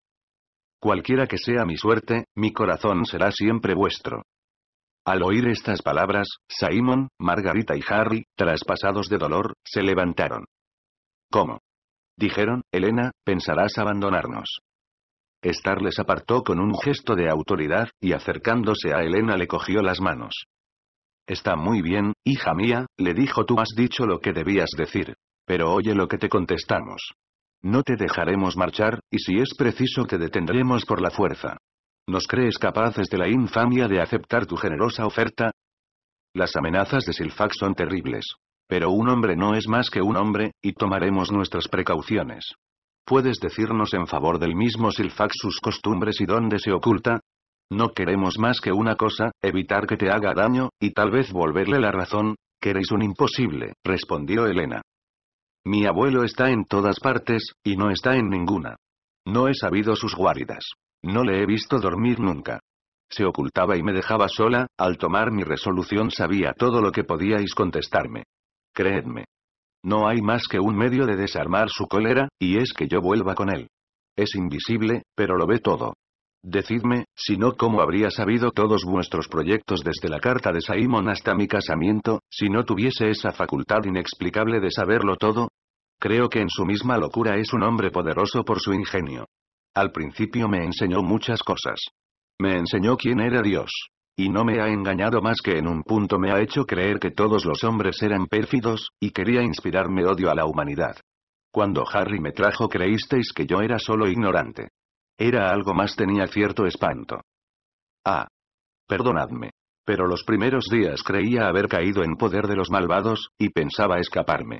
Cualquiera que sea mi suerte, mi corazón será siempre vuestro. Al oír estas palabras, Simon, Margarita y Harry, traspasados de dolor, se levantaron. ¿Cómo? Dijeron, Elena, pensarás abandonarnos. Star les apartó con un gesto de autoridad, y acercándose a Elena le cogió las manos. Está muy bien, hija mía, le dijo tú has dicho lo que debías decir. Pero oye lo que te contestamos. No te dejaremos marchar, y si es preciso te detendremos por la fuerza. ¿Nos crees capaces de la infamia de aceptar tu generosa oferta? Las amenazas de Silfax son terribles. Pero un hombre no es más que un hombre, y tomaremos nuestras precauciones. ¿Puedes decirnos en favor del mismo Silfax sus costumbres y dónde se oculta? No queremos más que una cosa, evitar que te haga daño, y tal vez volverle la razón. Queréis un imposible, respondió Elena. Mi abuelo está en todas partes, y no está en ninguna. No he sabido sus guaridas. No le he visto dormir nunca. Se ocultaba y me dejaba sola, al tomar mi resolución sabía todo lo que podíais contestarme. Creedme. No hay más que un medio de desarmar su cólera, y es que yo vuelva con él. Es invisible, pero lo ve todo. Decidme, si no, ¿cómo habría sabido todos vuestros proyectos desde la carta de Saimon hasta mi casamiento, si no tuviese esa facultad inexplicable de saberlo todo? Creo que en su misma locura es un hombre poderoso por su ingenio. Al principio me enseñó muchas cosas. Me enseñó quién era Dios. Y no me ha engañado más que en un punto me ha hecho creer que todos los hombres eran pérfidos, y quería inspirarme odio a la humanidad. Cuando Harry me trajo creísteis que yo era solo ignorante. Era algo más tenía cierto espanto. Ah. Perdonadme. Pero los primeros días creía haber caído en poder de los malvados, y pensaba escaparme.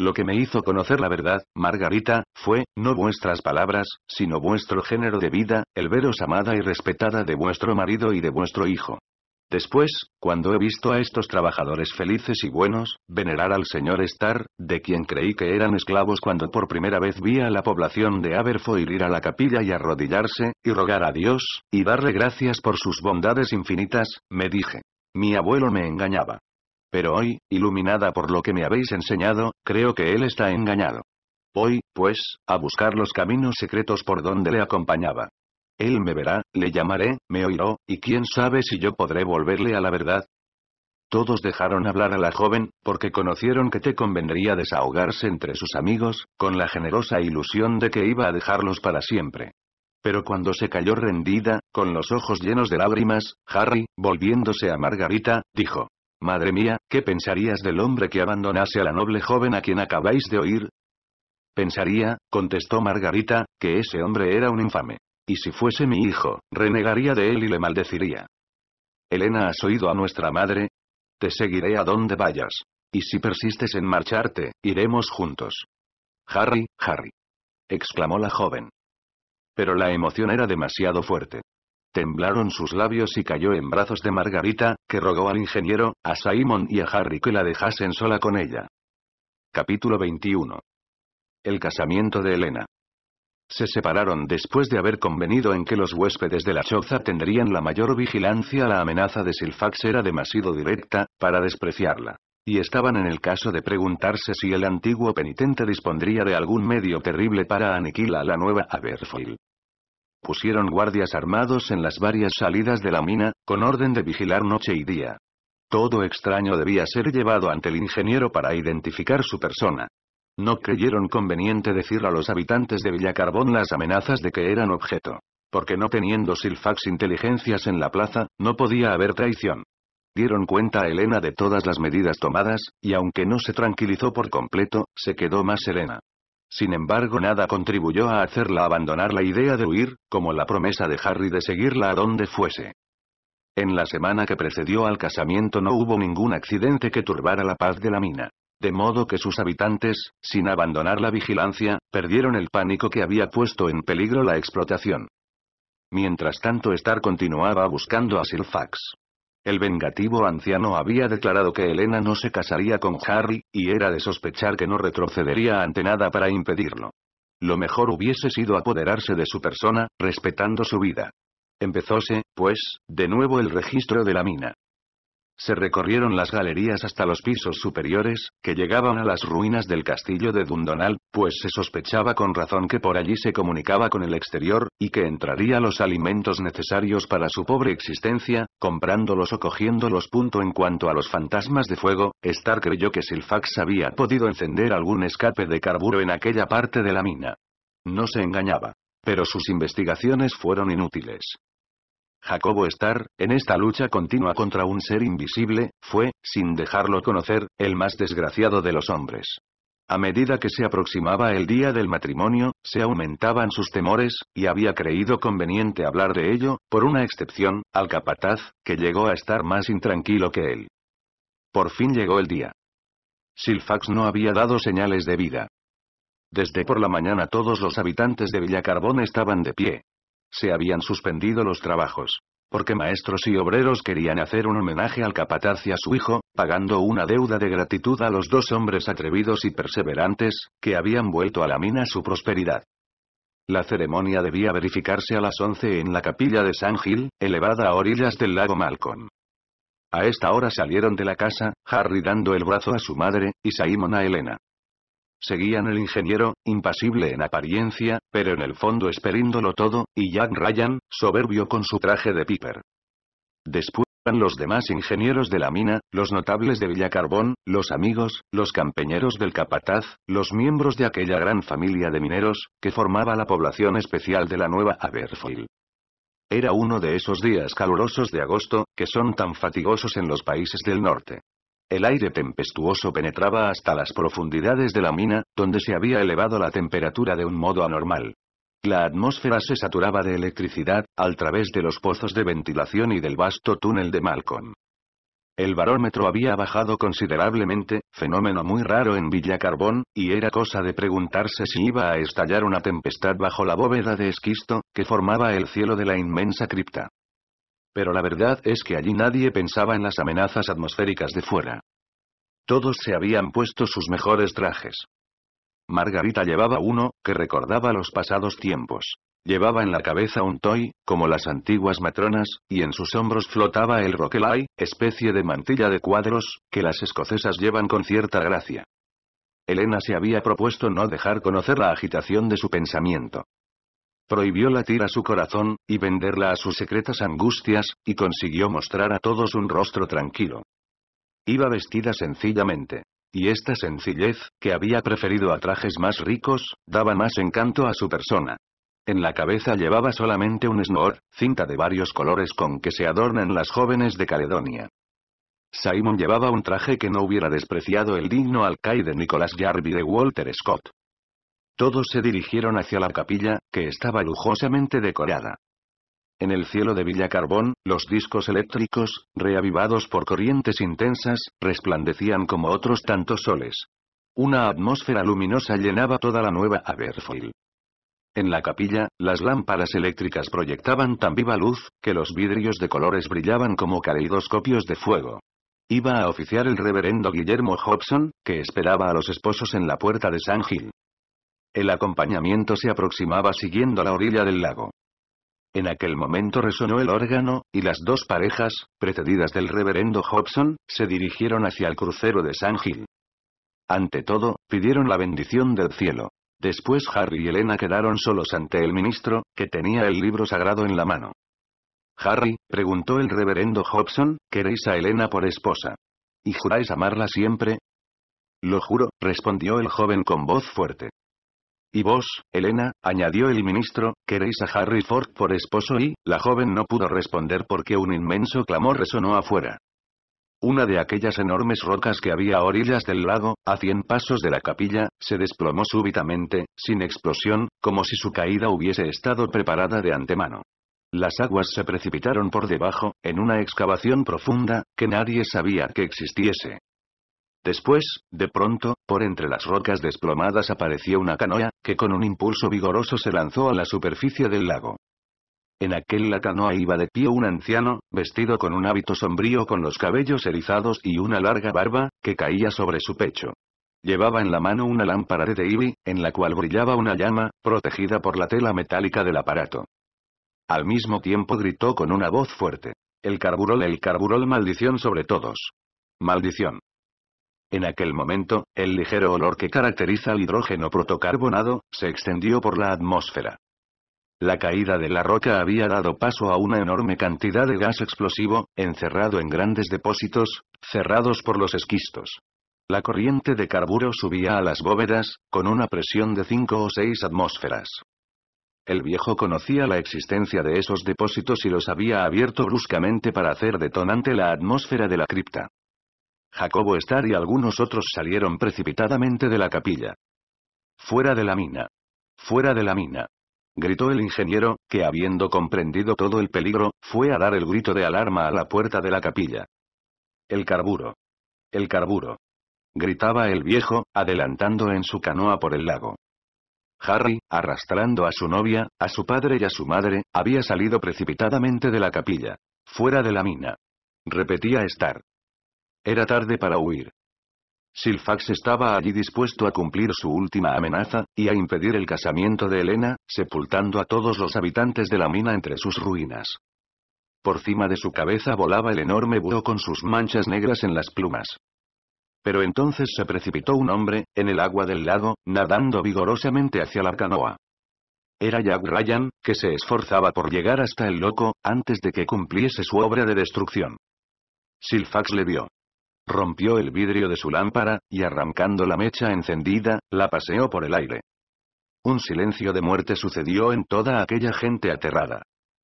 Lo que me hizo conocer la verdad, Margarita, fue, no vuestras palabras, sino vuestro género de vida, el veros amada y respetada de vuestro marido y de vuestro hijo. Después, cuando he visto a estos trabajadores felices y buenos, venerar al señor Star, de quien creí que eran esclavos cuando por primera vez vi a la población de Aberfoyle ir a la capilla y arrodillarse, y rogar a Dios, y darle gracias por sus bondades infinitas, me dije. Mi abuelo me engañaba. Pero hoy, iluminada por lo que me habéis enseñado, creo que él está engañado. Voy, pues, a buscar los caminos secretos por donde le acompañaba. Él me verá, le llamaré, me oirá, y quién sabe si yo podré volverle a la verdad. Todos dejaron hablar a la joven, porque conocieron que te convendría desahogarse entre sus amigos, con la generosa ilusión de que iba a dejarlos para siempre. Pero cuando se cayó rendida, con los ojos llenos de lágrimas, Harry, volviéndose a Margarita, dijo, Madre mía, ¿qué pensarías del hombre que abandonase a la noble joven a quien acabáis de oír? Pensaría, contestó Margarita, que ese hombre era un infame. Y si fuese mi hijo, renegaría de él y le maldeciría. Elena, ¿has oído a nuestra madre? Te seguiré a donde vayas. Y si persistes en marcharte, iremos juntos. Harry, Harry. exclamó la joven. Pero la emoción era demasiado fuerte. Temblaron sus labios y cayó en brazos de Margarita, que rogó al ingeniero, a Simon y a Harry que la dejasen sola con ella. Capítulo 21. El casamiento de Elena. Se separaron después de haber convenido en que los huéspedes de la choza tendrían la mayor vigilancia. La amenaza de Silfax era demasiado directa, para despreciarla. Y estaban en el caso de preguntarse si el antiguo penitente dispondría de algún medio terrible para aniquilar a la nueva Aberfoyle pusieron guardias armados en las varias salidas de la mina, con orden de vigilar noche y día. Todo extraño debía ser llevado ante el ingeniero para identificar su persona. No creyeron conveniente decir a los habitantes de Villacarbón las amenazas de que eran objeto. Porque no teniendo Silfax inteligencias en la plaza, no podía haber traición. Dieron cuenta a Elena de todas las medidas tomadas, y aunque no se tranquilizó por completo, se quedó más serena. Sin embargo nada contribuyó a hacerla abandonar la idea de huir, como la promesa de Harry de seguirla a donde fuese. En la semana que precedió al casamiento no hubo ningún accidente que turbara la paz de la mina. De modo que sus habitantes, sin abandonar la vigilancia, perdieron el pánico que había puesto en peligro la explotación. Mientras tanto Star continuaba buscando a Silfax. El vengativo anciano había declarado que Elena no se casaría con Harry, y era de sospechar que no retrocedería ante nada para impedirlo. Lo mejor hubiese sido apoderarse de su persona, respetando su vida. Empezóse, pues, de nuevo el registro de la mina. Se recorrieron las galerías hasta los pisos superiores, que llegaban a las ruinas del castillo de Dundonal, pues se sospechaba con razón que por allí se comunicaba con el exterior, y que entraría los alimentos necesarios para su pobre existencia, comprándolos o cogiéndolos. En cuanto a los fantasmas de fuego, Star creyó que Silfax había podido encender algún escape de carburo en aquella parte de la mina. No se engañaba. Pero sus investigaciones fueron inútiles. Jacobo Star, en esta lucha continua contra un ser invisible, fue, sin dejarlo conocer, el más desgraciado de los hombres. A medida que se aproximaba el día del matrimonio, se aumentaban sus temores, y había creído conveniente hablar de ello, por una excepción, al capataz, que llegó a estar más intranquilo que él. Por fin llegó el día. Silfax no había dado señales de vida. Desde por la mañana todos los habitantes de Villacarbón estaban de pie, se habían suspendido los trabajos. Porque maestros y obreros querían hacer un homenaje al capataz y a su hijo, pagando una deuda de gratitud a los dos hombres atrevidos y perseverantes, que habían vuelto a la mina su prosperidad. La ceremonia debía verificarse a las 11 en la capilla de San Gil, elevada a orillas del lago Malcolm. A esta hora salieron de la casa, Harry dando el brazo a su madre, y Simon a Elena. Seguían el ingeniero, impasible en apariencia, pero en el fondo esperíndolo todo, y Jack Ryan, soberbio con su traje de Piper. Después los demás ingenieros de la mina, los notables de Villacarbón, los amigos, los campeñeros del capataz, los miembros de aquella gran familia de mineros, que formaba la población especial de la nueva Aberfoyle. Era uno de esos días calurosos de agosto, que son tan fatigosos en los países del norte. El aire tempestuoso penetraba hasta las profundidades de la mina, donde se había elevado la temperatura de un modo anormal. La atmósfera se saturaba de electricidad, al través de los pozos de ventilación y del vasto túnel de Malcolm. El barómetro había bajado considerablemente, fenómeno muy raro en Villa Carbón, y era cosa de preguntarse si iba a estallar una tempestad bajo la bóveda de esquisto, que formaba el cielo de la inmensa cripta. Pero la verdad es que allí nadie pensaba en las amenazas atmosféricas de fuera. Todos se habían puesto sus mejores trajes. Margarita llevaba uno, que recordaba los pasados tiempos. Llevaba en la cabeza un toy, como las antiguas matronas, y en sus hombros flotaba el roquelay, especie de mantilla de cuadros, que las escocesas llevan con cierta gracia. Elena se había propuesto no dejar conocer la agitación de su pensamiento prohibió latir a su corazón, y venderla a sus secretas angustias, y consiguió mostrar a todos un rostro tranquilo. Iba vestida sencillamente. Y esta sencillez, que había preferido a trajes más ricos, daba más encanto a su persona. En la cabeza llevaba solamente un snor, cinta de varios colores con que se adornan las jóvenes de Caledonia. Simon llevaba un traje que no hubiera despreciado el digno alcaide Nicolás Jarvie de Walter Scott. Todos se dirigieron hacia la capilla, que estaba lujosamente decorada. En el cielo de Villa Carbón, los discos eléctricos, reavivados por corrientes intensas, resplandecían como otros tantos soles. Una atmósfera luminosa llenaba toda la nueva Aberfoyle. En la capilla, las lámparas eléctricas proyectaban tan viva luz, que los vidrios de colores brillaban como caleidoscopios de fuego. Iba a oficiar el reverendo Guillermo Hobson, que esperaba a los esposos en la puerta de San Gil. El acompañamiento se aproximaba siguiendo la orilla del lago. En aquel momento resonó el órgano, y las dos parejas, precedidas del reverendo Hobson, se dirigieron hacia el crucero de San Gil. Ante todo, pidieron la bendición del cielo. Después Harry y Elena quedaron solos ante el ministro, que tenía el libro sagrado en la mano. Harry, preguntó el reverendo Hobson, ¿queréis a Elena por esposa? ¿Y juráis amarla siempre? Lo juro, respondió el joven con voz fuerte. Y vos, Elena, añadió el ministro, ¿queréis a Harry Ford por esposo? Y, la joven no pudo responder porque un inmenso clamor resonó afuera. Una de aquellas enormes rocas que había a orillas del lago, a cien pasos de la capilla, se desplomó súbitamente, sin explosión, como si su caída hubiese estado preparada de antemano. Las aguas se precipitaron por debajo, en una excavación profunda, que nadie sabía que existiese. Después, de pronto, por entre las rocas desplomadas apareció una canoa, que con un impulso vigoroso se lanzó a la superficie del lago. En aquel la canoa iba de pie un anciano, vestido con un hábito sombrío con los cabellos erizados y una larga barba, que caía sobre su pecho. Llevaba en la mano una lámpara de teibi, en la cual brillaba una llama, protegida por la tela metálica del aparato. Al mismo tiempo gritó con una voz fuerte. El carburol, el carburol, maldición sobre todos. Maldición. En aquel momento, el ligero olor que caracteriza al hidrógeno protocarbonado, se extendió por la atmósfera. La caída de la roca había dado paso a una enorme cantidad de gas explosivo, encerrado en grandes depósitos, cerrados por los esquistos. La corriente de carburo subía a las bóvedas, con una presión de cinco o seis atmósferas. El viejo conocía la existencia de esos depósitos y los había abierto bruscamente para hacer detonante la atmósfera de la cripta. Jacobo Star y algunos otros salieron precipitadamente de la capilla. Fuera de la mina. Fuera de la mina. Gritó el ingeniero, que habiendo comprendido todo el peligro, fue a dar el grito de alarma a la puerta de la capilla. El carburo. El carburo. Gritaba el viejo, adelantando en su canoa por el lago. Harry, arrastrando a su novia, a su padre y a su madre, había salido precipitadamente de la capilla. Fuera de la mina. Repetía Star. Era tarde para huir. Silfax estaba allí dispuesto a cumplir su última amenaza, y a impedir el casamiento de Elena, sepultando a todos los habitantes de la mina entre sus ruinas. Por cima de su cabeza volaba el enorme búho con sus manchas negras en las plumas. Pero entonces se precipitó un hombre, en el agua del lago, nadando vigorosamente hacia la canoa. Era Jack Ryan, que se esforzaba por llegar hasta el loco, antes de que cumpliese su obra de destrucción. Silfax le vio rompió el vidrio de su lámpara, y arrancando la mecha encendida, la paseó por el aire. Un silencio de muerte sucedió en toda aquella gente aterrada.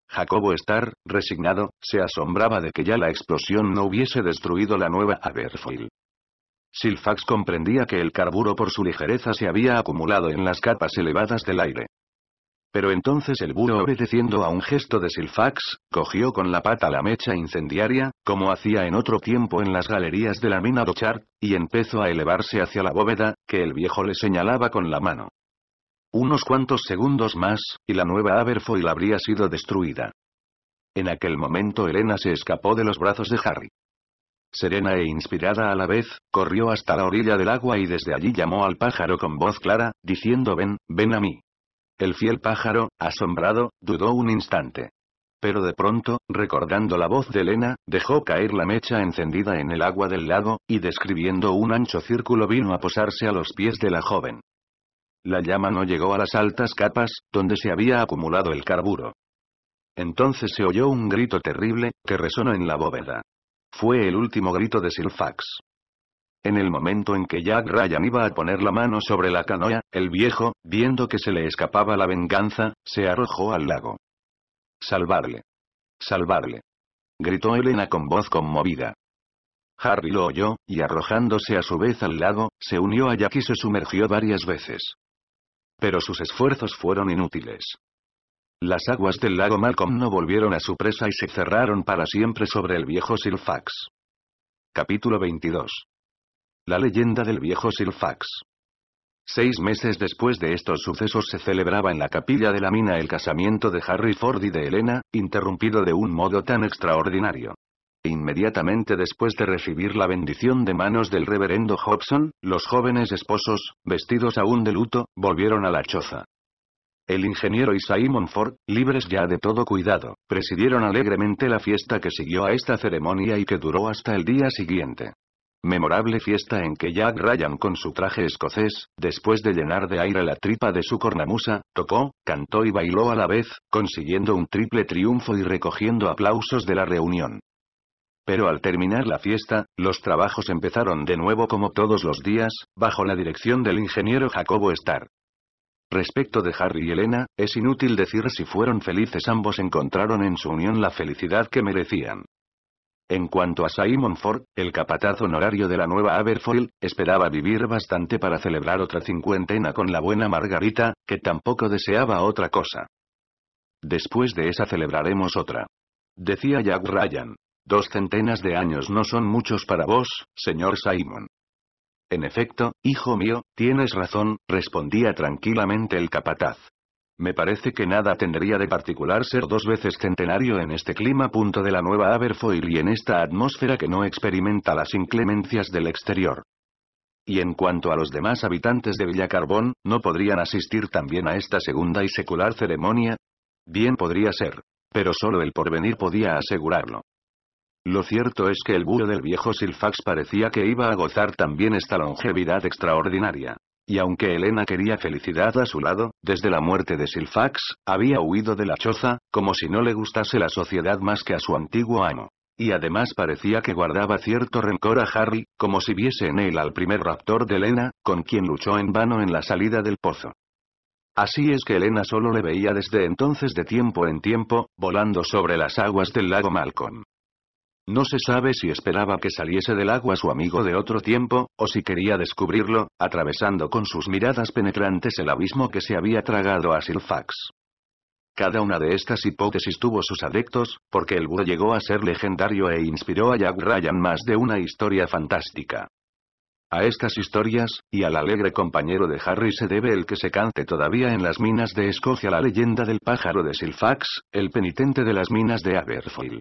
Jacobo Star, resignado, se asombraba de que ya la explosión no hubiese destruido la nueva Aberfoil. Silfax comprendía que el carburo por su ligereza se había acumulado en las capas elevadas del aire. Pero entonces el búho obedeciendo a un gesto de Silfax, cogió con la pata la mecha incendiaria, como hacía en otro tiempo en las galerías de la mina Dochart, y empezó a elevarse hacia la bóveda, que el viejo le señalaba con la mano. Unos cuantos segundos más, y la nueva Aberfoil habría sido destruida. En aquel momento Elena se escapó de los brazos de Harry. Serena e inspirada a la vez, corrió hasta la orilla del agua y desde allí llamó al pájaro con voz clara, diciendo ven, ven a mí. El fiel pájaro, asombrado, dudó un instante. Pero de pronto, recordando la voz de Elena, dejó caer la mecha encendida en el agua del lago, y describiendo un ancho círculo vino a posarse a los pies de la joven. La llama no llegó a las altas capas, donde se había acumulado el carburo. Entonces se oyó un grito terrible, que resonó en la bóveda. Fue el último grito de Silfax. En el momento en que Jack Ryan iba a poner la mano sobre la canoa, el viejo, viendo que se le escapaba la venganza, se arrojó al lago. Salvarle. Salvarle. Gritó Elena con voz conmovida. Harry lo oyó, y arrojándose a su vez al lago, se unió a Jack y se sumergió varias veces. Pero sus esfuerzos fueron inútiles. Las aguas del lago Malcolm no volvieron a su presa y se cerraron para siempre sobre el viejo Silfax. Capítulo 22 la leyenda del viejo Silfax. Seis meses después de estos sucesos se celebraba en la capilla de la mina el casamiento de Harry Ford y de Elena, interrumpido de un modo tan extraordinario. Inmediatamente después de recibir la bendición de manos del reverendo Hobson, los jóvenes esposos, vestidos aún de luto, volvieron a la choza. El ingeniero y Simon Ford, libres ya de todo cuidado, presidieron alegremente la fiesta que siguió a esta ceremonia y que duró hasta el día siguiente memorable fiesta en que Jack Ryan con su traje escocés, después de llenar de aire la tripa de su cornamusa, tocó, cantó y bailó a la vez, consiguiendo un triple triunfo y recogiendo aplausos de la reunión. Pero al terminar la fiesta, los trabajos empezaron de nuevo como todos los días, bajo la dirección del ingeniero Jacobo Starr. Respecto de Harry y Elena, es inútil decir si fueron felices ambos encontraron en su unión la felicidad que merecían. En cuanto a Simon Ford, el capataz honorario de la nueva Aberfoyle, esperaba vivir bastante para celebrar otra cincuentena con la buena Margarita, que tampoco deseaba otra cosa. Después de esa celebraremos otra. Decía Jack Ryan. Dos centenas de años no son muchos para vos, señor Simon. En efecto, hijo mío, tienes razón, respondía tranquilamente el capataz. Me parece que nada tendría de particular ser dos veces centenario en este clima. Punto de la nueva Aberfoil y en esta atmósfera que no experimenta las inclemencias del exterior. Y en cuanto a los demás habitantes de Villacarbón, ¿no podrían asistir también a esta segunda y secular ceremonia? Bien podría ser. Pero solo el porvenir podía asegurarlo. Lo cierto es que el búho del viejo Silfax parecía que iba a gozar también esta longevidad extraordinaria. Y aunque Elena quería felicidad a su lado, desde la muerte de Silfax, había huido de la choza, como si no le gustase la sociedad más que a su antiguo amo. Y además parecía que guardaba cierto rencor a Harry, como si viese en él al primer raptor de Elena, con quien luchó en vano en la salida del pozo. Así es que Elena solo le veía desde entonces de tiempo en tiempo, volando sobre las aguas del lago Malcolm. No se sabe si esperaba que saliese del agua su amigo de otro tiempo, o si quería descubrirlo, atravesando con sus miradas penetrantes el abismo que se había tragado a Silfax. Cada una de estas hipótesis tuvo sus adeptos, porque el búho llegó a ser legendario e inspiró a Jack Ryan más de una historia fantástica. A estas historias, y al alegre compañero de Harry se debe el que se cante todavía en las minas de Escocia la leyenda del pájaro de Silfax, el penitente de las minas de Aberfoyle.